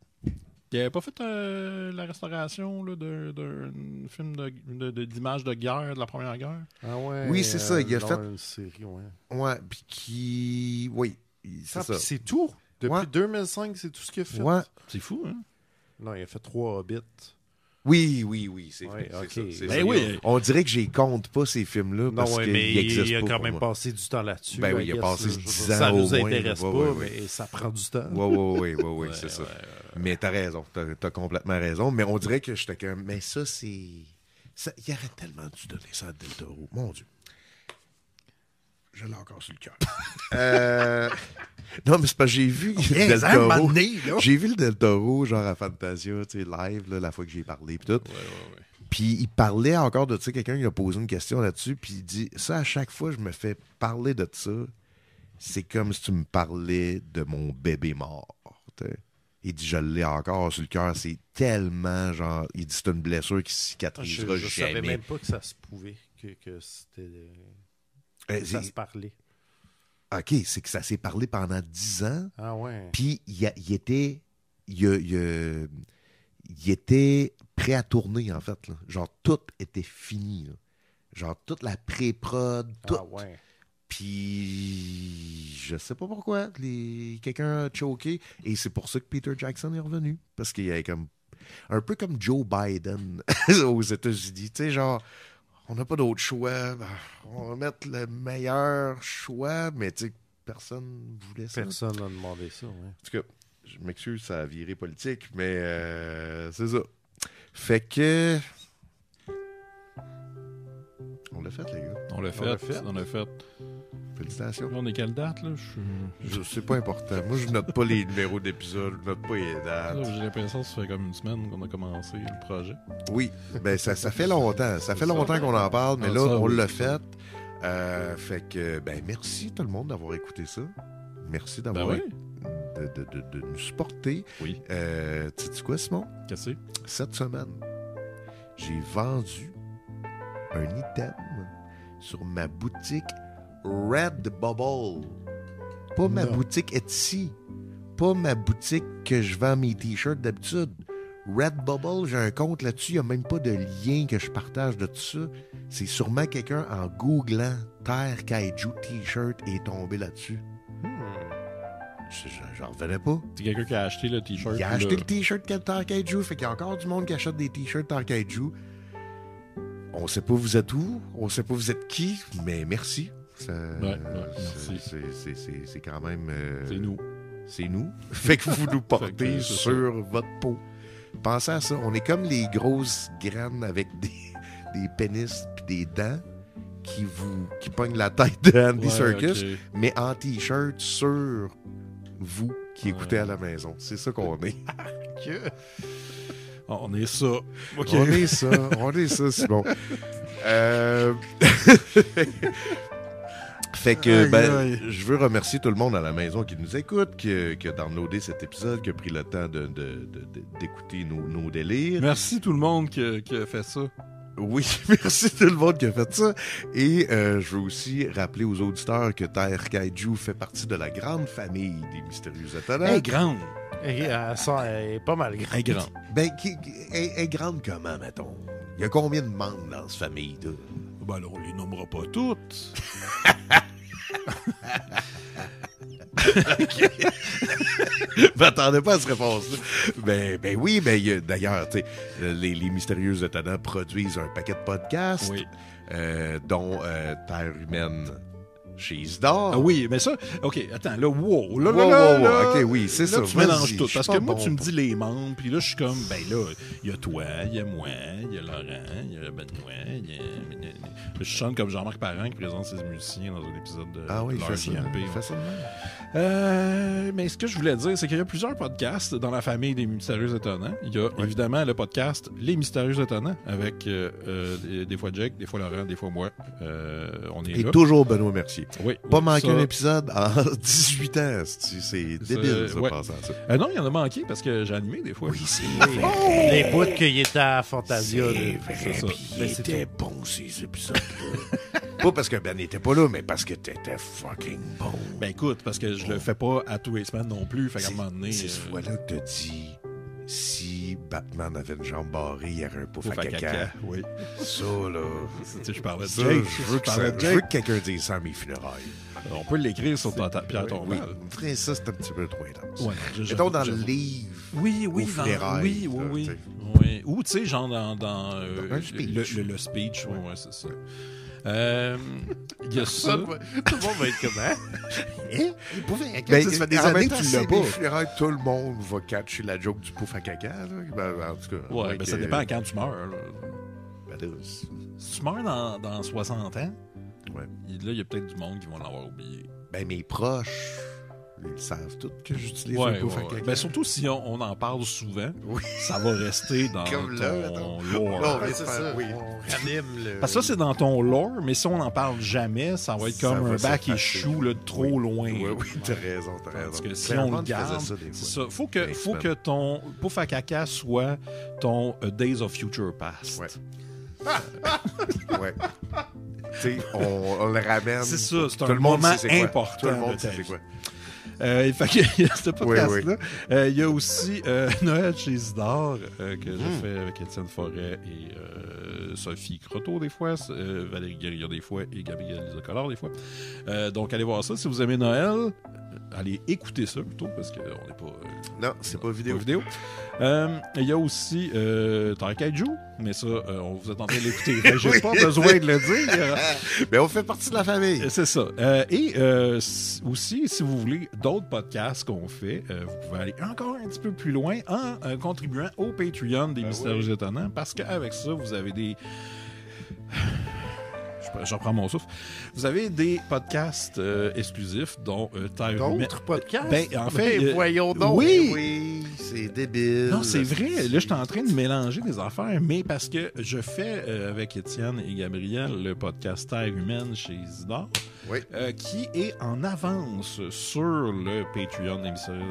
Il n'avait pas fait la restauration d'un film d'image de, de, de, guerre, de la Première Guerre? Ah ouais, oui, c'est ça. Il a fait... Une série, ouais. ouais puis qui... Oui, ah, c'est tout. Depuis 2005, c'est tout ce qu'il a fait. C'est fou, hein? Non, il a fait trois bits Oui, oui, oui, c'est ben On dirait que j'ai compte pas ces films-là parce ouais, il a quand même passé du temps là-dessus. Ben oui, il a passé 10 ans Ça nous intéresse pas, mais ça prend du temps. Oui, oui, oui, ouais c'est ça. Mais t'as raison, t'as as complètement raison. Mais on dirait que je j'étais même. mais ça, c'est... Il arrête tellement de donner ça à Del Toro, mon Dieu. Je l'ai encore sur le cœur. Euh, non, mais c'est pas. j'ai vu Del hein, Toro. J'ai vu le Del Toro, genre à Fantasia, tu sais, live, la fois que j'ai parlé, puis tout. Puis il parlait encore de ça. Quelqu'un qui a posé une question là-dessus, puis il dit Ça, à chaque fois, je me fais parler de ça. C'est comme si tu me parlais de mon bébé mort. Il dit Je l'ai encore sur le cœur. C'est tellement genre. Il dit C'est une blessure qui cicatrisera ah, je, jamais. savais même pas que ça se pouvait, que c'était. Euh, ben, ça se parlait. OK, c'est que ça s'est parlé pendant dix ans. Ah ouais. Puis il était. Il était prêt à tourner, en fait. Genre, tout était fini. Genre, toute la pré-prod, ah tout. Ah ouais. Puis, je sais pas pourquoi, les... quelqu'un a choqué. Et c'est pour ça que Peter Jackson est revenu. Parce qu'il y avait comme. Un peu comme Joe Biden aux États-Unis. Tu sais, genre, on n'a pas d'autre choix. On va mettre le meilleur choix, mais tu sais, personne voulait ça. Personne n'a demandé ça, oui. En tout cas, je m'excuse, ça a viré politique, mais euh, c'est ça. Fait que. On l'a fait, les gars. on l'a fait. On l'a fait. Félicitations. On est quelle date, là? Je... C'est pas important. Moi, je note pas les numéros d'épisodes, je note pas les dates. J'ai l'impression que ça fait comme une semaine qu'on a commencé le projet. Oui, ben ça, ça fait longtemps. Ça fait longtemps qu'on en parle, mais ah, là, on l'a fait. Euh, fait que, ben merci tout le monde d'avoir écouté ça. Merci ben d'avoir... de, nous supporter. Oui. Euh, tu dis quoi, Simon? Qu'est-ce que Cette semaine, j'ai vendu un item sur ma boutique Redbubble. Pas ma boutique Etsy. Pas ma boutique que je vends mes t-shirts d'habitude. Redbubble, j'ai un compte là-dessus. Il n'y a même pas de lien que je partage de tout ça. C'est sûrement quelqu'un en googlant Terre Kaiju T-shirt et est tombé là-dessus. Hmm. J'en revenais pas. C'est quelqu'un qui a acheté le t-shirt. Il a acheté le, t-shirt Terre Kaiju. Fait qu'il y a encore du monde qui achète des t-shirts Terre Kaiju. On sait pas vous êtes où, on sait pas vous êtes qui, mais merci c'est quand même. Euh, c'est nous. C'est nous. fait que vous nous portez sur votre peau. Pensez à ça. On est comme les grosses graines avec des, des pénis et des dents qui vous qui pognent la tête de Andy Circus, mais en t-shirt sur vous qui écoutez à la maison. C'est ça qu'on est. on est ça. On est ça. On est ça, c'est bon. Euh... Fait que ben, je veux remercier tout le monde à la maison qui nous écoute, qui, a downloadé cet épisode, qui a pris le temps de, d'écouter nos, délires. Merci tout le monde qui a, fait ça. Oui, merci tout le monde qui a fait ça. Et euh, je veux aussi rappeler aux auditeurs que Terre Kaiju fait partie de la grande famille des mystérieux étonnants. Elle est grande. Elle, est pas mal grande. Ben, qui, est grande comment, mettons? Il y a combien de membres dans cette famille-là? Ben alors, on les nommera pas toutes. M'attendais pas à cette réponse. Ben, ben oui, ben d'ailleurs, euh, les, les états étonnants produisent un paquet de podcasts, euh, dont euh, Terre humaine Cheese d'or. Ah oui, mais ça, OK, attends, là, wow, là, wow, là, wow, là, OK, oui, c'est ça. tu mélanges tout, parce que moi, tu me dis les membres, puis là, je suis comme, ben là, il y a toi, il y a moi, il y a Laurent, il y a Benoît, il y a... Je chante comme Jean-Marc Parent qui présente ses musiciens dans un épisode de Ah oui, il fait ça. Euh, mais ce que je voulais dire, c'est qu'il y a plusieurs podcasts dans la famille des Mystérieux Étonnants. Il y a évidemment le podcast Les Mystérieux Étonnants avec euh, euh, des fois Jack, des fois Laurent, des fois moi. Euh, on est Et toujours Benoît Mercier. Pas manqué un épisode en 18 ans. C'est débile, de penser ça. Euh, non, il y en a manqué parce que j'ai animé des fois. Oui, c'est Les bouts qu'il était à Fantasia. C'est ça. C'était bon, ces épisodes pas parce que Ben n'était pas là, mais parce que t'étais fucking bon. Ben écoute, parce que je le fais pas à tous les semaines non plus. Fait qu'à un moment donné. C'est ce euh, fois-là que t'as dit si Batman avait une jambe barrée, il y avait un pouf, pouf à, caca. caca. Oui. Ça, là. je parlais de ça. je, veux que, quelqu'un dise ça à mes funérailles. On peut l'écrire sur ton pierre ton Oui, ça, c'est un petit peu trop intense. Ouais, je, dans le livre. Oui, oui, dans, oui, oui, oui, oui. Ou, tu sais, genre dans, dans, euh, le speech. Le, speech, oui, ouais, ouais c'est ça il euh, y a ça. Tout le monde va être comme, hein? hein? hein ben, ça des années que tu l'as pas. tout le monde va catcher la joke du pouf à caca. Ben, en tout cas, ouais, ben, ça euh, dépend quand tu meurs. Ben, si tu meurs dans, 60 ans, là, il y a peut-être du monde qui va l'avoir oublié. Ben, mes proches ils savent tout que j'utilise un ouais, ouais. Mais ben, surtout si on, en parle souvent, ça va rester dans Comme là, ton lore. Ah, mais c'est ça. Oui. On ranime le... Parce que ça, c'est dans ton lore, mais si on n'en parle jamais, ça va être comme va un bac échoué là, trop loin. Oui, oui, t'as raison, t'as raison. Parce que si on le garde, c'est ça. Faut que, faut que ton pouf à caca soit ton a euh, Days of Future Past. ouais. on, on, le ramène. C'est ça, c'est un moment important. Tout le monde sait c'est quoi. Euh, il y a podcast-là. il y a aussi euh, Noël chez Isidore euh, que j'ai hmm. fait avec Étienne Forêt et euh, Sophie Croteau des fois, Valérie Guerrier des fois et Gabriel Collard des fois. donc allez voir ça. Si vous aimez Noël, allez écouter ça plutôt parce qu'on n'est pas. non, c'est pas vidéo. Pas vidéo. Euh, il y a aussi euh, mais ça, euh, on vous a attendait l'écouter. Ben, j'ai pas besoin de le dire. mais on fait partie de la famille. Euh, c'est ça. et aussi, si vous voulez d'autres podcasts qu'on fait, vous pouvez aller encore un petit peu plus loin en contribuant au Patreon des ben Mystérieux Étonnants, parce qu'avec ça, vous avez des j'en prends mon souffle. Vous avez des podcasts euh, exclusifs, dont euh, Terre humaine. D'autres euh, podcasts? Ben, en fait, ben, voyons donc. Ben oui! c'est débile. Non, c'est vrai. Là, je suis en train de mélanger des affaires, mais parce que je fais avec Étienne et Gabriel le podcast Terre humaine chez Isidore, qui est en avance sur le Patreon des Mystérieux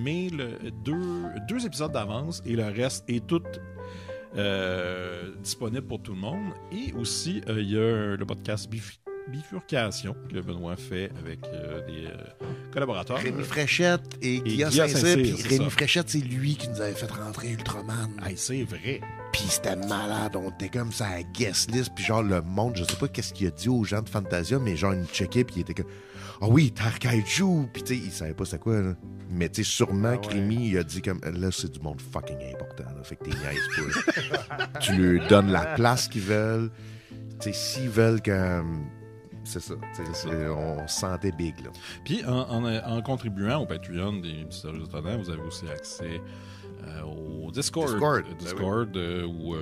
mais le, deux, deux épisodes d'avance et le reste est tout euh, disponible pour tout le monde. Et aussi, euh, il y a le podcast bifurcation que Benoît fait avec euh, des collaborateurs. Rémi Fréchette et, et Guillaume saint Rémi Fréchette, c'est lui qui nous avait fait rentrer Ultraman. c'est vrai. Puis c'était malade. On était comme ça à guest list. Puis genre, le monde, je sais pas qu'est-ce qu'il a dit aux gens de Fantasia, mais genre, une check-up, il était comme... Ah oui, Tarkaiju! Puis tu sais, il savait pas c'est quoi, là. Mais tu sais, sûrement, Crimi, ah il a dit comme là, c'est du monde fucking important, là. Fait que t'es niaise pas. tu leur donnes la place qu'ils veulent. Tu sais, s'ils veulent que. Hum, c'est ça. On On sentait big, là. Puis en, en, contribuant au Patreon des de services vous avez aussi accès euh, au Discord. Euh, ben euh, où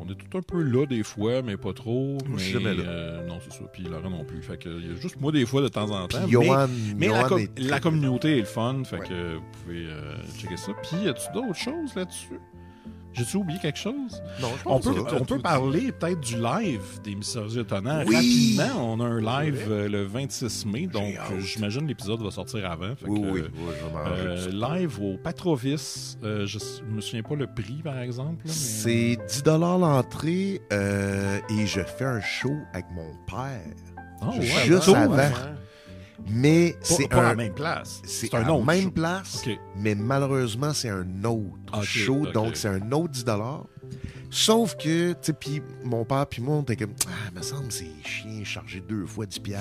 on est tout un peu là des fois, mais pas trop. mais, non, c'est ça. Puis Laurent non plus. Fait que il y a juste moi des fois de temps en temps. mais, la, communauté est le fun. Fait que vous pouvez checker ça. Puis y a-tu d'autres choses là-dessus? J'ai-tu oublié quelque chose? on peut, on peut parler peut-être du live des Mystérieux Étonnants rapidement. On a un live euh, le 26 mai, donc euh, j'imagine l'épisode va sortir avant. oui, oui, euh, Live au Patrovis, je ne me souviens pas le prix par exemple. C'est 10 l'entrée et je fais un show avec mon père. Oh, ouais, juste avant. Hein? Mais c'est un. la même place. C'est un même place, mais malheureusement, c'est un autre show. Donc, c'est un autre 10 Sauf que, tu sais, puis mon père, puis moi, on était comme, ah, me semble, c'est chien chargé deux fois 10 Puis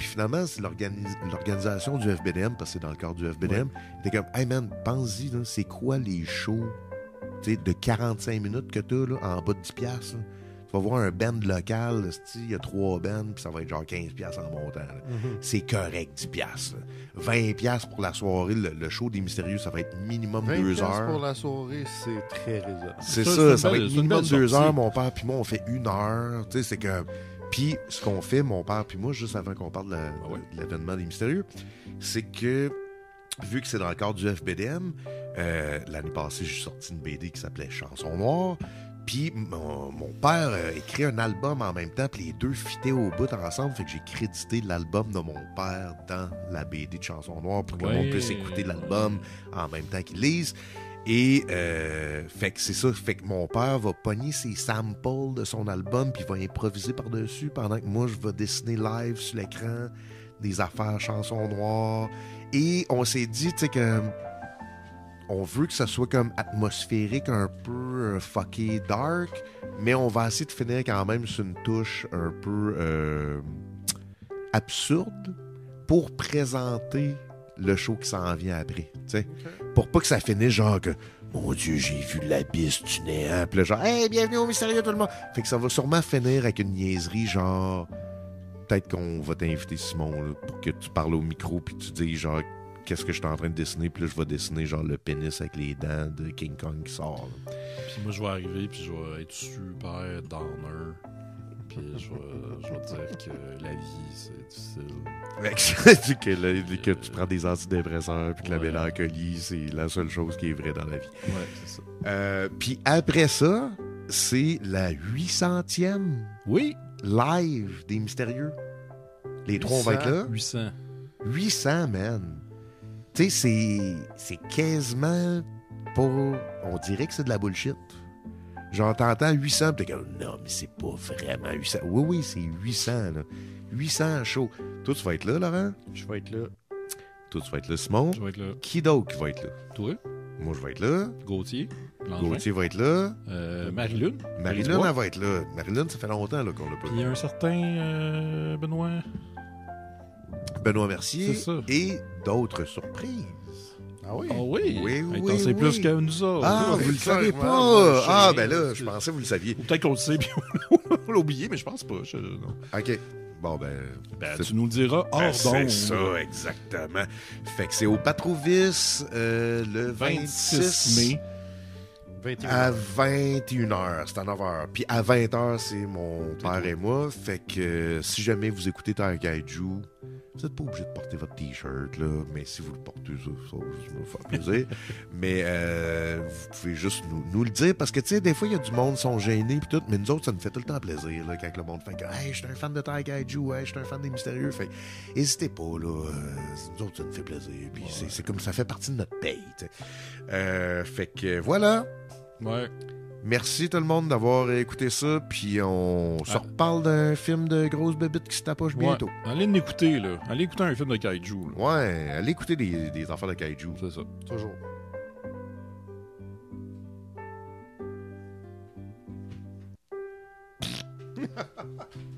finalement, c'est l'organisation du FBDM, parce que c'est dans le corps du FBDM, était comme, hey man, pense-y, c'est quoi les shows de 45 minutes que tu là, en bas de 10 va voir un band local, il y a trois bands, puis ça va être genre 15$ en montant. Mhm. C'est correct, 10$. 20$ pour la soirée, le, show des mystérieux, ça va être minimum 2 heures. pour la soirée, c'est très raisonnable. C'est ça, ça, va être minimum 2 heures. Mon père puis moi, on fait une heure. c'est que. Puis, ce qu'on fait, mon père puis moi, juste avant qu'on parle de, ah l'événement des mystérieux, c'est que vu que c'est dans le cadre du FBDM, euh, l'année passée, j'ai sorti une BD qui s'appelait Chanson Noire. Puis euh, mon, père écrit un album en même temps, puis les deux fitaient au bout ensemble. Fait que j'ai crédité l'album de mon père dans la BD de Chansons Noires pour que le monde puisse écouter l'album en même temps qu'il lise. Et euh, fait que c'est ça, fait que mon père va pogner ses samples de son album puis va improviser par-dessus pendant que moi je vais dessiner live sur l'écran des affaires chansons noires. Et on s'est dit, tu sais que on veut que ça soit comme atmosphérique, un peu euh, fucky dark, mais on va essayer de finir quand même sur une touche un peu euh, absurde pour présenter le show qui s'en vient après. Pour pas que ça finisse genre que Mon Dieu, j'ai vu l'abysse du néant. Puis genre Hey, bienvenue au mystérieux tout le monde. Fait que ça va sûrement finir avec une niaiserie genre Peut-être qu'on va t'inviter, Simon, pour que tu parles au micro puis tu dis genre qu'est-ce que je suis en train de dessiner, puis là, je vais dessiner genre le pénis avec les dents de King Kong qui sort. Puis moi, je vais arriver, puis je vais être super downer. Puis je vais, je vais dire que la vie, c'est difficile. que, que tu prends des antidépresseurs, puis que la la mélancolie, c'est la seule chose qui est vraie dans la vie. Ouais, c'est ça. Euh, puis après ça, c'est la 800e. Oui. Live des mystérieux. Les trois vont être là. 800. 800, man. Tu sais, c'est quasiment pour. On dirait que c'est de la bullshit. Genre, t'entends 800, puis t'es comme, non, mais c'est pas vraiment 800. Oui, oui, c'est 800, là. 800 chaud. Toi, tu vas être là, Laurent? Je vais être là. Toi, tu vas être là, Simon? Je vais être là. Qui d'autre va être là? Toi? Moi, je vais être là. Gauthier. Gauthier va être là. Euh, Marie-Lune. Marie-Lune, elle va être là. Marie-Lune, ça fait longtemps qu'on l'a pas Il y a un certain euh, Benoît. Benoît Mercier et d'autres surprises. Ah oui? Ah oui? Oui, oui, C'est plus nous ah, ah, vous le savez pas? Ah, ben là, je pensais que vous le saviez. Peut-être qu'on le sait, bien, on l'a oublié, mais je pense pas. OK. Bon, ben... ben tu nous le diras hors ben, C'est ça, exactement. Fait que c'est au Patrouvis euh, le 26, mai. à 21h, c'est à 9h. Puis à 20h, c'est mon père et moi. Fait que euh, si jamais vous écoutez un Targaiju, vous n'êtes pas obligé de porter votre T-shirt, là, mais si vous le portez, ça, va me faire plaisir. mais euh, vous pouvez juste nous, le dire, parce que, tu sais, des fois, il y a du monde qui sont gênés, puis tout, mais nous autres, ça nous fait tout le temps plaisir, là, quand le monde fait que, hey, je suis un fan de Taikaiju, hey, je suis un fan des mystérieux. Fait n'hésitez pas, là. Euh, nous autres, ça nous fait plaisir, puis c'est comme ça fait partie de notre paye, euh, Fait que, voilà. Ouais. Merci tout le monde d'avoir écouté ça. Puis on se ah. reparle d'un film de grosses bébite qui se tapoche bientôt. Allez l'écouter, là. Allez écouter un film de kaiju. Ouais, allez écouter des, des enfants de kaiju. C'est ça. Toujours.